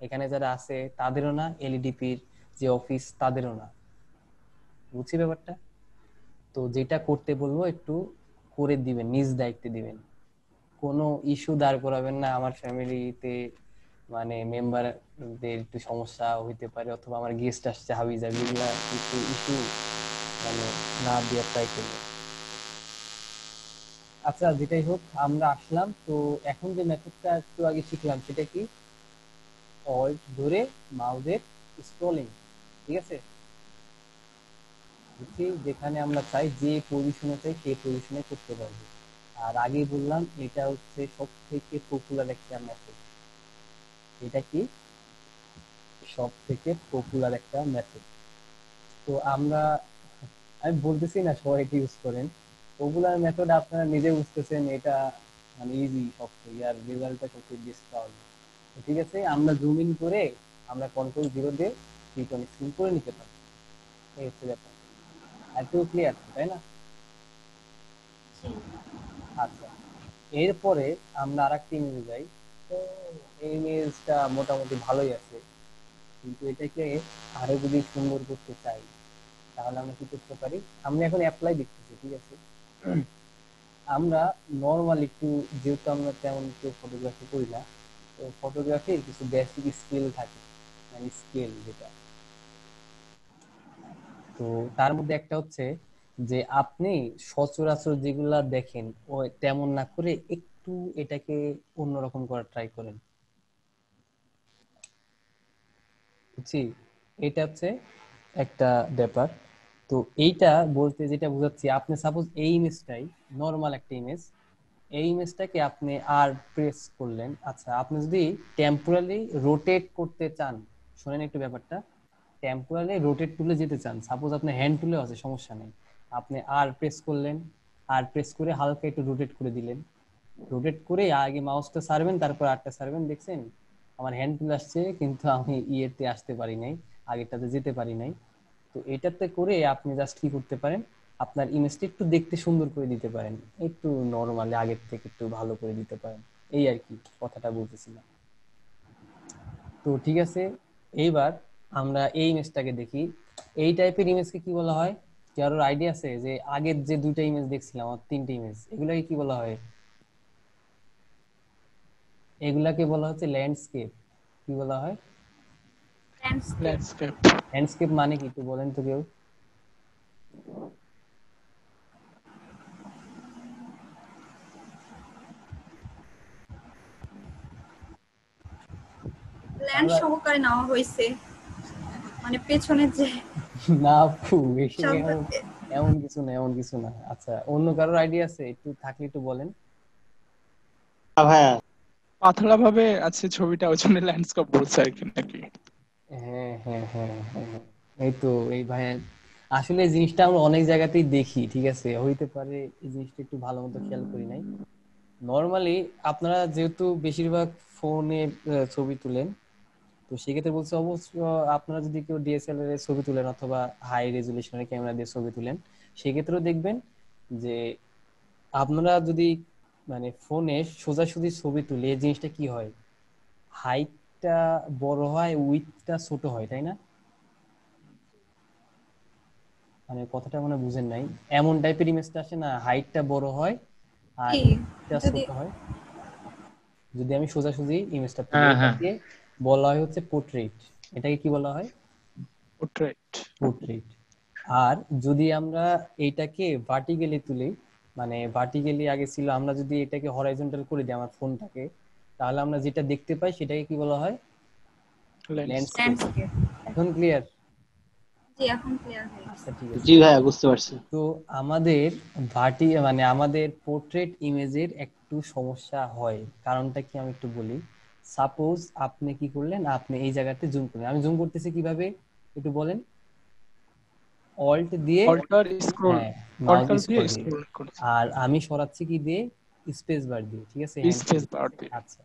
A: এখানে যারা আছে তাদেরও না এলইডিপির যে অফিস তাদেরও না বুঝছি ব্যাপারটা তো যেটা করতে বলবো একটু করে দিবেন নিজ দায়িত্বে দিবেন কোনো ইস্যু দাঁড় করাবেন না আমার ফ্যামিলিতে মানে মেম্বারদের একটু সমস্যা হইতে পারে অথবা আমার গেস্ট আসছে হাবি যাবি এগুলা
B: একটু ইস্যু মানে না দেওয়ার ট্রাই করবেন আচ্ছা যেটাই হোক আমরা আসলাম তো এখন যে মেথডটা একটু আগে শিখলাম সেটা কি অল্ট ধরে মাউদের স্ক্রলিং ঠিক আছে যেখানে আমরা চাই যে পজিশনে চাই সেই পজিশনে করতে পারবো আর আগে বললাম এটা হচ্ছে সব থেকে পপুলার একটা মেসেজ এটা কি সব থেকে পপুলার একটা মেসেজ তো আমরা আমি বলতেছি না সবাই এটা ইউজ করেন পপুলার মেথড আপনারা নিজে বুঝতেছেন এটা মানে ইজি সব থেকে আর রেজাল্টটা সব থেকে বেস্ট পাওয়া ঠিক আছে আমরা জুম ইন করে আমরা কন্ট্রোল জিরো দিয়ে আপনি করে নিতে পারেন এই হচ্ছে ব্যাপার আর কেউ ক্লিয়ার তাই না আচ্ছা এরপরে আমরা আর একটা ইমেজ যাই এই ইমেজটা মোটামুটি ভালোই আছে কিন্তু এটাকে আরো যদি সুন্দর করতে চাই তাহলে আমরা কি করতে পারি আমরা এখন অ্যাপ্লাই দেখতেছি ঠিক আছে আমরা নর্মাল একটু যেহেতু আমরা তেমন কেউ ফটোগ্রাফি করি না তো ফটোগ্রাফির কিছু বেসিক স্কিল থাকে মানে স্কিল যেটা
A: তো তার মধ্যে একটা হচ্ছে যে আপনি সচরাচর যেগুলা দেখেন ও তেমন না করে একটু এটাকে অন্যরকম করার ট্রাই করেন বুঝছি এটা হচ্ছে একটা ব্যাপার তো এইটা বলতে যেটা বোঝাচ্ছি আপনি সাপোজ এই ইমেজটাই নর্মাল একটা ইমেজ এই ইমেজটাকে আপনি আর প্রেস করলেন আচ্ছা আপনি যদি টেম্পোরালি রোটেট করতে চান শোনেন একটু ব্যাপারটা টেম্পোরালি রোটেট টুলে যেতে চান সাপোজ আপনি হ্যান্ড টুলে আছে সমস্যা নেই আপনি আর প্রেস করলেন আর প্রেস করে হালকা একটু রোটেট করে দিলেন রোটেট করে আগে মাউসটা সারবেন তারপর আরটা সারবেন দেখছেন আমার হ্যান্ড টুল আসছে কিন্তু আমি ইয়েতে আসতে পারি নাই আগেটাতে যেতে পারি নাই তো এটাতে করে আপনি জাস্ট কি করতে পারেন আপনার ইমেজটা একটু দেখতে সুন্দর করে দিতে পারেন একটু নরমালি আগের থেকে একটু ভালো করে দিতে পারেন এই আর কি কথাটা বলতেছিলাম তো ঠিক আছে এইবার আমরা এই ইমেজটাকে দেখি এই টাইপের ইমেজকে কি বলা হয় কারোর আইডিয়া আছে যে আগের যে দুইটা ইমেজ দেখছিলাম আর তিনটা ইমেজ এগুলাকে কি বলা হয় এগুলাকে বলা হচ্ছে ল্যান্ডস্কেপ কি বলা হয় ল্যান্ডস্কেপ ল্যান্ডস্কেপ মানে কি একটু বলেন তো কেউ
C: ল্যান্ড সহকারে নেওয়া হয়েছে মানে পেছনের যে
B: না
A: এমন কিছু না এমন কিছু না আচ্ছা অন্য কারোর আইডিয়া আছে একটু থাকলে
B: একটু বলেন ভাইয়া ভাবে আছে ছবিটা ল্যান্ডস্কেপ বলছে আর কি নাকি
A: হ্যাঁ, হ্যাঁ হ্যাঁ হ্যাঁ এই তো এই ভাইয়া আসলে এই জিনিসটা আমরা অনেক জায়গাতেই দেখি ঠিক আছে হইতে পারে এই জিনিসটা একটু ভালো মতো খেয়াল করি নাই নরমালি আপনারা যেহেতু বেশিরভাগ ফোনে ছবি তুলেন তো সেক্ষেত্রে বলছে অবশ্য আপনারা যদি কেউ ডিএসএলআর এর ছবি তুলেন অথবা হাই রেজুলেশনের ক্যামেরা দিয়ে ছবি তুলেন সেক্ষেত্রেও দেখবেন যে আপনারা যদি মানে ফোনে সোজাসুজি ছবি তুলে এই জিনিসটা কি হয় হাইটটা বড় হয় উইথটা ছোট হয় তাই না মানে কথাটা মানে বুঝেন নাই এমন টাইপের ইমেজটা আসে না হাইটটা বড় হয় আর ছোট হয় যদি আমি সোজাসুজি ইমেজটা দিয়ে হ্যাঁ, বলা হয় হচ্ছে পোর্ট্রেট এটাকে কি বলা হয় পোর্ট্রেট পোর্ট্রেট আর যদি আমরা এইটাকে ভার্টিক্যালি তুলি মানে ভার্টিক্যালি আগে ছিল আমরা যদি এটাকে হরাইজন্টাল করে দিই আমার ফোনটাকে তাহলে আমরা যেটা দেখতে পাই সেটাকে কি বলা হয় ল্যান্ডস্কেপ এখন ক্লিয়ার আচ্ছা, ঠিক
B: আছে বুঝতে পারছি
A: তো আমাদের ভার্টি মানে আমাদের পোর্ট্রেট ইমেজের একটু সমস্যা হয় কারণটা কি আমি একটু বলি সাপোজ আপনি কি করলেন আপনি এই জায়গাতে জুম করলেন আমি জুম করতেছি কিভাবে একটু বলেন অল্ট দিয়ে স্ক্রল হ্যাঁ, আর আমি সরাচ্ছি কি দিয়ে স্পেস বার দিয়ে ঠিক আছে স্পেস বার দিয়ে আচ্ছা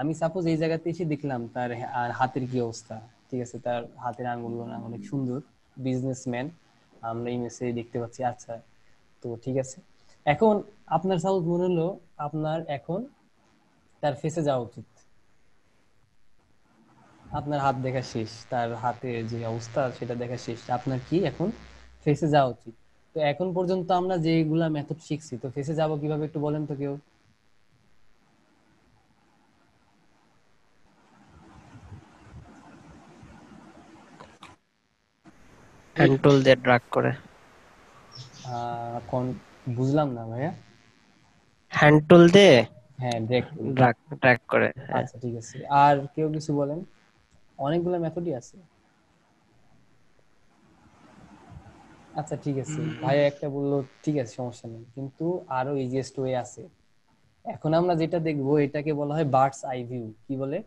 A: আমি সাপোজ এই জায়গাতে এসে দেখলাম তার আর হাতের কি অবস্থা ঠিক আছে তার হাতের আঙ্গুল না অনেক সুন্দর বিজনেসম্যান আমরা এই ইমেজে দেখতে পাচ্ছি আচ্ছা তো ঠিক আছে এখন আপনার সাপোজ মনে হলো আপনার এখন তার ফেসে যাওয়া উচিত আপনার হাত দেখা শেষ তার হাতে যে অবস্থা সেটা দেখা শেষ আপনার কি এখন ফেসে যাওয়া উচিত তো এখন পর্যন্ত আমরা যেগুলা মেথড শিখছি তো ফেসে যাব কিভাবে একটু বলেন তো কেউ
B: কন্ট্রোল দিয়ে ড্রাগ করে
A: কোন বুঝলাম না ভাইয়া হ্যান্ড টুল দিয়ে হ্যাঁ ড্রাগ ড্রাগ করে হ্যাঁ। আচ্ছা ঠিক আছে আর কেউ কিছু বলেন অনেকগুলো মেথডই আছে আচ্ছা ঠিক আছে ভাই একটা বললো ঠিক আছে সমস্যা নেই কিন্তু আরো ইজিয়েস্ট ওয়ে আছে এখন আমরা যেটা দেখবো এটাকে বলা হয় বার্ডস আই ভিউ কি বলে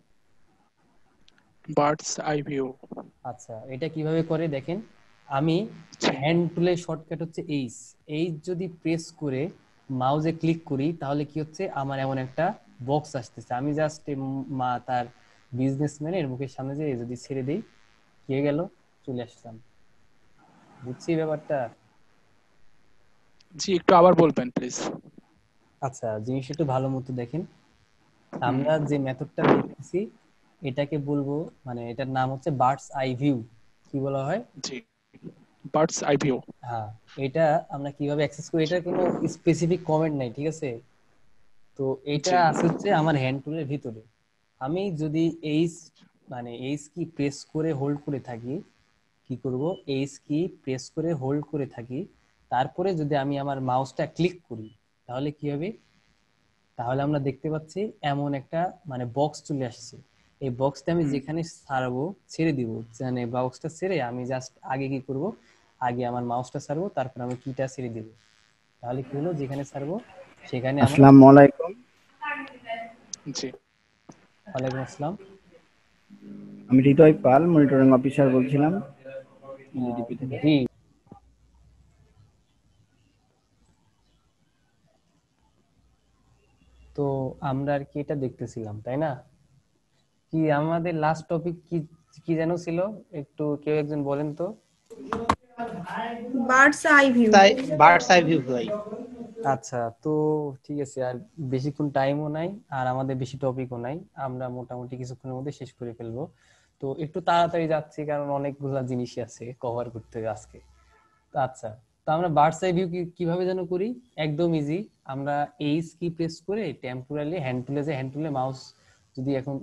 A: বার্ডস আই ভিউ আচ্ছা এটা কিভাবে করে দেখেন আমি হ্যান্ড টুলের শর্টকাট হচ্ছে এইচ এইচ যদি প্রেস করে মাউজে ক্লিক করি তাহলে কি হচ্ছে আমার এমন একটা বক্স আসতেছে আমি জাস্ট মা তার বিজনেসম্যানের মুখের সামনে যে যদি ছেড়ে দেই কে গেল চলে আসলাম বুঝছি ব্যাপারটা জি একটু আবার বলবেন প্লিজ আচ্ছা জিনিস একটু ভালো মতো দেখেন আমরা যে মেথডটা দেখতেছি এটাকে বলবো মানে এটার নাম হচ্ছে বার্ডস আই ভিউ কি বলা হয় জি
B: বার্ডস আই ভিউ
A: হ্যাঁ এটা আমরা কিভাবে অ্যাক্সেস করি এটা কোনো স্পেসিফিক কমেন্ট নাই ঠিক আছে তো এটা আছে হচ্ছে আমার হ্যান্ড টুলের ভিতরে আমি যদি এইচ মানে এইচ কি প্রেস করে হোল্ড করে থাকি কি করব এইচ কি প্রেস করে হোল্ড করে থাকি তারপরে যদি আমি আমার মাউসটা ক্লিক করি তাহলে কি হবে তাহলে আমরা দেখতে পাচ্ছি এমন একটা মানে বক্স চলে আসছে এই বক্সটা আমি যেখানে ছাড়বো ছেড়ে দিব মানে বক্সটা ছেড়ে আমি জাস্ট আগে কি করব আগে আমার মাউসটা ছাড়বো তারপর আমি কিটা ছেড়ে দিব তাহলে কি হলো যেখানে ছাড়বো সেখানে আসসালামু
B: আলাইকুম জি ওয়ালাইকুম আসসালাম আমি হৃদয় পাল মনিটরিং অফিসার বলছিলাম
A: তো আমরা আর কি এটা দেখতেছিলাম তাই না কি আমাদের লাস্ট টপিক কি কি যেন ছিল একটু কেউ একজন বলেন তো
C: bird's eye view bird's eye view
A: আচ্ছা তো ঠিক আছে আর বেশিক্ষণ টাইমও নাই আর আমাদের বেশি টপিকও নাই আমরা মোটামুটি কিছুক্ষণের মধ্যে শেষ করে ফেলবো তো একটু তাড়াতাড়ি যাচ্ছি কারণ অনেকগুলা জিনিসই আছে কভার করতে হবে আজকে আচ্ছা তো আমরা বার্ডস আই ভিউ কিভাবে যেন করি একদম ইজি আমরা এইচ কি প্রেস করে টেম্পোরালি হ্যান্ড টুলে যে হ্যান্ড টুলে মাউস যদি এখন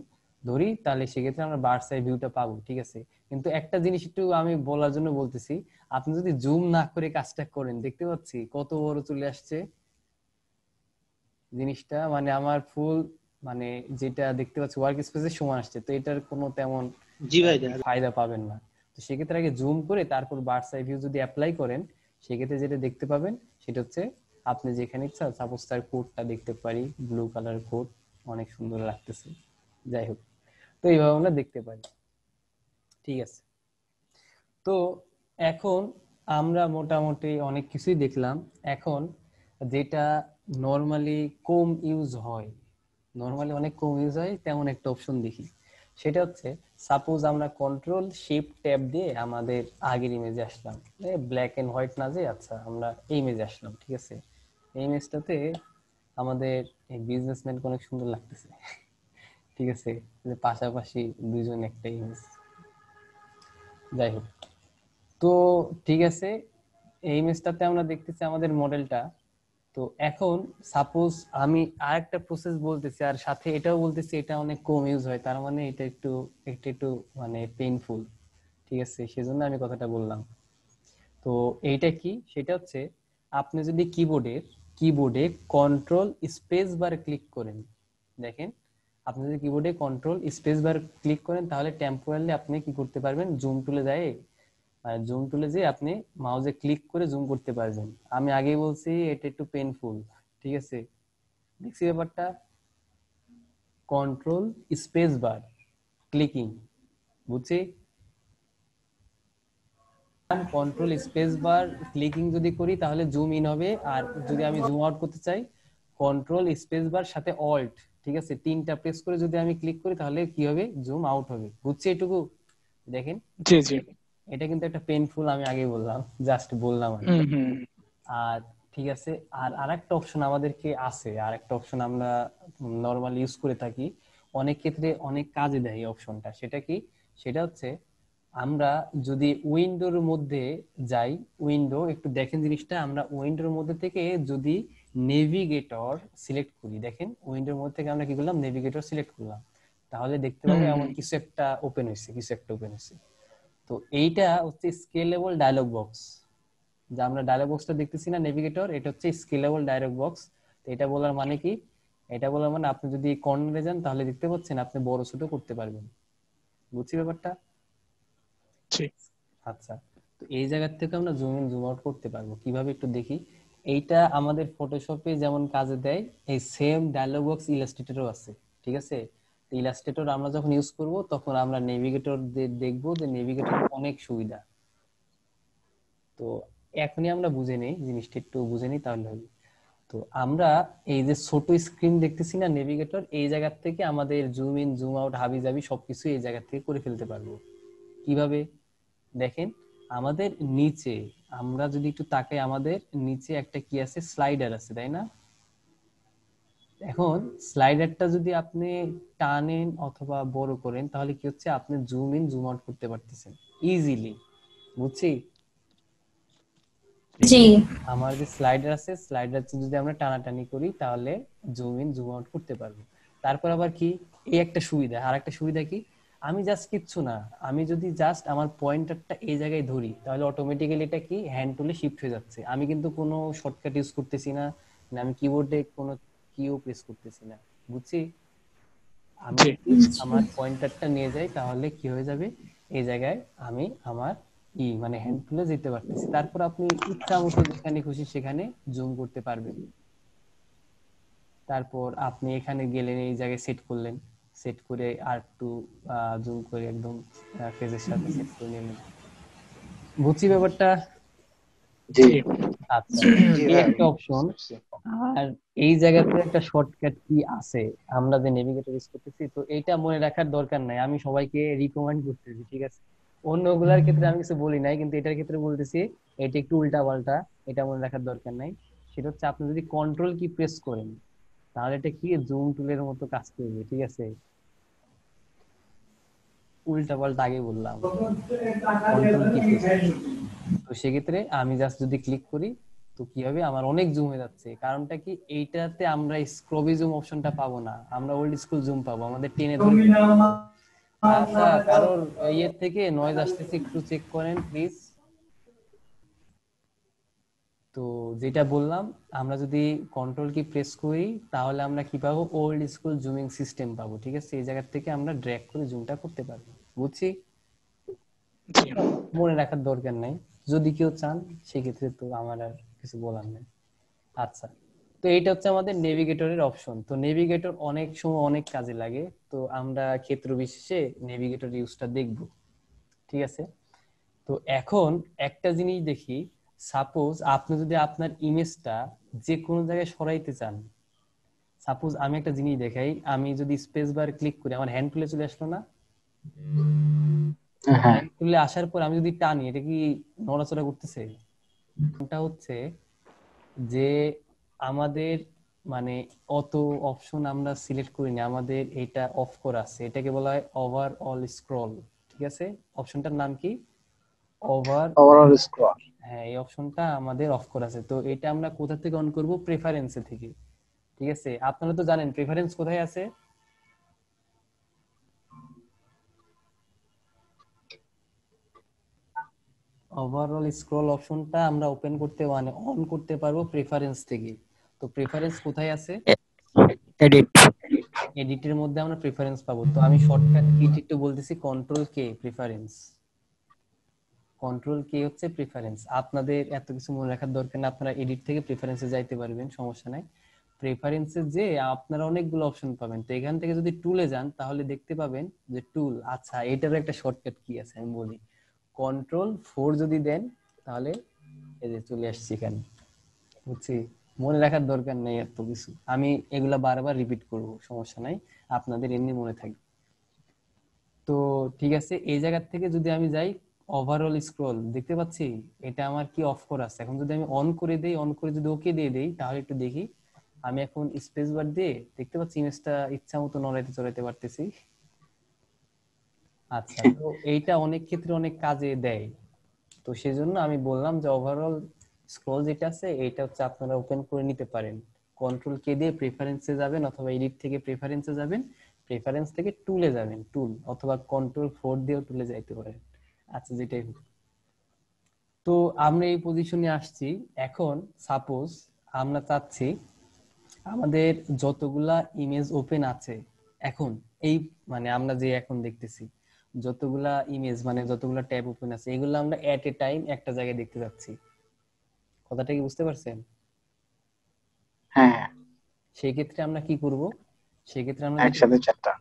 A: ধরি তাহলে সেক্ষেত্রে আমরা বার্সাই ভিউটা পাবো ঠিক আছে কিন্তু একটা জিনিস একটু আমি বলার জন্য বলতেছি আপনি যদি জুম না করে কাজটা করেন দেখতে পাচ্ছি কত বড় চলে আসছে জিনিসটা মানে আমার ফুল মানে যেটা দেখতে পাচ্ছি ওয়ার্ক স্পেসের সমান আসছে তো এটার কোনো তেমন ফায়দা পাবেন না তো সেক্ষেত্রে আগে জুম করে তারপর বার্সাই ভিউ যদি অ্যাপ্লাই করেন সেক্ষেত্রে যেটা দেখতে পাবেন সেটা হচ্ছে আপনি যেখানে ইচ্ছা সাপোজ তার কোডটা দেখতে পারি ব্লু কালার কোড অনেক সুন্দর লাগতেছে যাই হোক তো এইভাবে আমরা দেখতে পাই ঠিক আছে তো এখন আমরা মোটামুটি অনেক কিছুই দেখলাম এখন যেটা নর্মালি কম ইউজ হয় নর্মালি অনেক কম ইউজ হয় তেমন একটা অপশন দেখি সেটা হচ্ছে সাপোজ আমরা কন্ট্রোল শিফট ট্যাব দিয়ে আমাদের আগের ইমেজে আসলাম ব্ল্যাক এন্ড হোয়াইট না যে আচ্ছা আমরা এই ইমেজে আসলাম ঠিক আছে এই ইমেজটাতে আমাদের বিজনেসম্যান অনেক সুন্দর লাগতেছে ঠিক আছে যে পাশাপাশি দুজন একটা ইমেজ যাই হোক তো ঠিক আছে এই ইমেজটাতে আমরা দেখতেছি আমাদের মডেলটা তো এখন সাপোজ আমি আর একটা প্রসেস বলতেছি আর সাথে এটাও বলতেছি এটা অনেক কম ইউজ হয় তার মানে এটা একটু একটু একটু মানে পেইনফুল ঠিক আছে সেজন্য আমি কথাটা বললাম তো এইটা কি সেটা হচ্ছে আপনি যদি কিবোর্ডের কিবোর্ডে কন্ট্রোল স্পেস বার ক্লিক করেন দেখেন আপনি যদি কিবোর্ডে কন্ট্রোল স্পেস বার ক্লিক করেন তাহলে টেম্পোরালি আপনি কি করতে পারবেন জুম টুলে যায় মানে জুম টুলে যে আপনি মাউসে ক্লিক করে জুম করতে পারবেন আমি আগেই বলছি এটা একটু পেনফুল ঠিক আছে দেখছি ব্যাপারটা কন্ট্রোল স্পেস বার ক্লিকিং বুঝছি কন্ট্রোল স্পেস বার ক্লিকিং যদি করি তাহলে জুম ইন হবে আর যদি আমি জুম আউট করতে চাই কন্ট্রোল স্পেস বার সাথে অল্ট ঠিক আছে তিনটা প্রেস করে যদি আমি ক্লিক করি তাহলে কি হবে জুম আউট হবে বুঝছি এটুকু দেখেন জি জি এটা কিন্তু একটা পেনফুল আমি আগে বললাম জাস্ট বললাম আর ঠিক আছে আর আরেকটা অপশন আমাদেরকে আছে আর একটা অপশন আমরা নর্মাল ইউজ করে থাকি অনেক ক্ষেত্রে অনেক কাজে দেয় এই অপশনটা সেটা কি সেটা হচ্ছে আমরা যদি উইন্ডোর মধ্যে যাই উইন্ডো একটু দেখেন জিনিসটা আমরা উইন্ডোর মধ্যে থেকে যদি নেভিগেটর সিলেক্ট করি দেখেন উইন্ডোর মধ্যে থেকে আমরা কি করলাম নেভিগেটর সিলেক্ট করলাম তাহলে দেখতে পাবো এমন কিছু একটা ওপেন হয়েছে কিছু একটা ওপেন হয়েছে তো এইটা হচ্ছে স্কেলেবল ডায়লগ বক্স যা আমরা ডায়লগ বক্সটা দেখতেছি না নেভিগেটর এটা হচ্ছে স্কেলেবল ডায়লগ বক্স তো এটা বলার মানে কি এটা বলার মানে আপনি যদি কর্নারে যান তাহলে দেখতে পাচ্ছেন আপনি বড় ছোট করতে পারবেন বুঝছি ব্যাপারটা আচ্ছা তো এই জায়গা থেকে আমরা জুম ইন জুম আউট করতে পারবো কিভাবে একটু দেখি এইটা আমাদের ফটোশপে যেমন কাজে দেয় এই সেম ডায়লগ বক্স ইলাস্ট্রেটরও আছে ঠিক আছে ইলাস্ট্রেটর আমরা যখন ইউজ করব তখন আমরা নেভিগেটর দেখব যে নেভিগেটর অনেক সুবিধা তো এখনই আমরা বুঝে নেই জিনিসটা একটু বুঝে নেই তাহলে হবে তো আমরা এই যে ছোট স্ক্রিন দেখতেছি না নেভিগেটর এই জায়গার থেকে আমাদের জুম ইন জুম আউট হাবি জাবি সবকিছু এই জায়গা থেকে করে ফেলতে পারবো কিভাবে দেখেন আমাদের নিচে আমরা যদি একটু তাকাই আমাদের নিচে একটা কি আছে স্লাইডার আছে তাই না এখন স্লাইডারটা যদি আপনি টানেন অথবা বড় করেন তাহলে কি হচ্ছে আপনি জুম ইন জুম আউট করতে পারতেছেন ইজিলি বুঝছি জি আমার যে স্লাইডার আছে স্লাইডার যদি আমরা টানাটানি করি তাহলে জুম ইন জুম আউট করতে পারবো তারপর আবার কি এই একটা সুবিধা আর একটা সুবিধা কি আমি জাস্ট কিচ্ছু না আমি যদি জাস্ট আমার পয়েন্টারটা এই জায়গায় ধরি তাহলে অটোমেটিক্যালি এটা কি হ্যান্ড টুলে শিফট হয়ে যাচ্ছে আমি কিন্তু কোনো শর্টকাট ইউজ করতেছি না আমি কিবোর্ডে কোনো কিও প্রেস করতেছি না বুঝছি আমি আমার পয়েন্টারটা নিয়ে যাই তাহলে কি হয়ে যাবে এই জায়গায় আমি আমার ই মানে হ্যান্ড টুলে যেতে পারতেছি তারপর আপনি ইচ্ছা মতো যেখানে খুশি সেখানে জুম করতে পারবেন তারপর আপনি এখানে গেলেন এই জায়গায় সেট করলেন সেট করে আর একটু জুম করে একদম ফেজের সাথে সেট করে নিয়ে নেব বুঝছি ব্যাপারটা জি আচ্ছা একটা অপশন হ্যাঁ। আর এই জায়গাতে একটা শর্টকাট কি আছে আমরা যে নেভিগেটর ইউজ করতেছি তো এটা মনে রাখার দরকার নাই আমি সবাইকে রিকমেন্ড করতেছি ঠিক আছে অন্যগুলার ক্ষেত্রে আমি কিছু বলি নাই কিন্তু এটার ক্ষেত্রে বলতেছি এটা একটু উল্টা পাল্টা এটা মনে রাখার দরকার নাই সেটা হচ্ছে আপনি যদি কন্ট্রোল কি প্রেস করেন তাহলে এটা কি জুম টুলের মতো কাজ করবে ঠিক আছে উল্টা পাল্টা আগে বললাম তো সেক্ষেত্রে আমি জাস্ট যদি ক্লিক করি তো কি হবে আমার অনেক জুম হয়ে যাচ্ছে কারণটা কি এইটাতে আমরা স্ক্রবি জুম অপশনটা পাবো না আমরা ওল্ড স্কুল জুম পাবো আমাদের টেনে ধরে
B: আচ্ছা কারোর
A: ইয়ের থেকে নয়েজ আসতেছে একটু চেক করেন প্লিজ তো যেটা বললাম আমরা যদি কন্ট্রোল কি প্রেস করি তাহলে আমরা কি পাবো ওল্ড স্কুল জুমিং সিস্টেম পাবো ঠিক আছে এই জায়গা থেকে আমরা ড্র্যাগ করে জুমটা করতে পারবো বুঝছি মনে রাখার দরকার নাই যদি কেউ চান সেক্ষেত্রে তো আমার আর কিছু বলার নেই আচ্ছা তো এইটা হচ্ছে আমাদের নেভিগেটরের অপশন তো নেভিগেটর অনেক সময় অনেক কাজে লাগে তো আমরা ক্ষেত্র বিশেষে নেভিগেটর ইউজটা দেখব ঠিক আছে তো এখন একটা জিনিস দেখি সাপোজ আপনি যদি আপনার ইমেজটা যে কোনো জায়গায় সরাইতে চান সাপোজ আমি একটা জিনিস দেখাই আমি যদি স্পেস বার ক্লিক করি আমার হ্যান্ড টুলে চলে আসলো না হ্যান্ড টুলে আসার পর আমি যদি টানি এটা কি নড়াচড়া করতেছে এটা হচ্ছে যে আমাদের মানে অত অপশন আমরা সিলেক্ট করি না আমাদের এটা অফ করা আছে এটাকে বলা হয় ওভারঅল স্ক্রল ঠিক আছে অপশনটার নাম কি
B: ওভার ওভারঅল স্ক্রল
A: হ্যাঁ এই অপশনটা আমাদের অফ করা আছে তো এটা আমরা কোথা থেকে অন করব প্রেফারেন্স থেকে ঠিক আছে আপনারা তো জানেন প্রেফারেন্স কোথায় আছে ওভারঅল স্ক্রল অপশনটা আমরা ওপেন করতে মানে অন করতে পারবো প্রেফারেন্স থেকে তো প্রেফারেন্স কোথায় আছে এডিট এডিটের মধ্যে আমরা প্রেফারেন্স পাবো তো আমি শর্টকাট কি একটু বলতেছি কন্ট্রোল কে প্রেফারেন্স কন্ট্রোল কি হচ্ছে প্রিফারেন্স আপনাদের এত কিছু মনে রাখার দরকার না আপনারা এডিট থেকে প্রিফারেন্সে যাইতে পারবেন সমস্যা নাই প্রেফারেন্সে যে আপনারা অনেকগুলো অপশন পাবেন তো এখান থেকে যদি টুলে যান তাহলে দেখতে পাবেন যে টুল আচ্ছা এটার একটা শর্টকাট কি আছে আমি বলি কন্ট্রোল ফোর যদি দেন তাহলে এই যে চলে আসছি এখানে বুঝছি মনে রাখার দরকার নেই এত কিছু আমি এগুলা বারবার রিপিট করব সমস্যা নাই আপনাদের এমনি মনে থাকবে তো ঠিক আছে এই জায়গার থেকে যদি আমি যাই ওভারঅল স্ক্রল দেখতে পাচ্ছি এটা আমার কি অফ করা আছে এখন যদি আমি অন করে দেই অন করে যদি ওকে দিয়ে দেই তাহলে একটু দেখি আমি এখন স্পেস বার দিয়ে দেখতে পাচ্ছি ইমেজটা ইচ্ছা মতো নড়াইতে চড়াইতে পারতেছি আচ্ছা তো এইটা অনেক ক্ষেত্রে অনেক কাজে দেয় তো সেই জন্য আমি বললাম যে ওভারঅল স্ক্রল যেটা আছে এটা হচ্ছে আপনারা ওপেন করে নিতে পারেন কন্ট্রোল কে দিয়ে প্রেফারেন্সে যাবেন অথবা এডিট থেকে প্রেফারেন্সে যাবেন প্রেফারেন্স থেকে টুলে যাবেন টুল অথবা কন্ট্রোল ফোর দিয়েও টুলে যাইতে পারেন আচ্ছা যেটাই হোক তো আমরা এই পজিশনে আসছি এখন সাপোজ আমরা চাচ্ছি আমাদের যতগুলা ইমেজ ওপেন আছে এখন এই মানে আমরা যে এখন দেখতেছি যতগুলা ইমেজ মানে যতগুলা ট্যাব ওপেন আছে এগুলো আমরা এট এ টাইম একটা জায়গায় দেখতে যাচ্ছি কথাটা কি বুঝতে পারছেন হ্যাঁ সেই ক্ষেত্রে আমরা কি করব সেই ক্ষেত্রে আমরা একসাথে
B: চারটা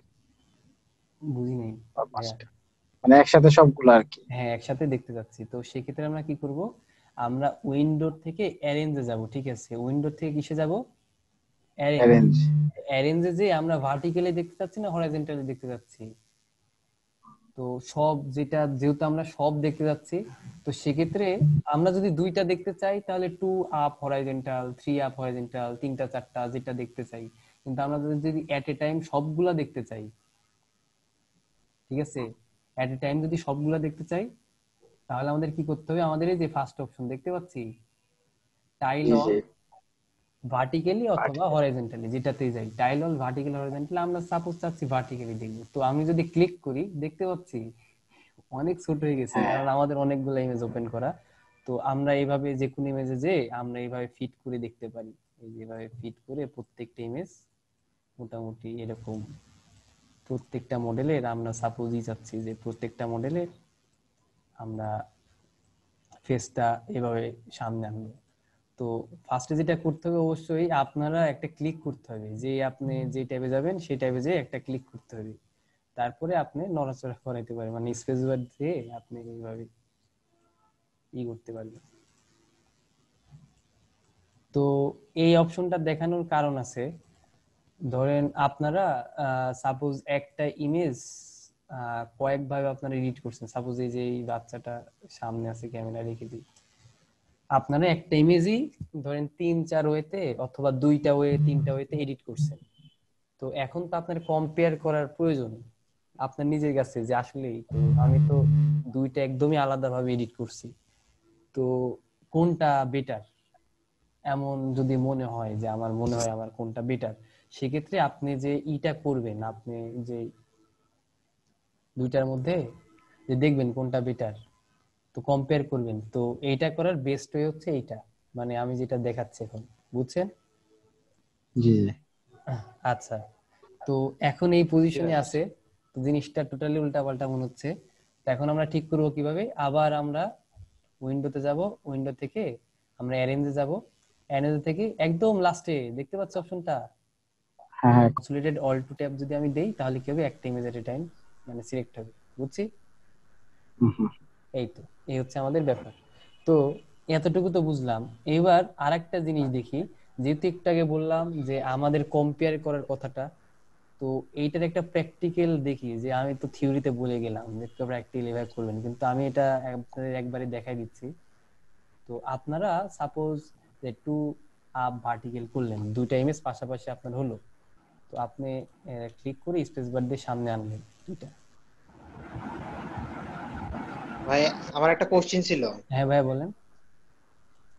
B: বুঝিনি মানে একসাথে সবগুলো আর কি
A: হ্যাঁ একসাথে দেখতে যাচ্ছি তো সেক্ষেত্রে আমরা কি করব আমরা উইন্ডোর থেকে অ্যারেঞ্জে যাব ঠিক আছে উইন্ডোর থেকে কিসে যাব অ্যারেঞ্জ অ্যারেঞ্জে যে আমরা ভার্টিক্যালি দেখতে যাচ্ছি না হরাইজন্টালি দেখতে যাচ্ছি তো সব যেটা যেহেতু আমরা সব দেখতে যাচ্ছি তো সেক্ষেত্রে আমরা যদি দুইটা দেখতে চাই তাহলে two up horizontal three up horizontal তিনটা চারটা যেটা দেখতে চাই কিন্তু আমরা যদি অ্যাট এ টাইম সবগুলা দেখতে চাই ঠিক আছে এট এ টাইম যদি সবগুলা দেখতে চাই তাহলে আমাদের কি করতে হবে আমাদের এই যে ফার্স্ট অপশন দেখতে পাচ্ছি টাইল অল ভার্টিক্যালি অথবা হরাইজন্টালি যেটাতেই যাই টাইল অল ভার্টিক্যাল হরাইজন্টালি আমরা সাপোজ চাচ্ছি ভার্টিক্যালি দেখব তো আমি যদি ক্লিক করি দেখতে পাচ্ছি অনেক ছোট হয়ে গেছে কারণ আমাদের অনেকগুলো ইমেজ ওপেন করা তো আমরা এইভাবে যে কোনো ইমেজে যে আমরা এইভাবে ফিট করে দেখতে পারি এই যেভাবে ফিট করে প্রত্যেকটা ইমেজ মোটামুটি এরকম প্রত্যেকটা মডেলের আমরা সাপোজই চাচ্ছি যে প্রত্যেকটা মডেলের আমরা ফেসটা এভাবে সামনে আনবো তো ফার্স্টে যেটা করতে হবে অবশ্যই আপনারা একটা ক্লিক করতে হবে যে আপনি যে ট্যাবে যাবেন সেই ট্যাবে যেয়ে একটা ক্লিক করতে হবে তারপরে আপনি নড়াচড়া করাইতে পারেন মানে স্পেস বার দিয়ে আপনি এইভাবে ই করতে পারবেন তো এই অপশনটা দেখানোর কারণ আছে ধরেন আপনারা সাপোজ একটা ইমেজ কয়েকভাবে আপনারা এডিট করছেন সাপোজ এই যে এই বাচ্চাটা সামনে আছে ক্যামেরা রেখে দিই আপনারা একটা ইমেজই ধরেন তিন চার ওয়েতে অথবা দুইটা ওয়ে তিনটা ওয়েতে এডিট করছেন তো এখন তো আপনার কম্পেয়ার করার প্রয়োজন আপনার নিজের কাছে যে আসলে তো আমি তো দুইটা একদমই আলাদাভাবে এডিট করছি তো কোনটা বেটার এমন যদি মনে হয় যে আমার মনে হয় আমার কোনটা বেটার সেক্ষেত্রে আপনি যে ইটা করবেন আপনি যে দুইটার মধ্যে যে দেখবেন কোনটা বেটার তো কম্পেয়ার করবেন তো এইটা করার বেস্ট ওয়ে হচ্ছে এইটা মানে আমি যেটা দেখাচ্ছি এখন বুঝছেন জি আচ্ছা তো এখন এই পজিশনে আছে তো জিনিসটা টোটালি উল্টা পাল্টা মনে হচ্ছে তো এখন আমরা ঠিক করব কিভাবে আবার আমরা উইন্ডোতে যাব উইন্ডো থেকে আমরা অ্যারেঞ্জে যাব অ্যারেঞ্জ থেকে একদম লাস্টে দেখতে পাচ্ছ অপশনটা কনসোলিডেটেড অল টু ট্যাব যদি আমি দেই তাহলে কি হবে একটা ইমেজ এট এ টাইম মানে সিলেক্ট হবে বুঝছি এই তো এই হচ্ছে আমাদের ব্যাপার তো এতটুকু তো বুঝলাম এবার আরেকটা জিনিস দেখি যেহেতু একটু আগে বললাম যে আমাদের কম্পেয়ার করার কথাটা তো এইটার একটা প্র্যাকটিক্যাল দেখি যে আমি তো থিওরিতে বলে গেলাম যে প্র্যাকটিক্যাল এভাবে করবেন কিন্তু আমি এটা আপনাদের একবারে দেখাই দিচ্ছি তো আপনারা সাপোজ যে টু আপ ভার্টিক্যাল করলেন দুইটা ইমেজ পাশাপাশি আপনার হলো তো আপনি ক্লিক করে স্পেস বার দিয়ে সামনে আনলেন
B: দুইটা ভাই আমার একটা কোশ্চেন ছিল হ্যাঁ ভাই বলেন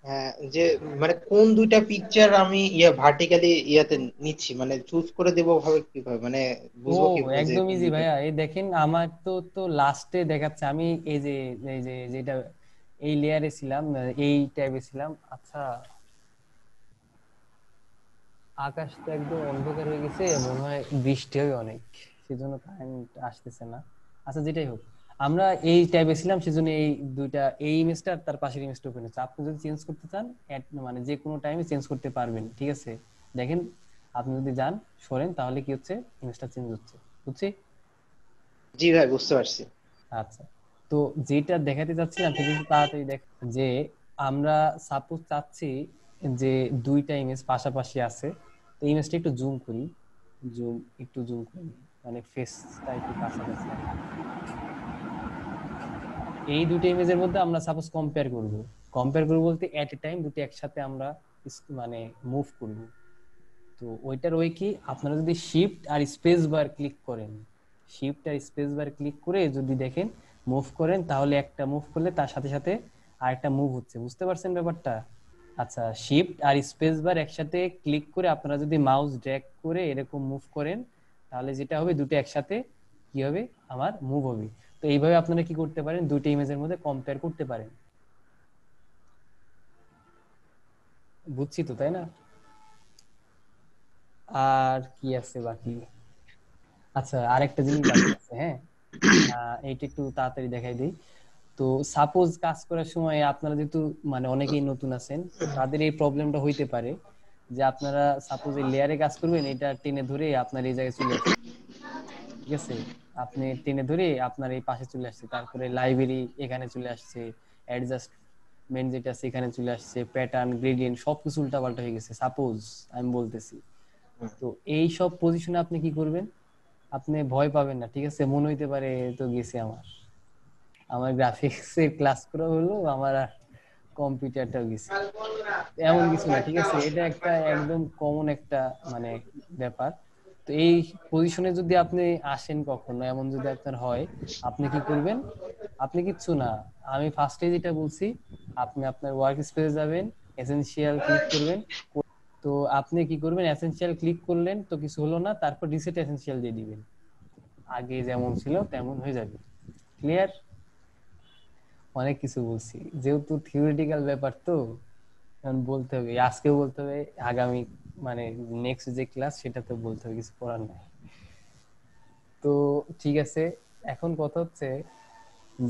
B: হ্যাঁ যে মানে কোন দুইটা পিকচার আমি ইয়া ভার্টিক্যালি ইয়াতে নিচ্ছি মানে চুজ করে দেব ভাবে কি ভাবে মানে বুঝবো কি একদম ইজি ভাইয়া
A: এই দেখেন আমার তো তো লাস্টে দেখাচ্ছে আমি এই যে এই যে যেটা এই লেয়ারে ছিলাম এই ট্যাবে ছিলাম
B: আচ্ছা আকাশ তো
A: একদম অন্ধকার হয়ে গেছে মনে হয় বৃষ্টি হয় অনেক সেজন্য কারেন্ট আসতেছে না আচ্ছা যেটাই হোক আমরা এই টাইপে ছিলাম সেজন্য এই দুইটা এই ইমেজটা তার পাশের ইমেজটা ওপেন হচ্ছে আপনি যদি চেঞ্জ করতে চান মানে যে কোনো টাইমে চেঞ্জ করতে পারবেন ঠিক আছে দেখেন আপনি যদি যান সরেন তাহলে কি হচ্ছে ইমেজটা চেঞ্জ হচ্ছে বুঝছি
B: জি ভাই বুঝতে পারছি
A: আচ্ছা তো যেটা দেখাতে চাচ্ছিলাম ঠিক আছে তাড়াতাড়ি দেখ যে আমরা সাপোজ চাচ্ছি যে দুইটা ইমেজ পাশাপাশি আছে তো ইমেজটা একটু জুম করি জুম একটু জুম করি মানে ফেসটা একটু কাছাকাছি এই দুটো ইমেজের মধ্যে আমরা সাপোজ কম্পেয়ার করব কম্পেয়ার করব বলতে এট এ টাইম দুটো একসাথে আমরা মানে মুভ করব তো ওইটার ওই কি আপনারা যদি শিফট আর স্পেস বার ক্লিক করেন শিফট আর স্পেস বার ক্লিক করে যদি দেখেন মুভ করেন তাহলে একটা মুভ করলে তার সাথে সাথে আরেকটা মুভ হচ্ছে বুঝতে পারছেন ব্যাপারটা আচ্ছা শিফট আর স্পেস বার একসাথে ক্লিক করে আপনারা যদি মাউস ড্র্যাগ করে এরকম মুভ করেন তাহলে যেটা হবে দুটো একসাথে কি হবে আমার মুভ হবে তো এইভাবে আপনারা কি করতে পারেন দুটো ইমেজের মধ্যে কম্পেয়ার করতে পারেন বুঝছি তো তাই না আর কি আছে বাকি আচ্ছা আরেকটা জিনিস বাকি আছে হ্যাঁ এইটা একটু তাড়াতাড়ি দেখাই দিই তো সাপোজ কাজ করার সময় আপনারা যেহেতু মানে অনেকেই নতুন আছেন তাদের এই প্রবলেমটা হইতে পারে যে আপনারা সাপোজ এই লেয়ারে কাজ করবেন এটা টেনে ধরে আপনার এই জায়গায় চলে আসবে ঠিক আছে আপনি টেনে ধরে আপনার এই পাশে চলে আসছে তারপরে লাইব্রেরি এখানে চলে আসছে অ্যাডজাস্টমেন্ট যেটা আছে এখানে চলে আসছে প্যাটার্ন গ্রেডিয়েন্ট সবকিছু উল্টাপাল্টা হয়ে গেছে সাপোজ আমি বলতেছি তো এই সব পজিশনে আপনি কি করবেন আপনি ভয় পাবেন না ঠিক আছে মনে হইতে পারে তো গেছে আমার আমার গ্রাফিক্সের ক্লাস করা হলো আমার আর কম্পিউটারটাও গেছে
B: এমন কিছু না ঠিক আছে এটা একটা একদম
A: কমন একটা মানে ব্যাপার তো এই পজিশনে যদি আপনি আসেন কখনো এমন যদি আপনার হয় আপনি কি করবেন আপনি কিচ্ছু না আমি ফার্স্টে যেটা বলছি আপনি আপনার ওয়ার্ক স্পেসে যাবেন এসেনশিয়াল ক্লিক করবেন তো আপনি কি করবেন এসেনশিয়াল ক্লিক করলেন তো কিছু হলো না তারপর রিসেট এসেনশিয়াল দিয়ে দিবেন আগে যেমন ছিল তেমন হয়ে যাবে ক্লিয়ার অনেক কিছু বলছি যেহেতু থিওরিটিক্যাল ব্যাপার তো এখন বলতে হবে আজকেও বলতে হবে আগামী মানে নেক্সট যে ক্লাস সেটা তো বলতে হবে কিছু করার নাই তো ঠিক আছে এখন কথা হচ্ছে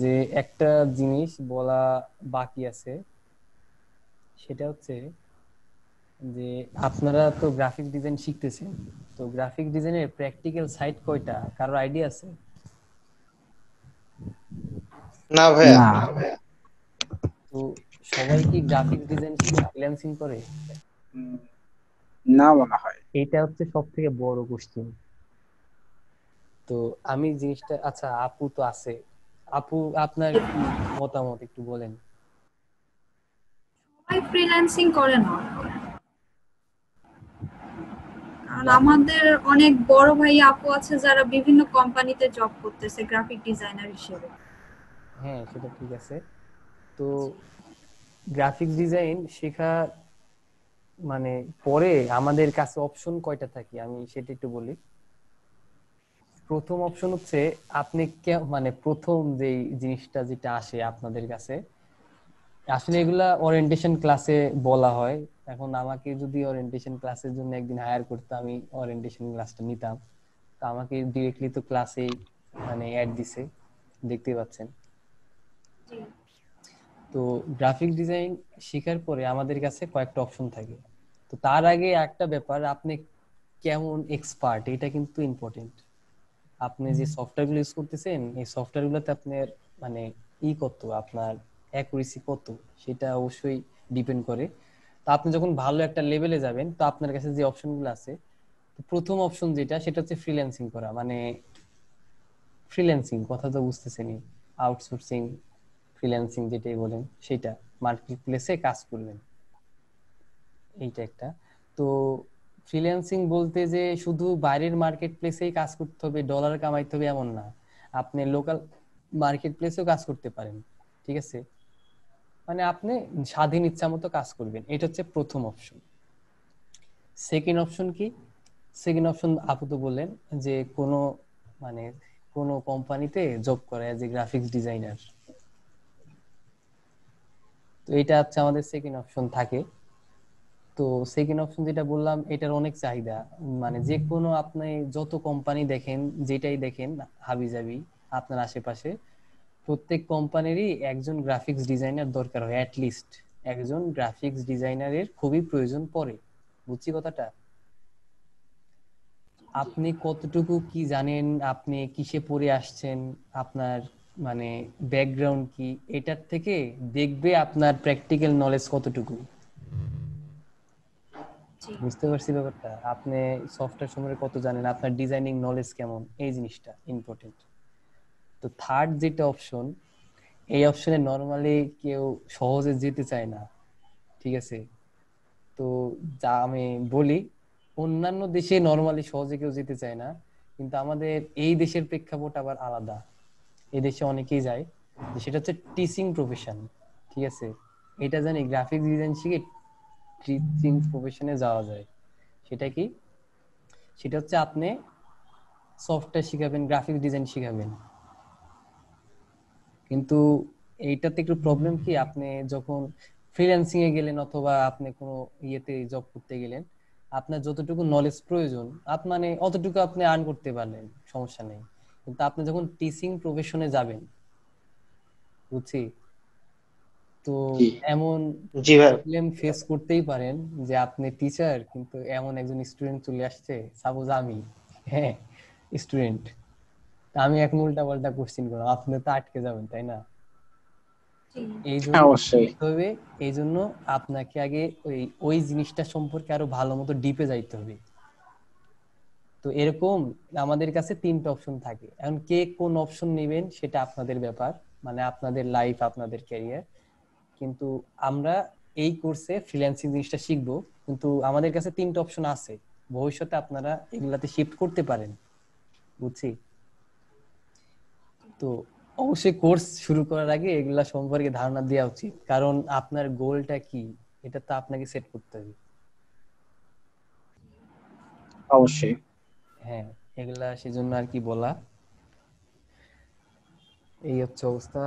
A: যে একটা জিনিস বলা বাকি আছে সেটা হচ্ছে যে আপনারা তো গ্রাফিক ডিজাইন শিখতেছেন তো গ্রাফিক ডিজাইনের প্র্যাকটিক্যাল সাইট কয়টা কারো আইডিয়া আছে
B: না ভাইয়া তো সবাই
A: কি গ্রাফিক ডিজাইন ফ্রিল্যান্সিং করে
B: না মনে হয় এটা হচ্ছে সবথেকে বড় কোশ্চেন তো
A: আমি জিনিসটা আচ্ছা আপু তো আছে আপু আপনার মতামত একটু বলেন
C: সবাই ফ্রিল্যান্সিং করে না আর আমাদের অনেক বড় ভাই আপু আছে যারা বিভিন্ন কোম্পানিতে জব করতেছে গ্রাফিক ডিজাইনার হিসেবে
A: হ্যাঁ সেটা ঠিক আছে তো গ্রাফিক্স ডিজাইন শেখা মানে পরে আমাদের কাছে অপশন কয়টা থাকে আমি সেটা একটু বলি প্রথম অপশন হচ্ছে আপনি মানে প্রথম যে জিনিসটা যেটা আসে আপনাদের কাছে আসলে এগুলা ওরিয়েন্টেশন ক্লাসে বলা হয় এখন আমাকে যদি ওরিয়েন্টেশন ক্লাসের জন্য একদিন হায়ার করতে আমি ওরিয়েন্টেশন ক্লাসটা নিতাম তো আমাকে ডিরেক্টলি তো ক্লাসে মানে অ্যাড দিছে দেখতে পাচ্ছেন তো গ্রাফিক ডিজাইন শেখার পরে আমাদের কাছে কয়েকটা অপশন থাকে তো তার আগে একটা ব্যাপার আপনি কেমন এক্সপার্ট এটা কিন্তু ইম্পর্টেন্ট আপনি যে সফটওয়্যারগুলো ইউজ করতেছেন এই সফটওয়্যারগুলোতে আপনার মানে ই কত আপনার অ্যাকুরেসি কত সেটা অবশ্যই ডিপেন্ড করে তো আপনি যখন ভালো একটা লেভেলে যাবেন তো আপনার কাছে যে অপশনগুলো আছে প্রথম অপশন যেটা সেটা হচ্ছে ফ্রিল্যান্সিং করা মানে ফ্রিল্যান্সিং কথা তো বুঝতেছেনি আউটসোর্সিং ফ্রিল্যান্সিং যেটাই বলেন সেটা মার্কেট প্লেসে কাজ করবেন এইটা একটা তো ফ্রিল্যান্সিং বলতে যে শুধু বাইরের মার্কেট প্লেসেই কাজ করতে হবে ডলার কামাইতে হবে এমন না আপনি লোকাল মার্কেট প্লেসেও কাজ করতে পারেন ঠিক আছে মানে আপনি স্বাধীন ইচ্ছা মতো কাজ করবেন এটা হচ্ছে প্রথম অপশন সেকেন্ড অপশন কি সেকেন্ড অপশন আপাতত বললেন যে কোনো মানে কোনো কোম্পানিতে জব করে অ্যাজ এ গ্রাফিক্স ডিজাইনার তো এটা হচ্ছে আমাদের সেকেন্ড অপশন থাকে তো সেকেন্ড অপশন যেটা বললাম এটার অনেক চাহিদা মানে যে কোনো আপনি যত কোম্পানি দেখেন যেটাই দেখেন হাবি জাবি আপনার আশেপাশে প্রত্যেক কোম্পানিরই একজন গ্রাফিক্স ডিজাইনার দরকার হয় অ্যাটলিস্ট একজন গ্রাফিক্স ডিজাইনারের খুবই প্রয়োজন পড়ে বুঝছি কথাটা আপনি কতটুকু কি জানেন আপনি কিসে পড়ে আসছেন আপনার মানে ব্যাকগ্রাউন্ড কি এটার থেকে দেখবে আপনার প্র্যাকটিক্যাল নলেজ কতটুকু বুঝতে পারছি ব্যাপারটা আপনি সফটওয়্যার সম্পর্কে কত জানেন আপনার ডিজাইনিং নলেজ কেমন এই জিনিসটা ইম্পর্টেন্ট তো থার্ড যেটা অপশন এই অপশনে নর্মালি কেউ সহজে যেতে চায় না ঠিক আছে তো যা আমি বলি অন্যান্য দেশে নর্মালি সহজে কেউ যেতে চায় না কিন্তু আমাদের এই দেশের প্রেক্ষাপট আবার আলাদা এদেশে অনেকেই যায় সেটা হচ্ছে টিচিং প্রফেশন ঠিক আছে এটা জানি গ্রাফিক ডিজাইন শিখে টিচিং প্রফেশনে যাওয়া যায় সেটা কি সেটা হচ্ছে আপনি সফটওয়্যার শিখাবেন গ্রাফিক ডিজাইন শিখাবেন কিন্তু এইটাতে একটু প্রবলেম কি আপনি যখন ফ্রিল্যান্সিং এ গেলেন অথবা আপনি কোনো ইয়েতে জব করতে গেলেন আপনার যতটুকু নলেজ প্রয়োজন আপ মানে অতটুকু আপনি আর্ন করতে পারলেন সমস্যা নেই কিন্তু আপনি যখন টিচিং প্রফেশনে যাবেন বুঝছি তো এমন প্রবলেম ফেস করতেই পারেন যে আপনি টিচার কিন্তু এমন একজন স্টুডেন্ট চলে আসছে সাপোজ আমি হ্যাঁ স্টুডেন্ট আমি এক উল্টা পাল্টা কোশ্চেন করব আপনি তো আটকে যাবেন তাই না এই জন্য হবে এই জন্য আপনাকে আগে ওই ওই জিনিসটা সম্পর্কে আরো ভালো মতো ডিপে যাইতে হবে তো এরকম আমাদের কাছে তিনটা অপশন থাকে এখন কে কোন অপশন নেবেন সেটা আপনাদের ব্যাপার মানে আপনাদের লাইফ আপনাদের ক্যারিয়ার কিন্তু আমরা এই কোর্সে ফ্রিল্যান্সিং জিনিসটা শিখবো কিন্তু আমাদের কাছে তিনটা অপশন আছে ভবিষ্যতে আপনারা এগুলাতে শিফট করতে পারেন বুঝছি তো অবশ্যই কোর্স শুরু করার আগে এগুলা সম্পর্কে ধারণা দেওয়া উচিত কারণ আপনার গোলটা কি এটা তো আপনাকে সেট করতে হবে অবশ্যই হ্যাঁ এগুলা সেজন্য আর কি বলা
B: এই হচ্ছে অবস্থা